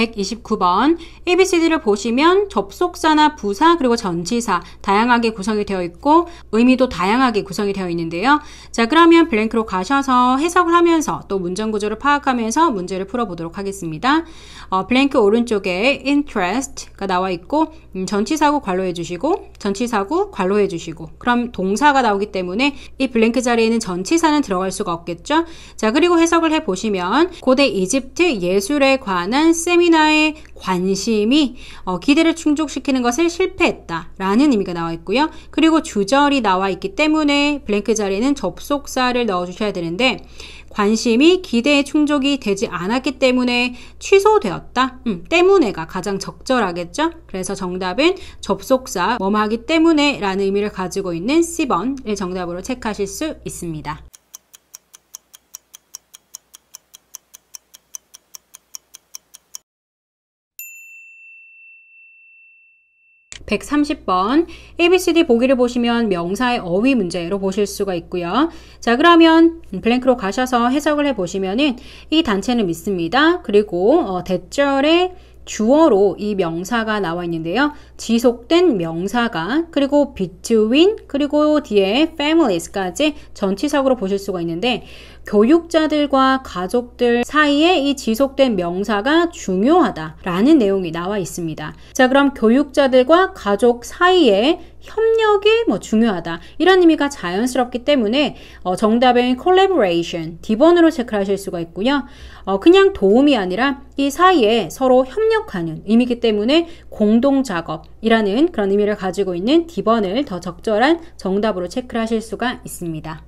129번 ABCD를 보시면 접속사나 부사 그리고 전치사 다양하게 구성이 되어 있고 의미도 다양하게 구성이 되어 있는데요. 자 그러면 블랭크로 가셔서 해석을 하면서 또 문장 구조를 파악하면서 문제를 풀어보도록 하겠습니다. 어, 블랭크 오른쪽에 interest가 나와 있고 음, 전치사고 관로해 주시고 전치사고 관로해 주시고 그럼 동사가 나오기 때문에 이 블랭크 자리에는 전치사는 들어갈 수가 없겠죠. 자 그리고 해석을 해보시면 고대 이집트 예술에 관한 세미 본인과의 관심이 어, 기대를 충족시키는 것을 실패했다 라는 의미가 나와 있고요. 그리고 주절이 나와 있기 때문에 블랭크 자리에는 접속사를 넣어주셔야 되는데 관심이 기대에 충족이 되지 않았기 때문에 취소되었다. 음, 때문에가 가장 적절하겠죠? 그래서 정답은 접속사, 뭐뭐하기 때문에 라는 의미를 가지고 있는 C번을 정답으로 체크하실 수 있습니다. 130번 ABCD 보기를 보시면 명사의 어휘 문제로 보실 수가 있고요. 자 그러면 블랭크로 가셔서 해석을 해보시면은 이 단체는 믿습니다. 그리고 어, 대절의 주어로 이 명사가 나와 있는데요. 지속된 명사가 그리고 between 그리고 뒤에 families까지 전치사으로 보실 수가 있는데 교육자들과 가족들 사이에 이 지속된 명사가 중요하다라는 내용이 나와 있습니다. 자, 그럼 교육자들과 가족 사이에 협력이 뭐 중요하다 이런 의미가 자연스럽기 때문에 어, 정답은 collaboration D번으로 체크하실 수가 있고요. 어, 그냥 도움이 아니라 이 사이에 서로 협력하는 의미이기 때문에 공동작업이라는 그런 의미를 가지고 있는 D번을 더 적절한 정답으로 체크하실 수가 있습니다.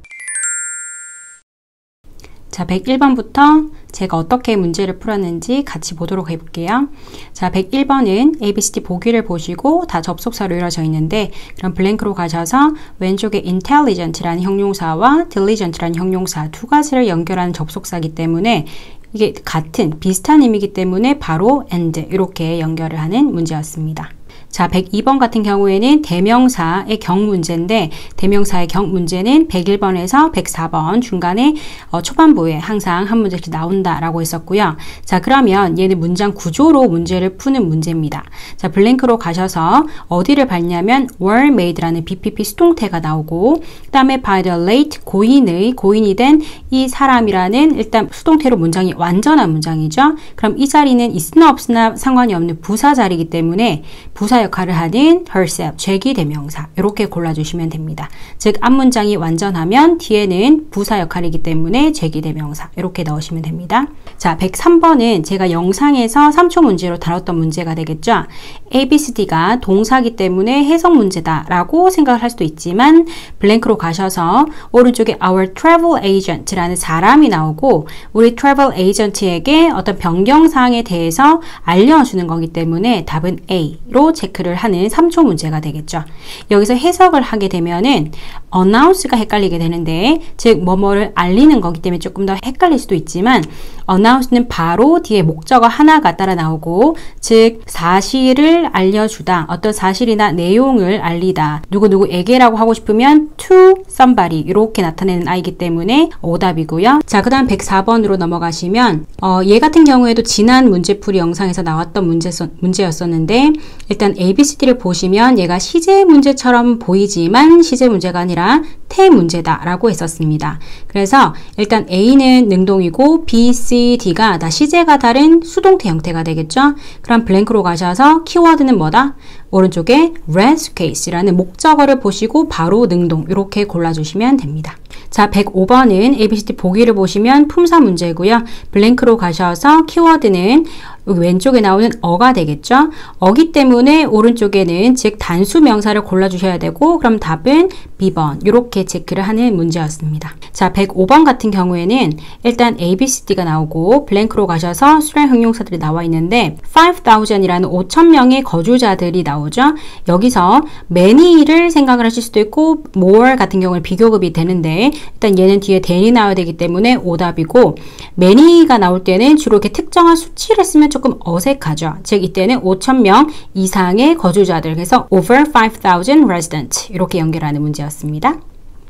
자, 101번부터 제가 어떻게 문제를 풀었는지 같이 보도록 해볼게요. 자, 101번은 ABCD 보기를 보시고 다 접속사로 이루어져 있는데 그럼 블랭크로 가셔서 왼쪽에 intelligent라는 형용사와 diligent라는 형용사 두 가지를 연결하는 접속사이기 때문에 이게 같은 비슷한 의미이기 때문에 바로 and 이렇게 연결을 하는 문제였습니다. 자, 102번 같은 경우에는 대명사의 경 문제인데 대명사의 경 문제는 101번에서 104번 중간에 어, 초반부에 항상 한 문제씩 나온다라고 했었고요. 자, 그러면 얘는 문장 구조로 문제를 푸는 문제입니다. 자, 블랭크로 가셔서 어디를 봤냐면 were made라는 BPP 수동태가 나오고 그다음에 by the late 고인의 고인이 된 이 사람이라는 일단 수동태로 문장이 완전한 문장이죠. 그럼 이 자리는 있으나 없으나 상관이 없는 부사 자리이기 때문에 부사 역할을 하는 herself, 제기 대명사 이렇게 골라주시면 됩니다. 즉 앞문장이 완전하면 뒤에는 부사 역할이기 때문에 제기 대명사 이렇게 넣으시면 됩니다. 자 103번은 제가 영상에서 3초 문제로 다뤘던 문제가 되겠죠. ABCD가 동사기 때문에 해석 문제다 라고 생각을 할 수도 있지만 블랭크로 가셔서 오른쪽에 our travel agent라는 사람이 나오고 우리 travel agent에게 어떤 변경사항에 대해서 알려주는 거기 때문에 답은 A로 체크 체크를 하는 3초 문제가 되겠죠. 여기서 해석을 하게 되면은 announce가 헷갈리게 되는데 즉 뭐뭐를 알리는 거기 때문에 조금 더 헷갈릴 수도 있지만 announce는 바로 뒤에 목적어 하나가 따라 나오고 즉 사실을 알려주다 어떤 사실이나 내용을 알리다 누구누구에게라고 하고 싶으면 to somebody 이렇게 나타내는 아이기 때문에 오답이고요 자그 다음 104번으로 넘어가시면 어, 얘 같은 경우에도 지난 문제풀이 영상에서 나왔던 문제, 문제였었는데 일단 ABCD를 보시면 얘가 시제 문제처럼 보이지만 시제 문제가 아니라 태 문제다 라고 했었습니다 그래서 일단 A는 능동이고 B, C CD가 다 시제가 다른 수동태 형태가 되겠죠. 그럼 블랭크로 가셔서 키워드는 뭐다? 오른쪽에 r e s t c a s e 라는 목적어를 보시고 바로 능동 이렇게 골라주시면 됩니다. 자, 105번은 ABCD 보기를 보시면 품사 문제고요. 블랭크로 가셔서 키워드는 여기 왼쪽에 나오는 어가 되겠죠. 어기 때문에 오른쪽에는 즉 단수 명사를 골라주셔야 되고 그럼 답은 2번 이렇게 체크를 하는 문제였습니다. 자 105번 같은 경우에는 일단 A, B, C, D가 나오고 블랭크로 가셔서 수량 형용사들이 나와 있는데 5,000이라는 5,000명의 거주자들이 나오죠. 여기서 many를 생각을 하실 수도 있고 more 같은 경우는 비교급이 되는데 일단 얘는 뒤에 대 h e n 나와야 되기 때문에 오답이고 many가 나올 때는 주로 이렇게 특정한 수치를 쓰면 조금 어색하죠. 즉 이때는 5,000명 이상의 거주자들 그래서 over 5,000 resident 이렇게 연결하는 문제였습니다.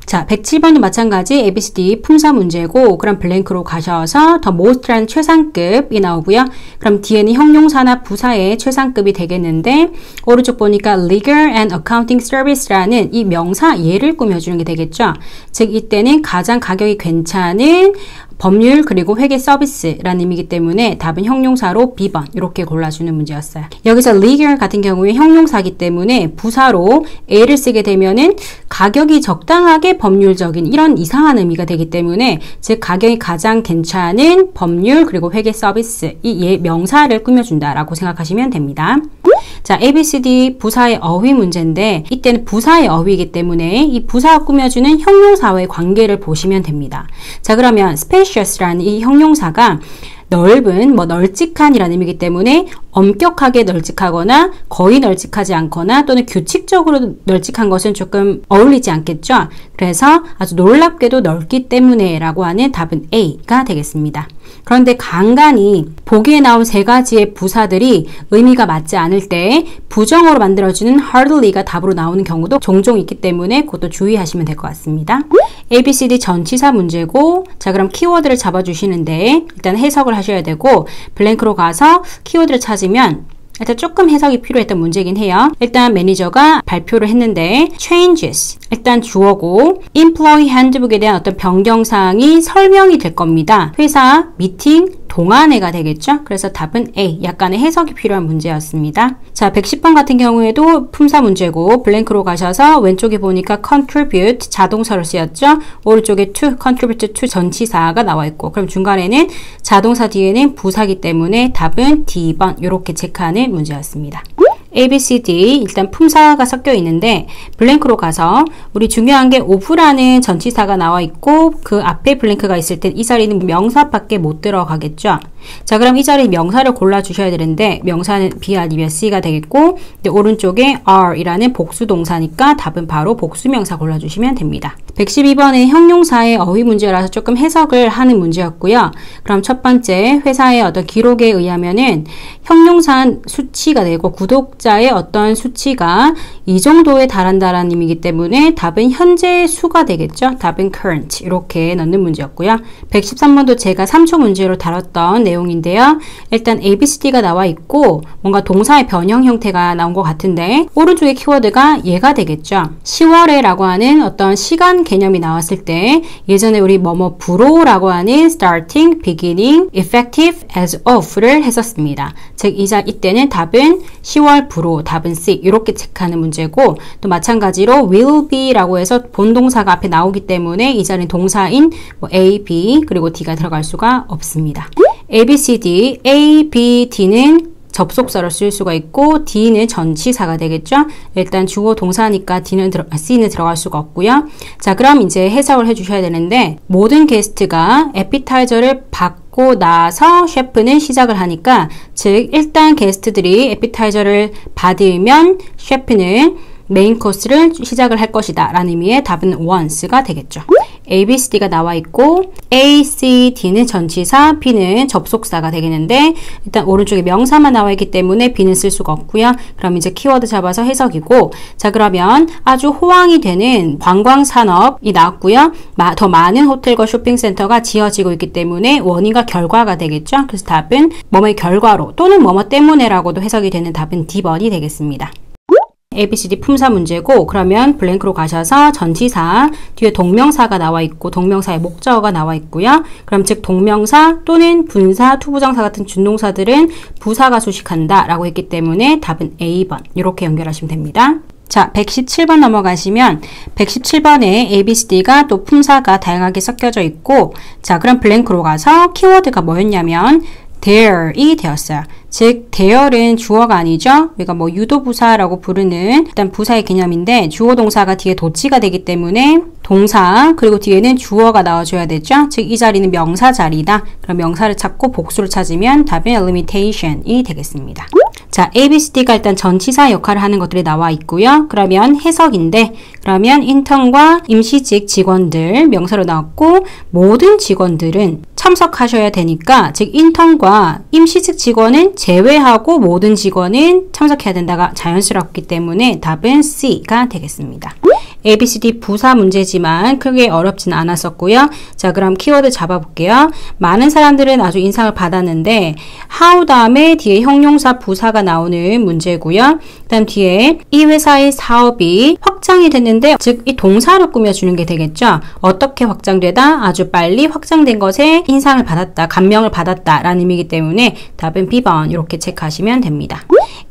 자, 107번도 마찬가지 ABCD 품사 문제고 그럼 블랭크로 가셔서 더 most라는 최상급이 나오고요. 그럼 뒤에는 e 형용사나 부사의 최상급이 되겠는데 오른쪽 보니까 legal and accounting service라는 이 명사 예를 꾸며주는 게 되겠죠. 즉 이때는 가장 가격이 괜찮은 법률 그리고 회계 서비스라는 의미이기 때문에 답은 형용사로 B번 이렇게 골라주는 문제였어요. 여기서 legal 같은 경우에 형용사기 때문에 부사로 A를 쓰게 되면은 가격이 적당하게 법률적인 이런 이상한 의미가 되기 때문에 즉 가격이 가장 괜찮은 법률 그리고 회계 서비스 이예 명사를 꾸며준다라고 생각하시면 됩니다. 자, ABCD 부사의 어휘 문제인데 이때는 부사의 어휘이기 때문에 이 부사가 꾸며주는 형용사와의 관계를 보시면 됩니다. 자, 그러면 spacious라는 이 형용사가 넓은, 뭐 널찍한이라는 의미이기 때문에 엄격하게 널찍하거나 거의 널찍하지 않거나 또는 규칙적으로 널찍한 것은 조금 어울리지 않겠죠. 그래서 아주 놀랍게도 넓기 때문에 라고 하는 답은 A가 되겠습니다. 그런데 간간이 보기에 나온 세 가지의 부사들이 의미가 맞지 않을 때 부정어로 만들어지는 hardly가 답으로 나오는 경우도 종종 있기 때문에 그것도 주의하시면 될 것 같습니다. ABCD 전치사 문제고 자 그럼 키워드를 잡아주시는데 일단 해석을 하셔야 되고 블랭크로 가서 키워드를 찾으면 일단 조금 해석이 필요했던 문제긴 해요. 일단 매니저가 발표를 했는데 changes 일단 주어고 employee handbook에 대한 어떤 변경 사항이 설명이 될 겁니다. 회사 미팅 동안에가 되겠죠? 그래서 답은 A. 약간의 해석이 필요한 문제였습니다. 자, 110번 같은 경우에도 품사 문제고 블랭크로 가셔서 왼쪽에 보니까 contribute 자동사로 쓰였죠? 오른쪽에 to, contribute to 전치사가 나와 있고 그럼 중간에는 자동사 뒤에는 부사기 때문에 답은 D번 이렇게 체크하는 번의 네 문제였습니다. A, B, C, D 일단 품사가 섞여 있는데 블랭크로 가서 우리 중요한 게 오프라는 전치사가 나와 있고 그 앞에 블랭크가 있을 땐이 자리는 명사밖에 못 들어가겠죠. 자 그럼 이 자리 명사를 골라주셔야 되는데 명사는 be 아니면 c가 되겠고 근데 오른쪽에 are이라는 복수동사니까 답은 바로 복수명사 골라주시면 됩니다. 112번은 형용사의 어휘 문제라서 조금 해석을 하는 문제였고요. 그럼 첫 번째 회사의 어떤 기록에 의하면은 형용사 수치가 되고 구독자의 어떤 수치가 이 정도에 달한다라는 의미이기 때문에 답은 현재 수가 되겠죠. 답은 current 이렇게 넣는 문제였고요. 113번도 제가 3초 문제로 다뤘던 네 내용인데요. 일단 ABCD가 나와 있고 뭔가 동사의 변형 형태가 나온 것 같은데 오른쪽의 키워드가 얘가 되겠죠. 10월에라고 하는 어떤 시간 개념이 나왔을 때 예전에 우리 뭐뭐 브로라고 하는 starting, beginning, effective, as of를 했었습니다. 즉 이자 이때는 답은 10월 브로, 답은 s 이렇게 체크하는 문제고 또 마찬가지로 will be라고 해서 본동사가 앞에 나오기 때문에 이 자리는 동사인 뭐 A, B 그리고 D가 들어갈 수가 없습니다. ABCD, A, B, D는 접속사로 쓸 수가 있고 D는 전치사가 되겠죠. 일단 주어 동사니까 D는 들어, 아, C는 들어갈 수가 없고요. 자 그럼 이제 해석을 해주셔야 되는데 모든 게스트가 에피타이저를 받고 나서 셰프는 시작을 하니까 즉 일단 게스트들이 에피타이저를 받으면 셰프는 메인 코스를 시작을 할 것이다 라는 의미의 답은 once가 되겠죠. A, B, C, D가 나와 있고 A, C, D는 전치사, p 는 접속사가 되겠는데 일단 오른쪽에 명사만 나와 있기 때문에 B는 쓸 수가 없고요. 그럼 이제 키워드 잡아서 해석이고 자 그러면 아주 호황이 되는 관광산업이 나왔고요. 마, 더 많은 호텔과 쇼핑센터가 지어지고 있기 때문에 원인과 결과가 되겠죠. 그래서 답은 뭐뭐의 결과로 또는 뭐뭐 때문에라고도 해석이 되는 답은 D번이 되겠습니다. ABCD 품사 문제고 그러면 블랭크로 가셔서 전치사 뒤에 동명사가 나와 있고 동명사의 목적어가 나와 있고요. 그럼 즉 동명사 또는 분사, 투부정사 같은 준동사들은 부사가 수식한다 라고 했기 때문에 답은 A번 이렇게 연결하시면 됩니다. 자, 117번 넘어가시면 117번에 ABCD가 또 품사가 다양하게 섞여져 있고 자, 그럼 블랭크로 가서 키워드가 뭐였냐면 there이 되었어요. 즉 대열은 주어가 아니죠. 우리가 그러니까 뭐 유도부사라고 부르는 일단 부사의 개념인데 주어 동사가 뒤에 도치가 되기 때문에 동사 그리고 뒤에는 주어가 나와줘야 되죠. 즉 이 자리는 명사 자리다. 그럼 명사를 찾고 복수를 찾으면 답은 elimination이 되겠습니다. 자, ABCD가 일단 전치사 역할을 하는 것들이 나와 있고요. 그러면 해석인데 그러면 인턴과 임시직 직원들 명사로 나왔고 모든 직원들은 참석하셔야 되니까 즉 인턴과 임시직 직원은 제외하고 모든 직원은 참석해야 된다가 자연스럽기 때문에 답은 C가 되겠습니다. ABCD 부사 문제지만 크게 어렵진 않았었고요. 자, 그럼 키워드 잡아볼게요. 많은 사람들은 아주 인상을 받았는데 how 다음에 뒤에 형용사 부사가 나오는 문제고요. 그다음 뒤에 이 회사의 사업이 확장이 됐는데 즉 이 동사로 꾸며주는 게 되겠죠. 어떻게 확장되다? 아주 빨리 확장된 것에 인상을 받았다, 감명을 받았다라는 의미이기 때문에 답은 B번 이렇게 체크하시면 됩니다.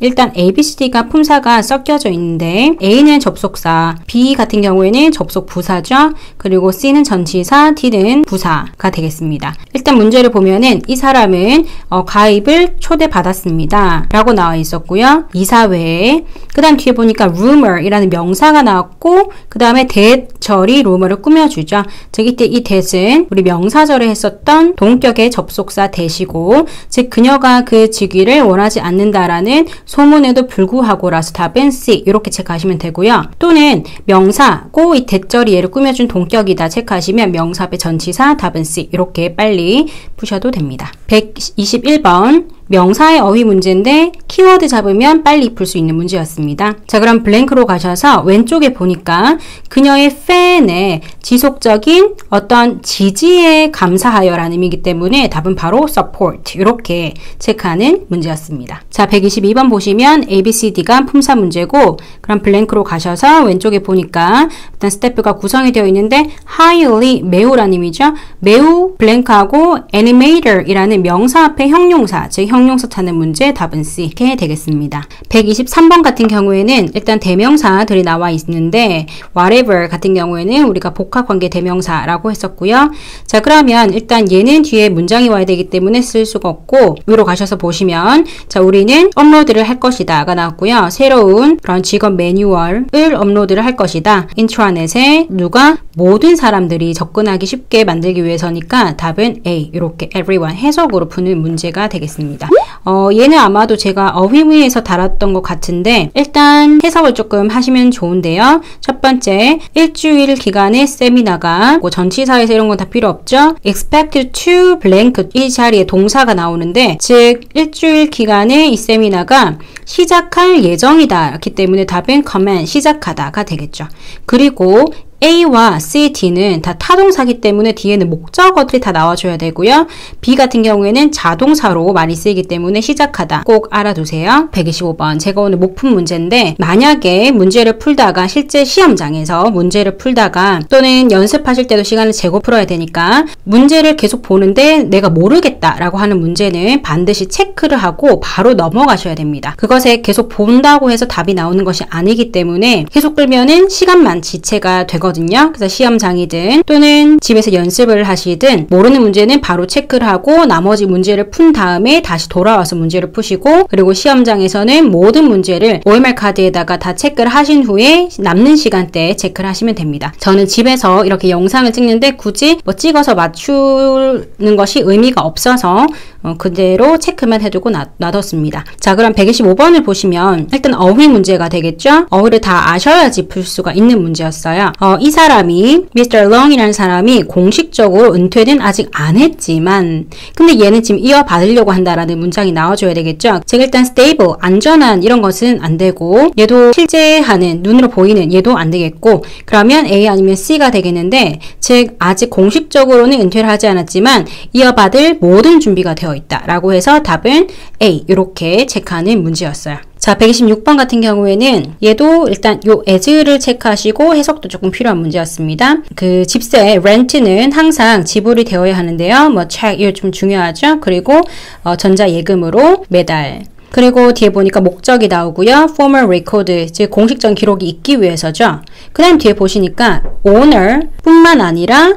일단 A, B, C, D가 품사가 섞여져 있는데 A는 접속사, B 같은 경우에는 접속 부사죠. 그리고 C는 전치사, D는 부사가 되겠습니다. 일단 문제를 보면은 이 사람은 어, 가입을 초대받았습니다. 라고 나와 있었고요. 이사 회에그 다음 뒤에 보니까 rumor이라는 명사가 나왔고 그 다음에 대절이 루머를 꾸며주죠. 즉 이때 이 대은 우리 명사절에 했었던 동격의 접속사 대시고 즉 그녀가 그 직위를 원하지 않는다라는 소문에도 불구하고라서 다 fancy 이렇게 체크하시면 되고요. 또는 명사 꼬이 대절이 얘를 꾸며준 동격이다 체크하시면 명사 배 전치사 답은 C 이렇게 빨리 푸셔도 됩니다. 121번 명사의 어휘 문제인데 키워드 잡으면 빨리 풀 수 있는 문제였습니다. 자 그럼 블랭크로 가셔서 왼쪽에 보니까 그녀의 팬에 지속적인 어떤 지지에 감사하여 라는 의미이기 때문에 답은 바로 support 이렇게 체크하는 문제였습니다. 자 122번 보시면 ABCD가 품사 문제고 그럼 블랭크로 가셔서 왼쪽에 보니까 일단 스태프가 구성이 되어 있는데 highly 매우라는 의미죠. 매우 블랭크하고 animator 이라는 명사 앞에 형용사 즉 형용사 찾는 문제 답은 C 이렇게 되겠습니다. 123번 같은 경우에는 일단 대명사들이 나와 있는데 whatever 같은 경우에는 우리가 복합관계 대명사라고 했었고요. 자 그러면 일단 얘는 뒤에 문장이 와야 되기 때문에 쓸 수가 없고 위로 가셔서 보시면 자 우리는 업로드를 할 것이다 가 나왔고요. 새로운 그런 직업 매뉴얼을 업로드를 할 것이다. 인트라넷에 누가 모든 사람들이 접근하기 쉽게 만들기 위해서니까 답은 A 이렇게 everyone 해석으로 푸는 문제가 되겠습니다. 있습니다. 어, 얘는 아마도 제가 어휘무에서 달았던 것 같은데 일단 해석을 조금 하시면 좋은데요. 첫 번째, 일주일 기간의 세미나가 뭐 전치사에서 이런 건 다 필요 없죠. e x p e c t to blank 이 자리에 동사가 나오는데 즉 일주일 기간에 이 세미나가 시작할 예정이다. 그렇기 때문에 답은 comment 시작하다가 되겠죠. 그리고 A와 C, D는 다 타동사기 때문에 뒤에는 목적어들이 다 나와줘야 되고요. B 같은 경우에는 자동사로 많이 쓰이기 때문에 시작하다 꼭 알아두세요. 125번 제가 오늘 목품 문제인데 만약에 문제를 풀다가 실제 시험장에서 문제를 풀다가 또는 연습하실 때도 시간을 재고 풀어야 되니까 문제를 계속 보는데 내가 모르겠다라고 하는 문제는 반드시 체크를 하고 바로 넘어가셔야 됩니다. 그것에 계속 본다고 해서 답이 나오는 것이 아니기 때문에 계속 끌면은 시간만 지체가 되거든요. 되거든요. 그래서 시험장이든 또는 집에서 연습을 하시든 모르는 문제는 바로 체크를 하고 나머지 문제를 푼 다음에 다시 돌아와서 문제를 푸시고 그리고 시험장에서는 모든 문제를 OMR 카드에다가 다 체크를 하신 후에 남는 시간대에 체크를 하시면 됩니다. 저는 집에서 이렇게 영상을 찍는데 굳이 뭐 찍어서 맞추는 것이 의미가 없어서 어, 그대로 체크만 해두고 놔, 놔뒀습니다. 자 그럼 125번을 보시면 일단 어휘 문제가 되겠죠. 어휘를 다 아셔야지 풀 수가 있는 문제였어요. 어, 이 사람이 Mr. Long이라는 사람이 공식적으로 은퇴는 아직 안 했지만 근데 얘는 지금 이어받으려고 한다라는 문장이 나와줘야 되겠죠. 제가 일단 stable, 안전한 이런 것은 안 되고 얘도 실제하는, 눈으로 보이는 얘도 안 되겠고 그러면 A 아니면 C가 되겠는데 즉 아직 공식적으로는 은퇴를 하지 않았지만 이어받을 모든 준비가 되어 되어 있다라고 해서 답은 A 이렇게 체크하는 문제였어요. 자, 126번 같은 경우에는 얘도 일단 요 as를 체크하시고 해석도 조금 필요한 문제였습니다. 그 집세 렌트는 항상 지불이 되어야 하는데요. 뭐 check 이거 좀 중요하죠. 그리고 어, 전자예금으로 매달 그리고 뒤에 보니까 목적이 나오고요. formal record, 즉 공식적 기록이 있기 위해서죠. 그 다음 뒤에 보시니까 owner 뿐만 아니라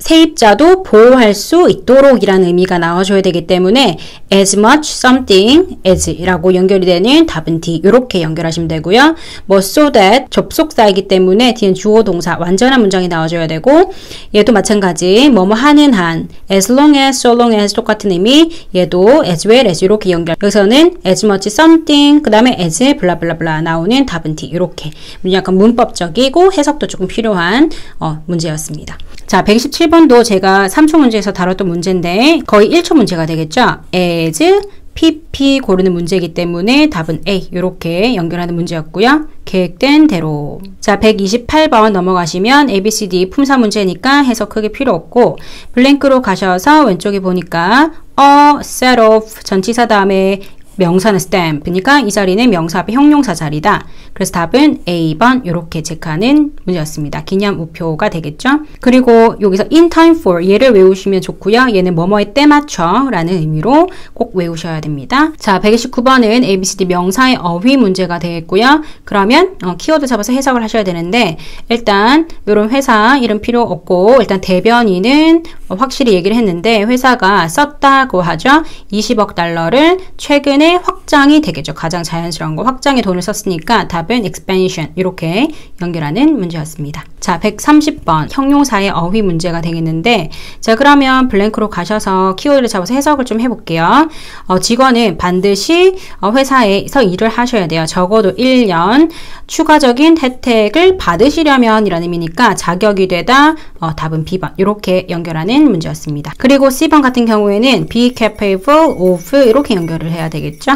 세입자도 보호할 수 있도록이라는 의미가 나와줘야 되기 때문에 as much something as라고 연결이 되는 답은 D 이렇게 연결하시면 되고요. 뭐 so that 접속사이기 때문에 D는 주어 동사 완전한 문장이 나와줘야 되고 얘도 마찬가지 뭐뭐 하는 한 as long as so long as 똑같은 의미 얘도 as well as 이렇게 연결 여기서는 as much something 그 다음에 as 블라블라블라 나오는 답은 D 이렇게 약간 문법적이고 해석도 조금 필요한 어, 문제였습니다. 자, 1 2 0 2 7번도 제가 3초 문제에서 다뤘던 문제인데 거의 1초 문제가 되겠죠. as, pp 고르는 문제이기 때문에 답은 A 이렇게 연결하는 문제였고요. 계획된 대로. 자, 128번 넘어가시면 ABCD 품사 문제니까 해석 크게 필요 없고 블랭크로 가셔서 왼쪽에 보니까 a set of 전치사 다음에 명사는 stamp니까 이 자리는 명사 비 형용사 자리다. 그래서 답은 A번 이렇게 체크하는 문제였습니다. 기념 우표가 되겠죠. 그리고 여기서 in time for 얘를 외우시면 좋고요. 얘는 뭐뭐에 때 맞춰 라는 의미로 꼭 외우셔야 됩니다. 자 129번은 ABCD 명사의 어휘 문제가 되겠고요. 그러면 어, 키워드 잡아서 해석을 하셔야 되는데 일단 이런 회사 이름 필요 없고 일단 대변인은 확실히 얘기를 했는데 회사가 썼다고 하죠. 20억 달러를 최근에 확장이 되겠죠. 가장 자연스러운 거 확장에 돈을 썼으니까 답은 expansion 이렇게 연결하는 문제였습니다. 자, 130번 형용사의 어휘 문제가 되겠는데 자, 그러면 블랭크로 가셔서 키워드를 잡아서 해석을 좀 해볼게요. 어, 직원은 반드시 어, 회사에서 일을 하셔야 돼요. 적어도 1년 추가적인 혜택을 받으시려면 이라는 의미니까 자격이 되다 어, 답은 비번 이렇게 연결하는 있는 문제였습니다. 그리고 C번 같은 경우에는 be capable of 이렇게 연결을 해야 되겠죠?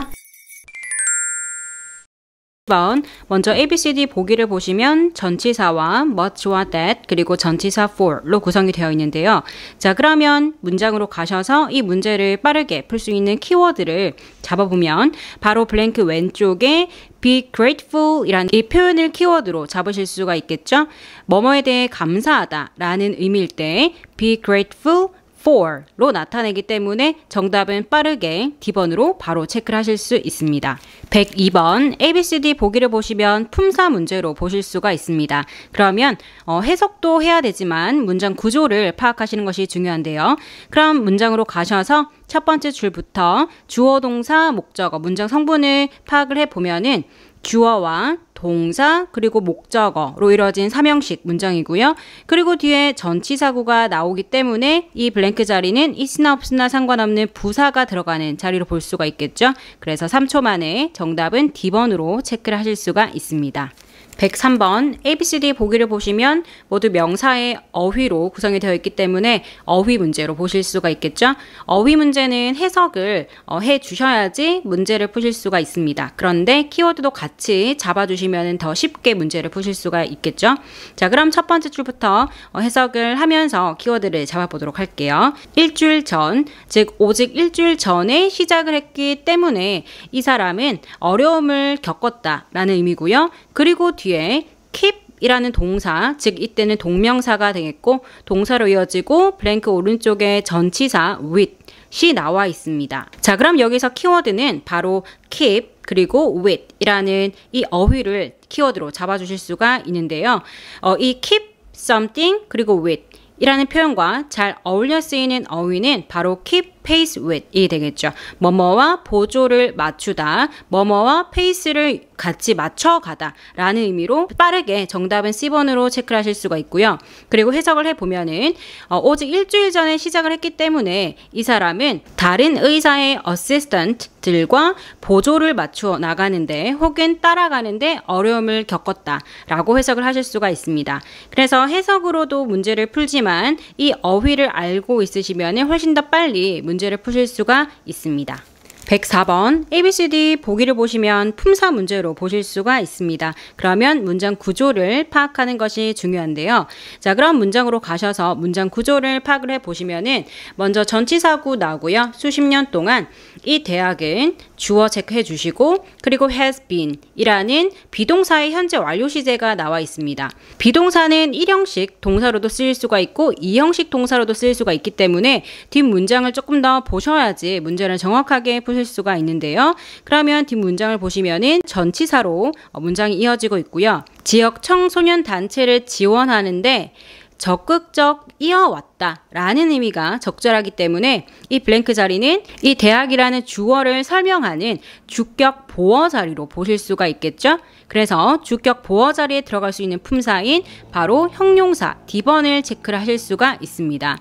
1번 먼저 ABCD 보기를 보시면 전치사와 much 와 that 그리고 전치사 for로 구성이 되어 있는데요. 자 그러면 문장으로 가셔서 이 문제를 빠르게 풀 수 있는 키워드를 잡아보면 바로 블랭크 왼쪽에 be grateful 이란 이 표현을 키워드로 잡으실 수가 있겠죠. 뭐뭐에 대해 감사하다 라는 의미일 때 be grateful 4로 나타내기 때문에 정답은 빠르게 D번으로 바로 체크를 하실 수 있습니다. 102번 ABCD 보기를 보시면 품사 문제로 보실 수가 있습니다. 그러면 어, 해석도 해야 되지만 문장 구조를 파악하시는 것이 중요한데요. 그럼 문장으로 가셔서 첫 번째 줄부터 주어 동사 목적어 문장 성분을 파악을 해보면은 주어와 동사 그리고 목적어로 이루어진 삼형식 문장이고요. 그리고 뒤에 전치사구가 나오기 때문에 이 블랭크 자리는 있으나 없으나 상관없는 부사가 들어가는 자리로 볼 수가 있겠죠. 그래서 3초 만에 정답은 D번으로 체크를 하실 수가 있습니다. 103번 ABCD 보기를 보시면 모두 명사의 어휘로 구성이 되어 있기 때문에 어휘 문제로 보실 수가 있겠죠. 어휘 문제는 해석을 어, 해 주셔야지 문제를 푸실 수가 있습니다. 그런데 키워드도 같이 잡아주시면 더 쉽게 문제를 푸실 수가 있겠죠. 자 그럼 첫 번째 줄부터 어, 해석을 하면서 키워드를 잡아보도록 할게요. 일주일 전, 즉 오직 일주일 전에 시작을 했기 때문에 이 사람은 어려움을 겪었다라는 의미고요. 그리고 뒤에 뒤에 keep 이라는 동사, 즉 이때는 동명사가 되겠고 동사로 이어지고 블랭크 오른쪽에 전치사 with이 나와 있습니다. 자, 그럼 여기서 키워드는 바로 keep 그리고 with 이라는 이 어휘를 키워드로 잡아주실 수가 있는데요. 어, 이 keep something 그리고 with 이라는 표현과 잘 어울려 쓰이는 어휘는 바로 keep pace with이 되겠죠. 뭐뭐와 보조를 맞추다, 뭐뭐와 페이스를 같이 맞춰가다 라는 의미로 빠르게 정답은 C번으로 체크를 하실 수가 있고요. 그리고 해석을 해보면은 어, 오직 일주일 전에 시작을 했기 때문에 이 사람은 다른 의사의 어시스턴트들과 보조를 맞추어 나가는데 혹은 따라가는데 어려움을 겪었다 라고 해석을 하실 수가 있습니다. 그래서 해석으로도 문제를 풀지만 이 어휘를 알고 있으시면 훨씬 더 빨리 문제를 푸실 수가 있습니다. 104번 ABCD 보기를 보시면 품사 문제로 보실 수가 있습니다. 그러면 문장 구조를 파악하는 것이 중요한데요. 자, 그럼 문장으로 가셔서 문장 구조를 파악을 해 보시면은 먼저 전치사구 나오고요. 수십 년 동안 이 대학은 주어 체크해 주시고 그리고 has been 이라는 비동사의 현재 완료 시제가 나와 있습니다. 비동사는 1형식 동사로도 쓰일 수가 있고 2형식 동사로도 쓰일 수가 있기 때문에 뒷문장을 조금 더 보셔야지 문제를 정확하게 푸실 수가 있는데요. 그러면 뒷문장을 보시면은 전치사로 어, 문장이 이어지고 있고요. 지역 청소년 단체를 지원하는데 적극적 이어왔다 라는 의미가 적절하기 때문에 이 블랭크 자리는 이 대학이라는 주어를 설명하는 주격 보어 자리로 보실 수가 있겠죠. 그래서 주격 보어 자리에 들어갈 수 있는 품사인 바로 형용사 디번을 체크를 하실 수가 있습니다.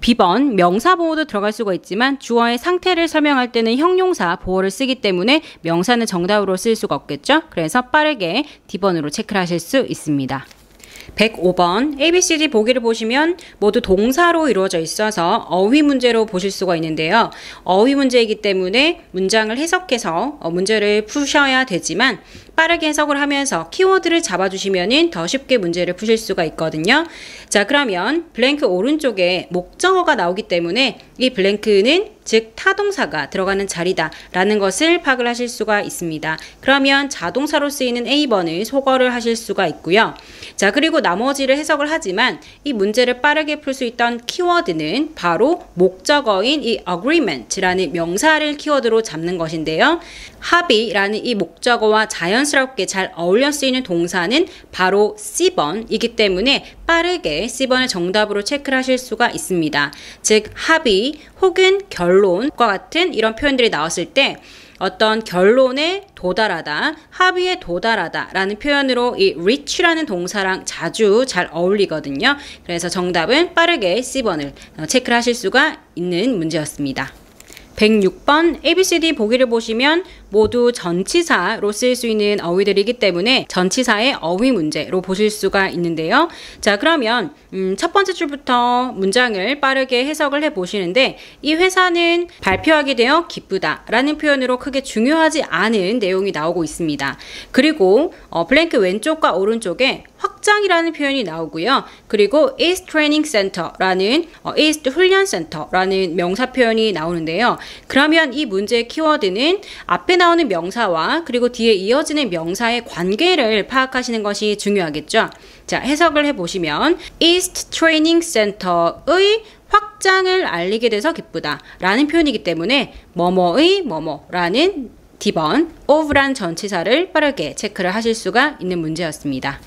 비번 명사 보호도 들어갈 수가 있지만 주어의 상태를 설명할 때는 형용사 보호를 쓰기 때문에 명사는 정답으로 쓸 수가 없겠죠. 그래서 빠르게 디번으로 체크를 하실 수 있습니다. 105번 ABCD 보기를 보시면 모두 동사로 이루어져 있어서 어휘 문제로 보실 수가 있는데요. 어휘 문제이기 때문에 문장을 해석해서 어, 문제를 푸셔야 되지만 빠르게 해석을 하면서 키워드를 잡아주시면 더 쉽게 문제를 푸실 수가 있거든요. 자 그러면 블랭크 오른쪽에 목적어가 나오기 때문에 이 블랭크는 즉 타동사가 들어가는 자리다 라는 것을 파악을 하실 수가 있습니다. 그러면 자동사로 쓰이는 A번을 소거를 하실 수가 있고요. 자, 그리고 나머지를 해석을 하지만 이 문제를 빠르게 풀 수 있던 키워드는 바로 목적어인 이 agreement라는 명사를 키워드로 잡는 것인데요. 합의라는 이 목적어와 자연스럽게 잘 어울려 쓰이는 동사는 바로 C번이기 때문에 빠르게 C번을 정답으로 체크를 하실 수가 있습니다. 즉 합의 혹은 결론과 같은 이런 표현들이 나왔을 때 어떤 결론에 도달하다, 합의에 도달하다 라는 표현으로 이 reach라는 동사랑 자주 잘 어울리거든요. 그래서 정답은 빠르게 C번을 어, 체크 하실 수가 있는 문제였습니다. 106번 ABCD 보기를 보시면 모두 전치사로 쓰일 수 있는 어휘들이기 때문에 전치사의 어휘 문제로 보실 수가 있는데요. 자 그러면 음, 첫 번째 줄부터 문장을 빠르게 해석을 해 보시는데 이 회사는 발표하게 되어 기쁘다 라는 표현으로 크게 중요하지 않은 내용이 나오고 있습니다. 그리고 어, 블랭크 왼쪽과 오른쪽에 확장이라는 표현이 나오고요. 그리고 is training center라는 어, is 훈련 센터라는 명사 표현이 나오는데요. 그러면 이 문제의 키워드는 앞에 나오는 명사와 그리고 뒤에 이어지는 명사의 관계를 파악하시는 것이 중요하겠죠. 자, 해석을 해보시면 East Training Center의 확장을 알리게 돼서 기쁘다 라는 표현이기 때문에 뭐뭐의 뭐뭐라는 D번 of란 전치사를 빠르게 체크를 하실 수가 있는 문제였습니다.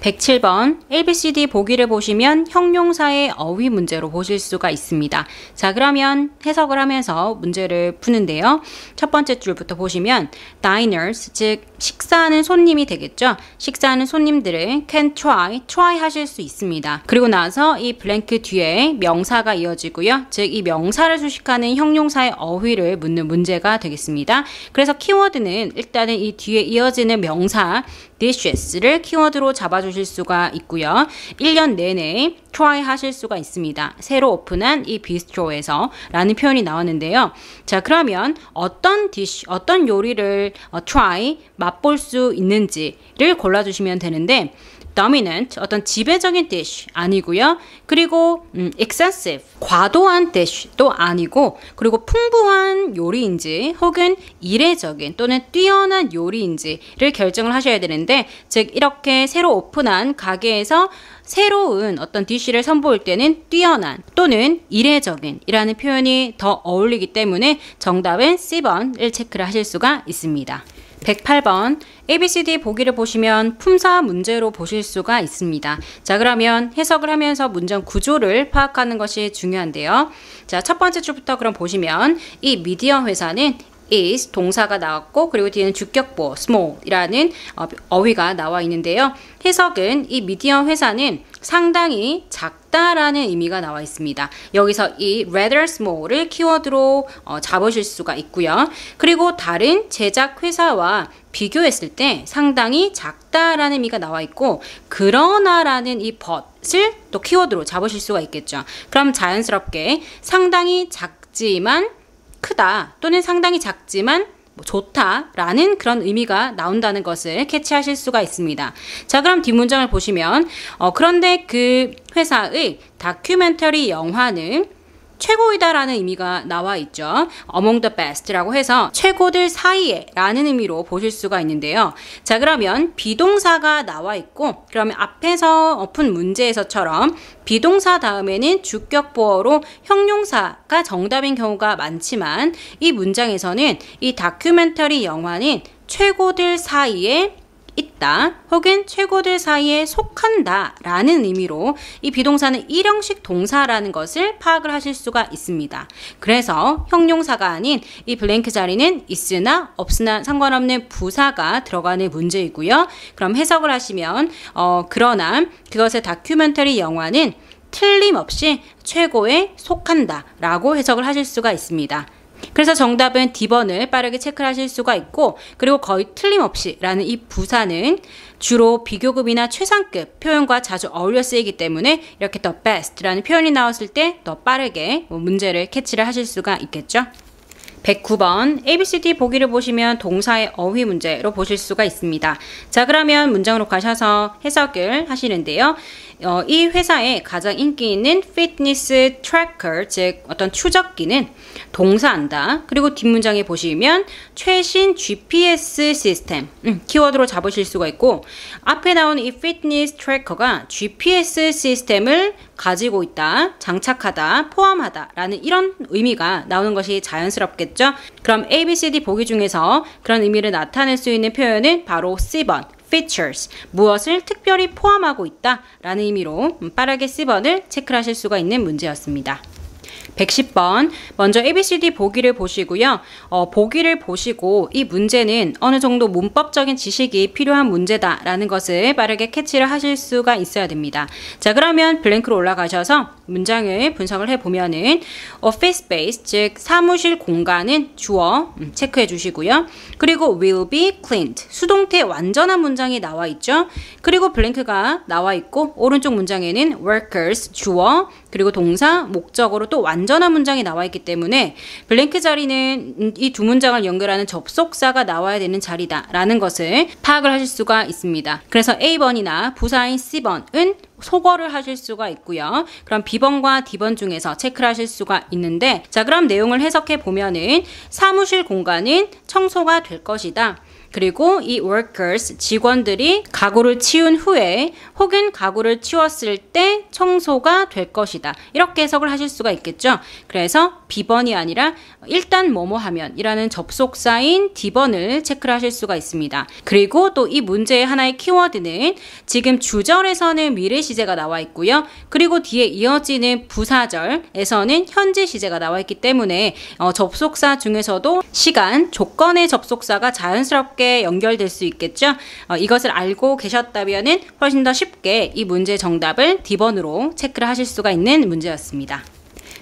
107번 ABCD 보기를 보시면 형용사의 어휘 문제로 보실 수가 있습니다. 자 그러면 해석을 하면서 문제를 푸는데요. 첫 번째 줄부터 보시면 diners 즉 식사하는 손님이 되겠죠. 식사하는 손님들을 can try, try 하실 수 있습니다. 그리고 나서 이 블랭크 뒤에 명사가 이어지고요. 즉 이 명사를 수식하는 형용사의 어휘를 묻는 문제가 되겠습니다. 그래서 키워드는 일단은 이 뒤에 이어지는 명사 dishes.를 키워드로 잡아주실 수가 있고요. 1년 내내 try 하실 수가 있습니다. 새로 오픈한 이 비스트로에서 라는 표현이 나왔는데요. 자, 그러면 어떤 dish, 어떤 요리를 어, try 맛볼 수 있는지를 골라주시면 되는데 dominant 어떤 지배적인 dash 아니고요. 그리고 음, excessive 과도한 dash도 아니고 그리고 풍부한 요리인지 혹은 이례적인 또는 뛰어난 요리인지를 결정을 하셔야 되는데 즉 이렇게 새로 오픈한 가게에서 새로운 어떤 디쉬를 선보일 때는 뛰어난 또는 이례적인 이라는 표현이 더 어울리기 때문에 정답은 C번을 체크를 하실 수가 있습니다. 108번 ABCD 보기를 보시면 품사 문제로 보실 수가 있습니다. 자 그러면 해석을 하면서 문장 구조를 파악하는 것이 중요한데요. 자첫 번째 줄부터 그럼 보시면 이 미디어 회사는 is 동사가 나왔고 그리고 뒤에는 주격보 small이라는 어, 어휘가 나와 있는데요. 해석은 이 미디어 회사는 상당히 작다라는 의미가 나와 있습니다. 여기서 이 rather small을 키워드로 어, 잡으실 수가 있고요. 그리고 다른 제작 회사와 비교했을 때 상당히 작다라는 의미가 나와 있고 그러나라는 이 but을 또 키워드로 잡으실 수가 있겠죠. 그럼 자연스럽게 상당히 작지만 크다 또는 상당히 작지만 뭐 좋다라는 그런 의미가 나온다는 것을 캐치하실 수가 있습니다. 자, 그럼 뒷문장을 보시면 어, 그런데 그 회사의 다큐멘터리 영화는 최고이다라는 의미가 나와 있죠. among the best라고 해서 최고들 사이에라는 의미로 보실 수가 있는데요. 자 그러면 비동사가 나와 있고 그러면 앞에서 푼 문제에서처럼 비동사 다음에는 주격 보어로 형용사가 정답인 경우가 많지만 이 문장에서는 이 다큐멘터리 영화는 최고들 사이에 있다 혹은 최고들 사이에 속한다 라는 의미로 이 비동사는 일형식 동사라는 것을 파악을 하실 수가 있습니다. 그래서 형용사가 아닌 이 블랭크 자리는 있으나 없으나 상관없는 부사가 들어가는 문제이고요. 그럼 해석을 하시면 어, 그러나 그것의 다큐멘터리 영화는 틀림없이 최고에 속한다 라고 해석을 하실 수가 있습니다. 그래서 정답은 D번을 빠르게 체크하실 수가 있고 그리고 거의 틀림없이 라는 이 부사는 주로 비교급이나 최상급 표현과 자주 어울려 쓰이기 때문에 이렇게 the best라는 표현이 나왔을 때 더 빠르게 뭐 문제를 캐치를 하실 수가 있겠죠. 109번 ABCD 보기를 보시면 동사의 어휘 문제로 보실 수가 있습니다. 자 그러면 문장으로 가셔서 해석을 하시는데요. 어, 이 회사의 가장 인기 있는 피트니스 트래커, 즉 어떤 추적기는 동사한다. 그리고 뒷문장에 보시면 최신 GPS 시스템 음, 키워드로 잡으실 수가 있고 앞에 나온 이 피트니스 트래커가 GPS 시스템을 가지고 있다, 장착하다, 포함하다 라는 이런 의미가 나오는 것이 자연스럽겠죠? 그럼 ABCD 보기 중에서 그런 의미를 나타낼 수 있는 표현은 바로 C번 features 무엇을 특별히 포함하고 있다 라는 의미로 빠르게 1번을 체크하실 수가 있는 문제였습니다. 110번 먼저 ABCD 보기를 보시고요. 어, 보기를 보시고 이 문제는 어느 정도 문법적인 지식이 필요한 문제다라는 것을 빠르게 캐치를 하실 수가 있어야 됩니다. 자 그러면 블랭크로 올라가셔서 문장을 분석을 해보면은 office space 즉 사무실 공간은 주어 음, 체크해 주시고요. 그리고 will be cleaned 수동태 완전한 문장이 나와 있죠. 그리고 블랭크가 나와 있고 오른쪽 문장에는 workers 주어 그리고 동사 목적으로 또 완. 안전한 문장이 나와 있기 때문에 블랭크 자리는 이 두 문장을 연결하는 접속사가 나와야 되는 자리다라는 것을 파악을 하실 수가 있습니다. 그래서 A번이나 부사인 C번은 소거를 하실 수가 있고요. 그럼 B번과 D번 중에서 체크를 하실 수가 있는데 자 그럼 내용을 해석해 보면은 사무실 공간은 청소가 될 것이다. 그리고 이 workers 직원들이 가구를 치운 후에 혹은 가구를 치웠을 때 청소가 될 것이다. 이렇게 해석을 하실 수가 있겠죠. 그래서 비번이 아니라 일단 뭐뭐 하면이라는 접속사인 디번을 체크를 하실 수가 있습니다. 그리고 또 이 문제의 하나의 키워드는 지금 주절에서는 미래 시제가 나와 있고요. 그리고 뒤에 이어지는 부사절에서는 현재 시제가 나와 있기 때문에 어, 접속사 중에서도 시간, 조건의 접속사가 자연스럽게 쉽게 연결될 수 있겠죠. 어, 이것을 알고 계셨다면 훨씬 더 쉽게 이 문제 정답을 D번으로 체크를 하실 수가 있는 문제였습니다.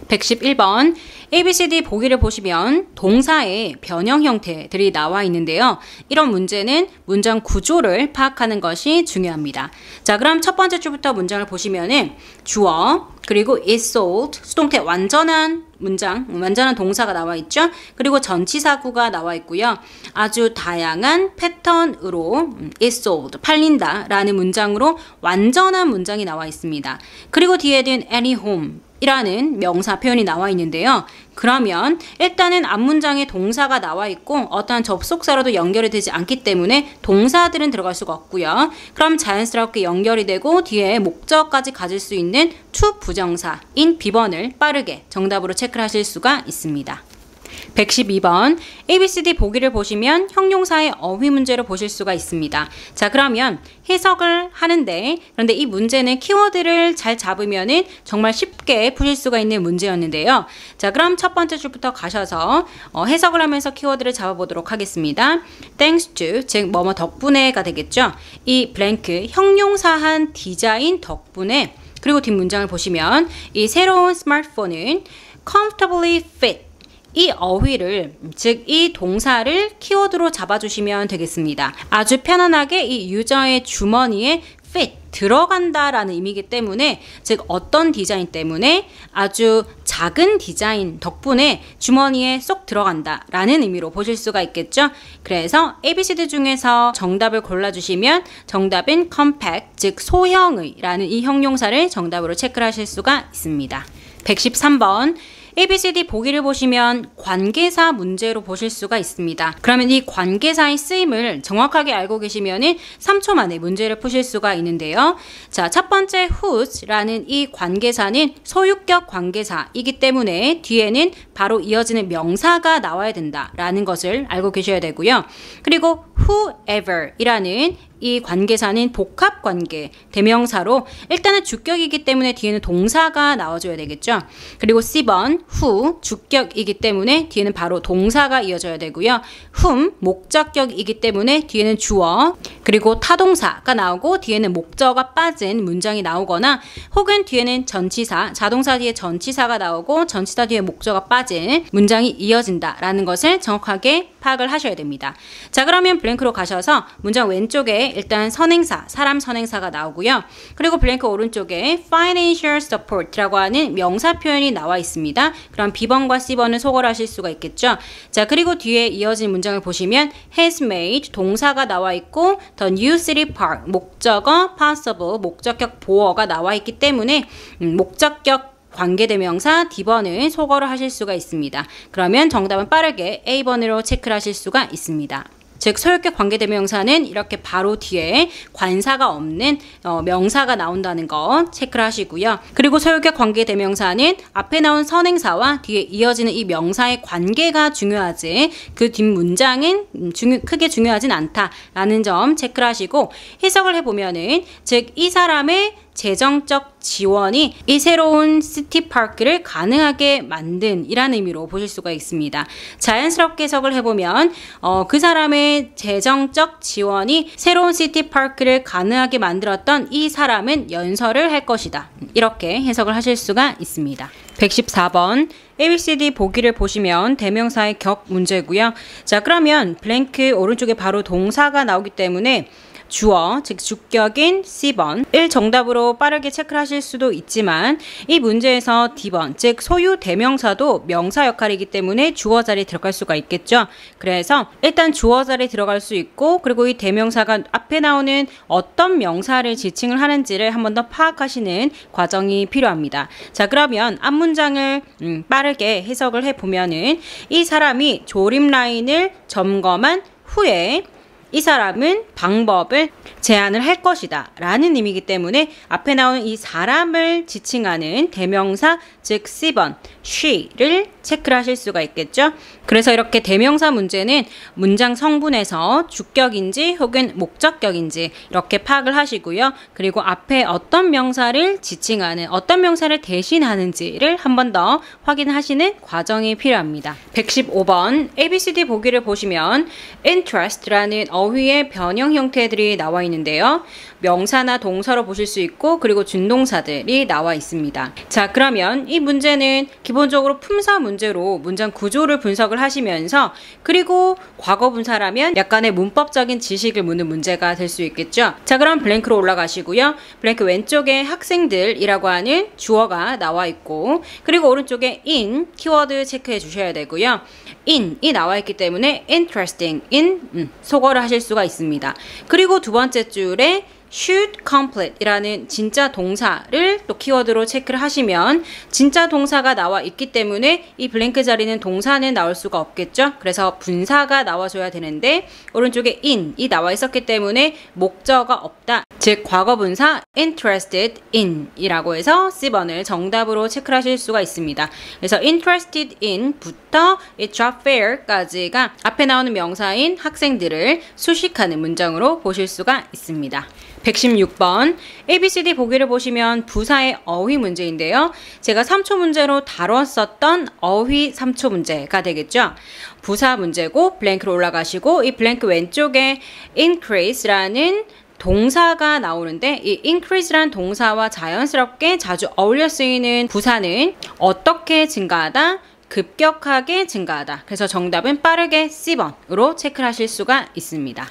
111번 ABCD 보기를 보시면 동사의 변형 형태들이 나와 있는데요. 이런 문제는 문장 구조를 파악하는 것이 중요합니다. 자, 그럼 첫 번째 줄부터 문장을 보시면은 주어 그리고 is sold 수동태 완전한 문장 완전한 동사가 나와 있죠. 그리고 전치사구가 나와 있고요. 아주 다양한 패턴으로 is sold 팔린다라는 문장으로 완전한 문장이 나와 있습니다. 그리고 뒤에든 any home 이라는 명사 표현이 나와 있는데요. 그러면 일단은 앞 문장에 동사가 나와 있고 어떠한 접속사로도 연결이 되지 않기 때문에 동사들은 들어갈 수가 없고요. 그럼 자연스럽게 연결이 되고 뒤에 목적까지 가질 수 있는 to 부정사인 비번을 빠르게 정답으로 체크하실 수가 있습니다. 112번 ABCD 보기를 보시면 형용사의 어휘 문제로 보실 수가 있습니다. 자 그러면 해석을 하는데 그런데 이 문제는 키워드를 잘 잡으면 은 정말 쉽게 푸실 수가 있는 문제였는데요. 자 그럼 첫 번째 줄부터 가셔서 어, 해석을 하면서 키워드를 잡아보도록 하겠습니다. thanks to 즉 뭐뭐 덕분에가 되겠죠. 이 블랭크 형용사한 디자인 덕분에 그리고 뒷문장을 보시면 이 새로운 스마트폰은 comfortably fit 이 어휘를 즉 이 동사를 키워드로 잡아주시면 되겠습니다. 아주 편안하게 이 유저의 주머니에 fit 들어간다라는 의미이기 때문에 즉 어떤 디자인 때문에 아주 작은 디자인 덕분에 주머니에 쏙 들어간다라는 의미로 보실 수가 있겠죠. 그래서 ABCD 중에서 정답을 골라주시면 정답인 compact 즉 소형의라는 이 형용사를 정답으로 체크하실 수가 있습니다. 113번 ABCD 보기를 보시면 관계사 문제로 보실 수가 있습니다. 그러면 이 관계사의 쓰임을 정확하게 알고 계시면 3초 만에 문제를 푸실 수가 있는데요. 자, 첫 번째 whose라는 이 관계사는 소유격 관계사이기 때문에 뒤에는 바로 이어지는 명사가 나와야 된다라는 것을 알고 계셔야 되고요. 그리고 whoever이라는 이 관계사는 복합 관계 대명사로 일단은 주격이기 때문에 뒤에는 동사가 나와줘야 되겠죠. 그리고 C번 후 주격이기 때문에 뒤에는 바로 동사가 이어져야 되고요. whom 목적격이기 때문에 뒤에는 주어 그리고 타동사가 나오고 뒤에는 목적어가 빠진 문장이 나오거나 혹은 뒤에는 전치사 자동사 뒤에 전치사가 나오고 전치사 뒤에 목적어가 빠진 문장이 이어진다라는 것을 정확하게 파악을 하셔야 됩니다. 자 그러면 블랭크로 가셔서 문장 왼쪽에 일단 선행사, 사람 선행사가 나오고요. 그리고 블랭크 오른쪽에 financial support라고 하는 명사 표현이 나와 있습니다. 그럼 비번과 C번을 소거하실 수가 있겠죠. 자, 그리고 뒤에 이어진 문장을 보시면 has made 동사가 나와 있고 the new city park 목적어 possible 목적격 보어가 나와 있기 때문에 음, 목적격 관계대명사 D번을 소거를 하실 수가 있습니다. 그러면 정답은 빠르게 A번으로 체크를 하실 수가 있습니다. 즉 소유격 관계대명사는 이렇게 바로 뒤에 관사가 없는 어, 명사가 나온다는 거 체크를 하시고요. 그리고 소유격 관계대명사는 앞에 나온 선행사와 뒤에 이어지는 이 명사의 관계가 중요하지 그 뒷문장은 중요, 크게 중요하진 않다라는 점 체크를 하시고 해석을 해보면은 즉 이 사람의 재정적 지원이 이 새로운 시티파크를 가능하게 만든 이라는 의미로 보실 수가 있습니다. 자연스럽게 해석을 해보면 어, 그 사람의 재정적 지원이 새로운 시티파크를 가능하게 만들었던 이 사람은 연설을 할 것이다. 이렇게 해석을 하실 수가 있습니다. 114번 ABCD 보기를 보시면 대명사의 격 문제고요. 자 그러면 블랭크 오른쪽에 바로 동사가 나오기 때문에 주어, 즉 주격인 C번 1 정답으로 빠르게 체크 하실 수도 있지만 이 문제에서 D번, 즉 소유 대명사도 명사 역할이기 때문에 주어 자리에 들어갈 수가 있겠죠. 그래서 일단 주어 자리에 들어갈 수 있고 그리고 이 대명사가 앞에 나오는 어떤 명사를 지칭을 하는지를 한 번 더 파악하시는 과정이 필요합니다. 자 그러면 앞 문장을 음, 빠르게 해석을 해보면은 이 사람이 조립 라인을 점검한 후에 이 사람은 방법을 제안을 할 것이다 라는 의미이기 때문에 앞에 나온이 사람을 지칭하는 대명사 즉 C번 she를 체크를 하실 수가 있겠죠. 그래서 이렇게 대명사 문제는 문장 성분에서 주격인지 혹은 목적격인지 이렇게 파악을 하시고요. 그리고 앞에 어떤 명사를 지칭하는 어떤 명사를 대신하는지를 한번 더 확인하시는 과정이 필요합니다. 115번 ABCD 보기를 보시면 interest라는 어휘의 변형 형태들이 나와 있는데요. 명사나 동사로 보실 수 있고 그리고 준동사들이 나와 있습니다. 자 그러면 이 문제는 기본적으로 품사 문제로 문장 구조를 분석을 하시면서 그리고 과거 분사라면 약간의 문법적인 지식을 묻는 문제가 될 수 있겠죠. 자 그럼 블랭크로 올라가시고요. 블랭크 왼쪽에 학생들이라고 하는 주어가 나와 있고 그리고 오른쪽에 in 키워드 체크해 주셔야 되고요. in이 나와 있기 때문에 interesting in 음, 속어를 하실 수가 있습니다. 그리고 두 번째 줄에 should complete 이라는 진짜 동사를 또 키워드로 체크를 하시면 진짜 동사가 나와 있기 때문에 이 블랭크 자리는 동사는 나올 수가 없겠죠 그래서 분사가 나와줘야 되는데 오른쪽에 in이 나와 있었기 때문에 목적어 없다 즉 과거분사 interested in 이라고 해서 C번을 정답으로 체크를 하실 수가 있습니다 그래서 interested in 부터 이 d r fair까지가 앞에 나오는 명사인 학생들을 수식하는 문장으로 보실 수가 있습니다. 116번 ABCD 보기를 보시면 부사의 어휘 문제인데요. 제가 3초 문제로 다뤘었던 어휘 3초 문제가 되겠죠. 부사 문제고 블랭크로 올라가시고 이 블랭크 왼쪽에 increase라는 동사가 나오는데 이 increase란 동사와 자연스럽게 자주 어울려 쓰이는 부사는 어떻게 증가하다 급격하게 증가하다. 그래서 정답은 빠르게 C번으로 체크 하실 수가 있습니다.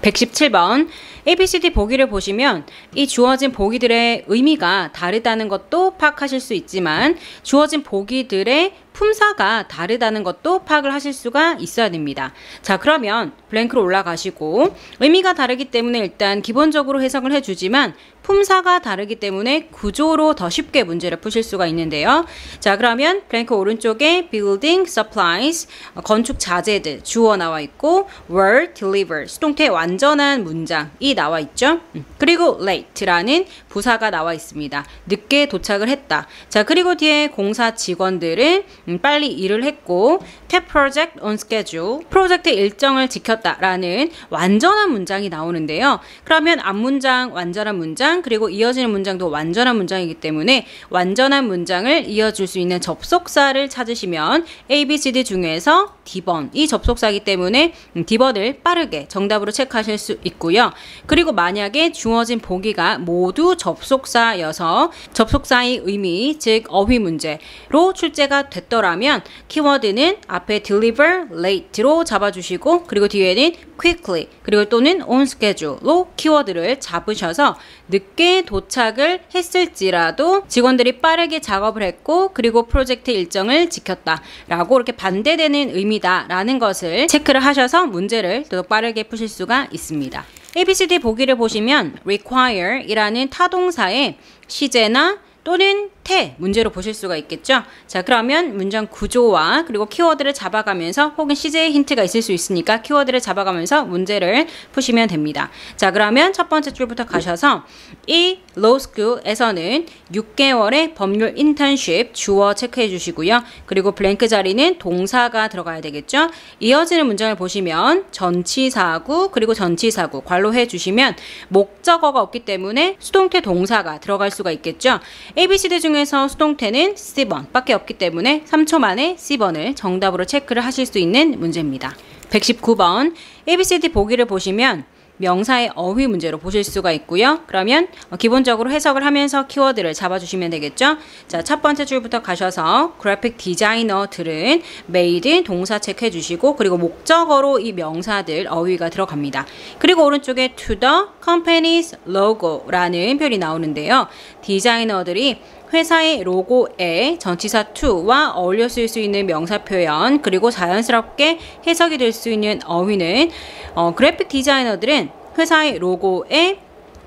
117번 ABCD 보기를 보시면 이 주어진 보기들의 의미가 다르다는 것도 파악하실 수 있지만 주어진 보기들의 품사가 다르다는 것도 파악을 하실 수가 있어야 됩니다. 자 그러면 블랭크로 올라가시고 의미가 다르기 때문에 일단 기본적으로 해석을 해주지만 품사가 다르기 때문에 구조로 더 쉽게 문제를 푸실 수가 있는데요. 자 그러면 블랭크 오른쪽에 building supplies 건축 자재들 주어 나와 있고 were deliver 수동태 완전한 문장 이 나와 있죠. 음. 그리고 late라는 부사가 나와 있습니다. 늦게 도착을 했다. 자, 그리고 뒤에 공사 직원들은 음, 빨리 일을 했고 pet project on schedule 프로젝트 일정을 지켰다라는 완전한 문장이 나오는데요. 그러면 앞 문장 완전한 문장 그리고 이어지는 문장도 완전한 문장이기 때문에 완전한 문장을 이어줄 수 있는 접속사를 찾으시면 A, B, C, D 중에서 D번이 접속사이기 때문에 음, D번을 빠르게 정답으로 체크하실 수 있고요. 그리고 만약에 주어진 보기가 모두 접속사여서 접속사의 의미, 즉 어휘 문제로 출제가 됐더라면 키워드는 앞에 deliver, late로 잡아주시고 그리고 뒤에는 quickly 그리고 또는 on schedule로 키워드를 잡으셔서 늦게 도착을 했을지라도 직원들이 빠르게 작업을 했고 그리고 프로젝트 일정을 지켰다라고 이렇게 반대되는 의미다라는 것을 체크를 하셔서 문제를 더 빠르게 푸실 수가 있습니다. ABCD 보기를 보시면 require 이라는 타동사에 시제나 또는 태 문제로 보실 수가 있겠죠. 자 그러면 문장 구조와 그리고 키워드를 잡아가면서 혹은 CJ 힌트가 있을 수 있으니까 키워드를 잡아가면서 문제를 푸시면 됩니다. 자 그러면 첫 번째 줄부터 가셔서 이 로스쿨에서는 6개월의 법률 인턴십 주어 체크해 주시고요. 그리고 블랭크 자리는 동사가 들어가야 되겠죠. 이어지는 문장을 보시면 전치사구 그리고 전치사구 관로해 주시면 목적어가 없기 때문에 수동태 동사가 들어갈 수가 있겠죠. ABCD 중 중에서 수동태는 C번밖에 없기 때문에 3초 만에 C번을 정답으로 체크를 하실 수 있는 문제입니다. 119번 ABCD 보기를 보시면 명사의 어휘 문제로 보실 수가 있고요. 그러면 기본적으로 해석을 하면서 키워드를 잡아주시면 되겠죠. 자, 첫 번째 줄부터 가셔서 그래픽 디자이너들은 메이드 동사 체크해 주시고 그리고 목적어로 이 명사들 어휘가 들어갑니다. 그리고 오른쪽에 to the company's logo라는 표현이 나오는데요. 디자이너들이 회사의 로고에 전치사 to와 어울려 쓰수 있는 명사 표현 그리고 자연스럽게 해석이 될 수 있는 어휘는 어, 그래픽 디자이너들은 회사의 로고에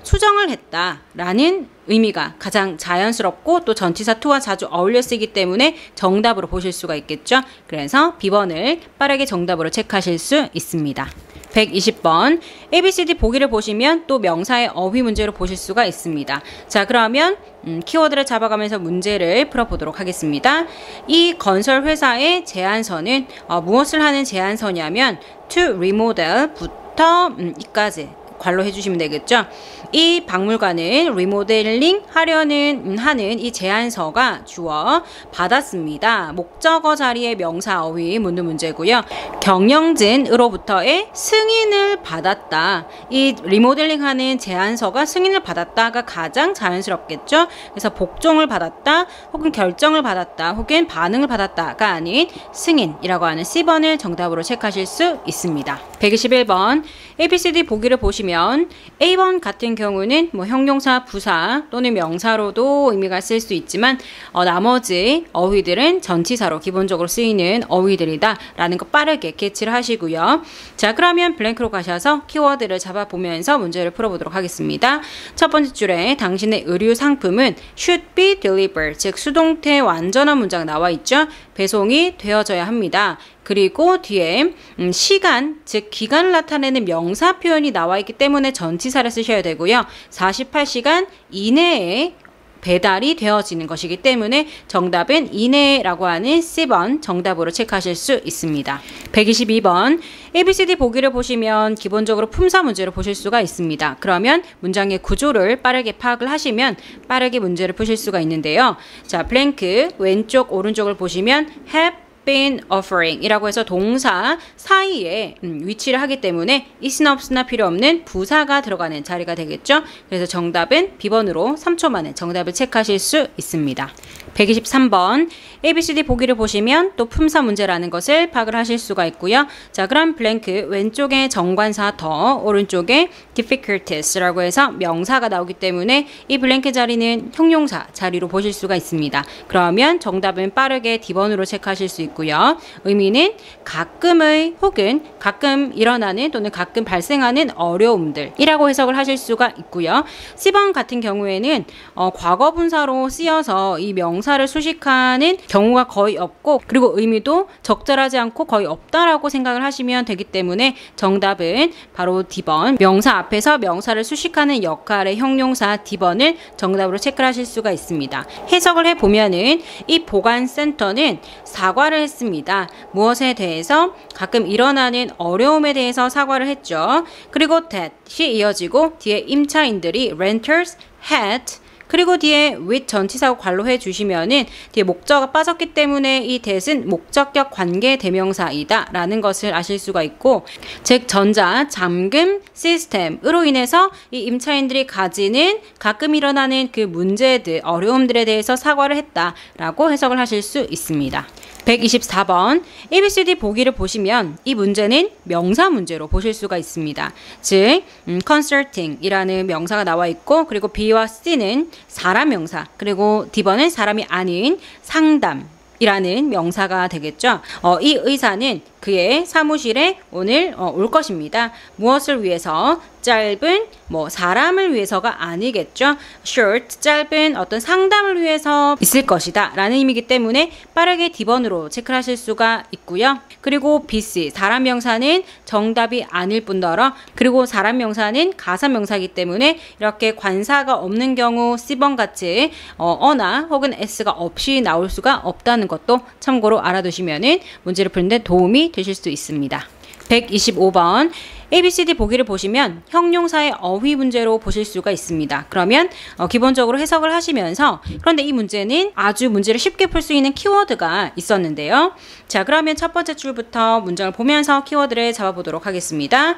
수정을 했다라는 의미가 가장 자연스럽고 또 전치사 to와 자주 어울려 쓰기 때문에 정답으로 보실 수가 있겠죠. 그래서 B번을 빠르게 정답으로 체크하실 수 있습니다. 120번 ABCD 보기를 보시면 또 명사의 어휘 문제로 보실 수가 있습니다. 자 그러면 음, 키워드를 잡아가면서 문제를 풀어보도록 하겠습니다. 이 건설 회사의 제안서는 어, 무엇을 하는 제안서냐면 to remodel 부터 음, 이까지 괄로 해주시면 되겠죠. 이 박물관을 리모델링 하려는 하는 이 제안서가 주어 받았습니다. 목적어 자리의 명사 어휘 묻는 문제고요. 경영진으로부터의 승인을 받았다. 이 리모델링하는 제안서가 승인을 받았다가 가장 자연스럽겠죠. 그래서 복종을 받았다, 혹은 결정을 받았다, 혹은 반응을 받았다가 아닌 승인이라고 하는 C번을 정답으로 체크하실 수 있습니다. 121번 ABCD 보기를 보시면 A번 같은 경우는 뭐 형용사, 부사 또는 명사로도 의미가 쓸 수 있지만 어, 나머지 어휘들은 전치사로 기본적으로 쓰이는 어휘들이다 라는 거 빠르게 캐치를 하시고요. 자 그러면 블랭크로 가셔서 키워드를 잡아보면서 문제를 풀어보도록 하겠습니다. 첫 번째 줄에 당신의 의류 상품은 should be delivered 즉 수동태 완전한 문장 나와 있죠. 배송이 되어져야 합니다. 그리고 뒤에 음, 시간 즉 기간을 나타내는 명사 표현이 나와 있기 때문에 전치사를 쓰셔야 되고요. 48시간 이내에 배달이 되어지는 것이기 때문에 정답은 이내라고 하는 C번 정답으로 체크하실 수 있습니다. 122번 ABCD 보기를 보시면 기본적으로 품사 문제를 보실 수가 있습니다. 그러면 문장의 구조를 빠르게 파악을 하시면 빠르게 문제를 푸실 수가 있는데요. 자, 블랭크 왼쪽 오른쪽을 보시면 have been offering이라고 해서 동사 사이에 음, 위치를 하기 때문에 is나 없으나 필요 없는 부사가 들어가는 자리가 되겠죠. 그래서 정답은 비번으로 3초 만에 정답을 체크하실 수 있습니다. 123번 ABCD 보기를 보시면 또 품사 문제라는 것을 파악을 하실 수가 있고요. 자 그럼 블랭크 왼쪽에 정관사 더 오른쪽에 difficulties라고 해서 명사가 나오기 때문에 이 블랭크 자리는 형용사 자리로 보실 수가 있습니다. 그러면 정답은 빠르게 D번으로 체크하실 수 있고 있고요. 의미는 가끔의 혹은 가끔 일어나는 또는 가끔 발생하는 어려움들이라고 해석을 하실 수가 있고요. 10번 같은 경우에는 어, 과거 분사로 쓰여서 이 명사를 수식하는 경우가 거의 없고 그리고 의미도 적절하지 않고 거의 없다라고 생각을 하시면 되기 때문에 정답은 바로 D번 명사 앞에서 명사를 수식하는 역할의 형용사 D번을 정답으로 체크하실 수가 있습니다. 해석을 해보면은 이 보관센터는 사과를 했습니다 무엇에 대해서 가끔 일어나는 어려움에 대해서 사과를 했죠. 그리고 that이 이어지고 뒤에 임차인들이 renters had 그리고 뒤에 with 전치사고 관로해 주시면은 뒤에 목적이 빠졌기 때문에 이 that은 목적격 관계 대명사이다 라는 것을 아실 수가 있고 즉 전자 잠금 시스템으로 인해서 이 임차인들이 가지는 가끔 일어나는 그 문제들 어려움들에 대해서 사과를 했다 라고 해석을 하실 수 있습니다. 124번 ABCD 보기를 보시면 이 문제는 명사 문제로 보실 수가 있습니다. 즉 음, concerting이라는 명사가 나와 있고 그리고 B와 C는 사람 명사 그리고 D번은 사람이 아닌 상담 이라는 명사가 되겠죠. 어, 이 의사는 그의 사무실에 오늘 어, 올 것입니다. 무엇을 위해서 짧은 뭐 사람을 위해서가 아니겠죠. short 짧은 어떤 상담을 위해서 있을 것이다 라는 의미이기 때문에 빠르게 D번으로 체크 하실 수가 있고요. 그리고 BC 사람 명사는 정답이 아닐 뿐더러 그리고 사람 명사는 가사 명사이기 때문에 이렇게 관사가 없는 경우 C번 같이 어, 어나 혹은 S가 없이 나올 수가 없다는 것도 참고로 알아두시면은 문제를 푸는데 도움이 되실 수 있습니다. 125번 ABCD 보기를 보시면 형용사의 어휘 문제로 보실 수가 있습니다. 그러면 어, 기본적으로 해석을 하시면서 그런데 이 문제는 아주 문제를 쉽게 풀 수 있는 키워드가 있었는데요. 자 그러면 첫 번째 줄부터 문장을 보면서 키워드를 잡아보도록 하겠습니다.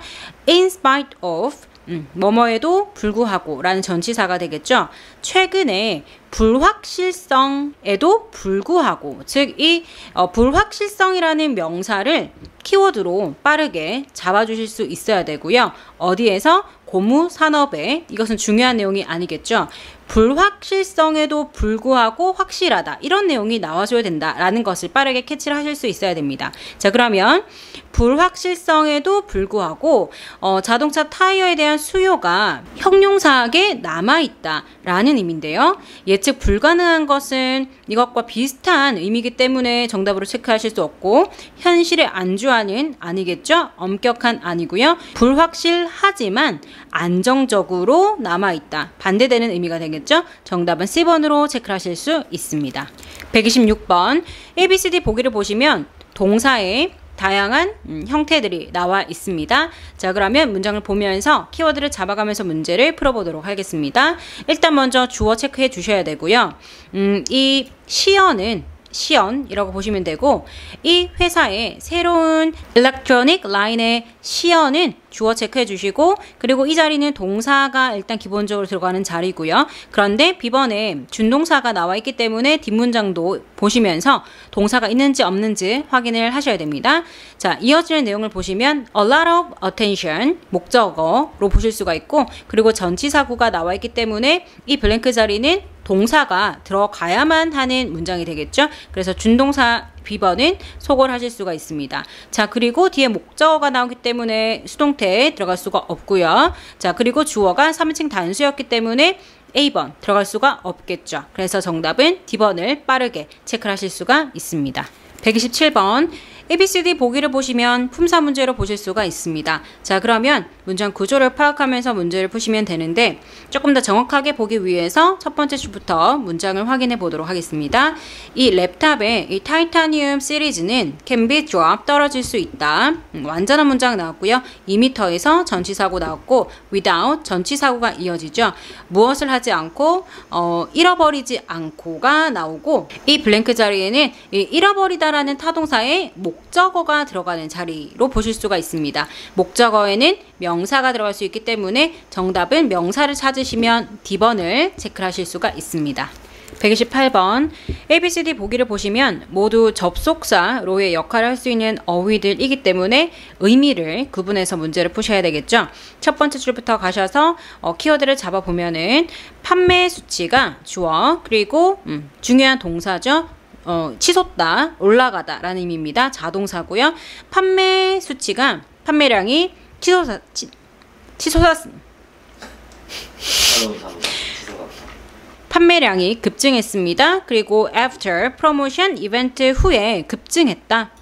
In spite of 음, 뭐뭐에도 불구하고 라는 전치사가 되겠죠. 최근에 불확실성에도 불구하고 즉이 어, 불확실성이라는 명사를 키워드로 빠르게 잡아주실 수 있어야 되고요. 어디에서 고무 산업에 이것은 중요한 내용이 아니겠죠. 불확실성에도 불구하고 확실하다. 이런 내용이 나와줘야 된다라는 것을 빠르게 캐치를 하실 수 있어야 됩니다. 자, 그러면 불확실성에도 불구하고 어, 자동차 타이어에 대한 수요가 형용사학에 남아있다라는 의미인데요. 예측 불가능한 것은 이것과 비슷한 의미이기 때문에 정답으로 체크하실 수 없고 현실에 안주하는 아니겠죠? 엄격한 아니고요. 불확실하지만 안정적으로 남아있다. 반대되는 의미가 되겠죠? 정답은 C번으로 체크 하실 수 있습니다. 126번 ABCD 보기를 보시면 동사의 다양한 음, 형태들이 나와 있습니다. 자, 그러면 문장을 보면서 키워드를 잡아가면서 문제를 풀어보도록 하겠습니다. 일단 먼저 주어 체크해 주셔야 되고요. 음, 이 시어는 시연이라고 보시면 되고 이 회사의 새로운 일렉트로닉 라인의 시연은 주어 체크해 주시고 그리고 이 자리는 동사가 일단 기본적으로 들어가는 자리고요. 그런데 비번에 준동사가 나와 있기 때문에 뒷문장도 보시면서 동사가 있는지 없는지 확인을 하셔야 됩니다. 자, 이어지는 내용을 보시면 a lot of attention 목적어로 보실 수가 있고 그리고 전치사구가 나와 있기 때문에 이 블랭크 자리는 동사가 들어가야만 하는 문장이 되겠죠. 그래서 준동사 비번은 소홀하실 수가 있습니다. 자 그리고 뒤에 목적어가 나오기 때문에 수동태에 들어갈 수가 없고요. 자 그리고 주어가 3인칭 단수였기 때문에 A번 들어갈 수가 없겠죠. 그래서 정답은 D번을 빠르게 체크하실 수가 있습니다. 127번 ABCD 보기를 보시면 품사 문제로 보실 수가 있습니다. 자 그러면 문장 구조를 파악하면서 문제를 푸시면 되는데 조금 더 정확하게 보기 위해서 첫 번째 줄부터 문장을 확인해 보도록 하겠습니다. 이 랩탑의 이타이타늄 시리즈는 can be dropped 떨어질 수 있다. 음, 완전한 문장 나왔고요. 2m에서 전치사고 나왔고 without 전치사고가 이어지죠. 무엇을 하지 않고 어, 잃어버리지 않고가 나오고 이 블랭크 자리에는 이 잃어버리다라는 타동사의 목 목적어가 들어가는 자리로 보실 수가 있습니다. 목적어에는 명사가 들어갈 수 있기 때문에 정답은 명사를 찾으시면 D번을 체크하실 수가 있습니다. 128번 ABCD 보기를 보시면 모두 접속사 로의 역할을 할 수 있는 어휘들이기 때문에 의미를 구분해서 문제를 푸셔야 되겠죠. 첫 번째 줄부터 가셔서 어, 키워드를 잡아보면은 판매 수치가 주어 그리고 음, 중요한 동사죠. 어, 치솟다, 올라가다라는 의미입니다. 자동사고요. 판매 수치가 판매량이 치솟아 치, 치솟았 판매량이 급증했습니다. 그리고 after promotion 이벤트 후에 급증했다.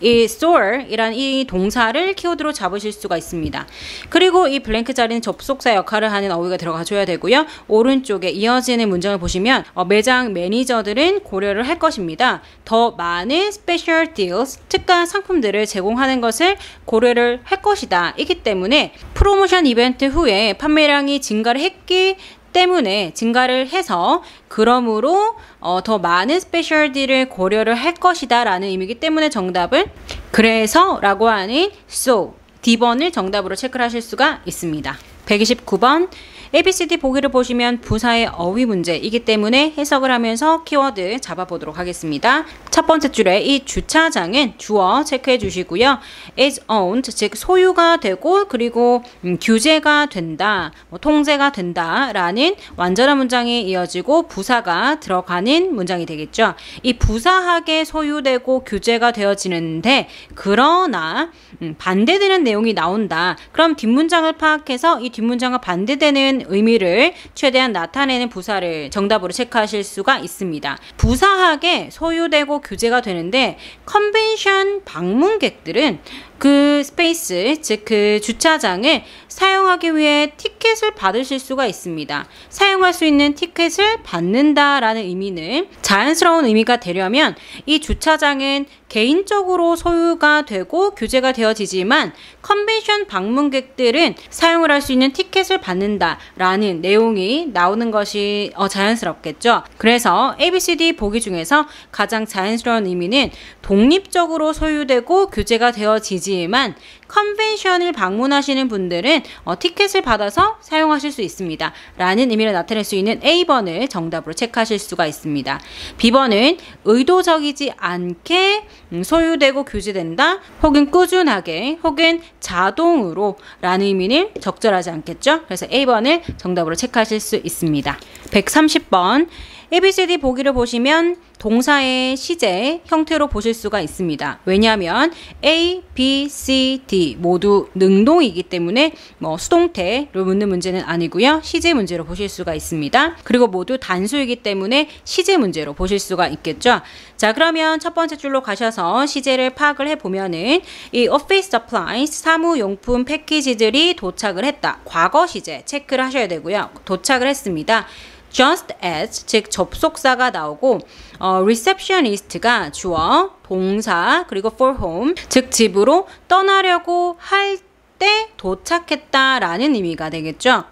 이 store 이란 이 동사를 키워드로 잡으실 수가 있습니다. 그리고 이 블랭크 자리는 접속사 역할을 하는 어휘가 들어가 줘야 되고요. 오른쪽에 이어지는 문장을 보시면 어, 매장 매니저들은 고려를 할 것입니다. 더 많은 스페셜 딜스 특가 상품들을 제공하는 것을 고려를 할 것이다. 이기 때문에 프로모션 이벤트 후에 판매량이 증가를 했기 때문에 증가를 해서 그러므로 어, 더 많은 스페셜디를 고려를 할 것이다 라는 의미이기 때문에 정답은 그래서 라고 하는 so D번을 정답으로 체크를 하실 수가 있습니다. 129번 ABCD 보기를 보시면 부사의 어휘 문제이기 때문에 해석을 하면서 키워드 잡아보도록 하겠습니다. 첫 번째 줄에 이 주차장은 주어 체크해 주시고요. is owned 즉 소유가 되고 그리고 음, 규제가 된다, 뭐, 통제가 된다라는 완전한 문장이 이어지고 부사가 들어가는 문장이 되겠죠. 이 부사하게 소유되고 규제가 되어지는데 그러나 음, 반대되는 내용이 나온다. 그럼 뒷문장을 파악해서 이 뒷문장과 반대되는 의미를 최대한 나타내는 부사를 정답으로 체크하실 수가 있습니다. 부사하게 소유되고 교제가 되는데 컨벤션 방문객들은 그 스페이스, 즉 그 주차장을 사용하기 위해 티켓을 받으실 수가 있습니다. 사용할 수 있는 티켓을 받는다라는 의미는 자연스러운 의미가 되려면 이 주차장은 개인적으로 소유가 되고 규제가 되어지지만 컨벤션 방문객들은 사용을 할 수 있는 티켓을 받는다라는 내용이 나오는 것이 어, 자연스럽겠죠. 그래서 ABCD 보기 중에서 가장 자연스러운 의미는 독립적으로 소유되고 규제가 되어지지 없지만 컨벤션을 방문하시는 분들은 어, 티켓을 받아서 사용하실 수 있습니다. 라는 의미를 나타낼 수 있는 A번을 정답으로 체크하실 수가 있습니다. B번은 의도적이지 않게 음, 소유되고 규제된다 혹은 꾸준하게 혹은 자동으로 라는 의미는 적절하지 않겠죠? 그래서 A번을 정답으로 체크하실 수 있습니다. 130번 ABCD 보기를 보시면 동사의 시제 형태로 보실 수가 있습니다. 왜냐하면 A, B, C, D 모두 능동이기 때문에 뭐 수동태로 묻는 문제는 아니고요. 시제 문제로 보실 수가 있습니다. 그리고 모두 단수이기 때문에 시제 문제로 보실 수가 있겠죠. 자 그러면 첫 번째 줄로 가셔서 시제를 파악을 해보면은 이 office supplies 사무용품 패키지들이 도착을 했다. 과거 시제 체크를 하셔야 되고요. 도착을 했습니다. just as 즉 접속사가 나오고 어, receptionist가 주어 동사 그리고 for home 즉 집으로 떠나려고 할 때 도착했다라는 의미가 되겠죠.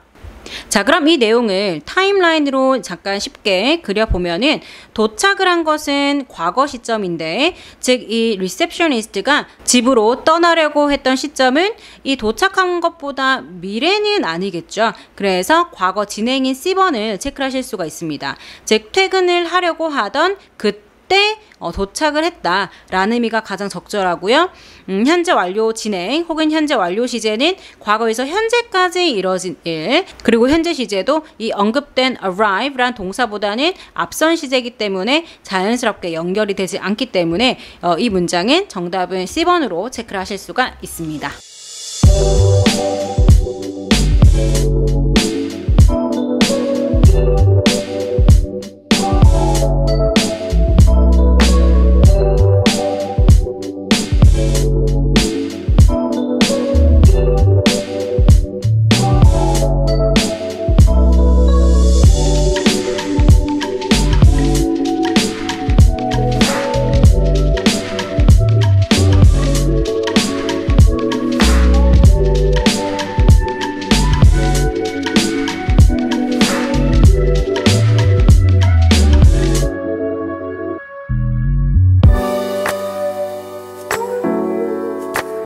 자, 그럼 이 내용을 타임라인으로 잠깐 쉽게 그려보면은 도착을 한 것은 과거 시점인데, 즉 이 리셉션리스트가 집으로 떠나려고 했던 시점은 이 도착한 것보다 미래는 아니겠죠. 그래서 과거 진행인 C번을 체크하실 수가 있습니다. 즉 퇴근을 하려고 하던 그때 때 어, 도착을 했다라는 의미가 가장 적절하고요. 음, 현재 완료 진행 혹은 현재 완료 시제는 과거에서 현재까지 이뤄진 일 그리고 현재 시제도 이 언급된 arrive란 동사보다는 앞선 시제이기 때문에 자연스럽게 연결이 되지 않기 때문에 어, 이 문장은 정답은 C번으로 체크를 하실 수가 있습니다.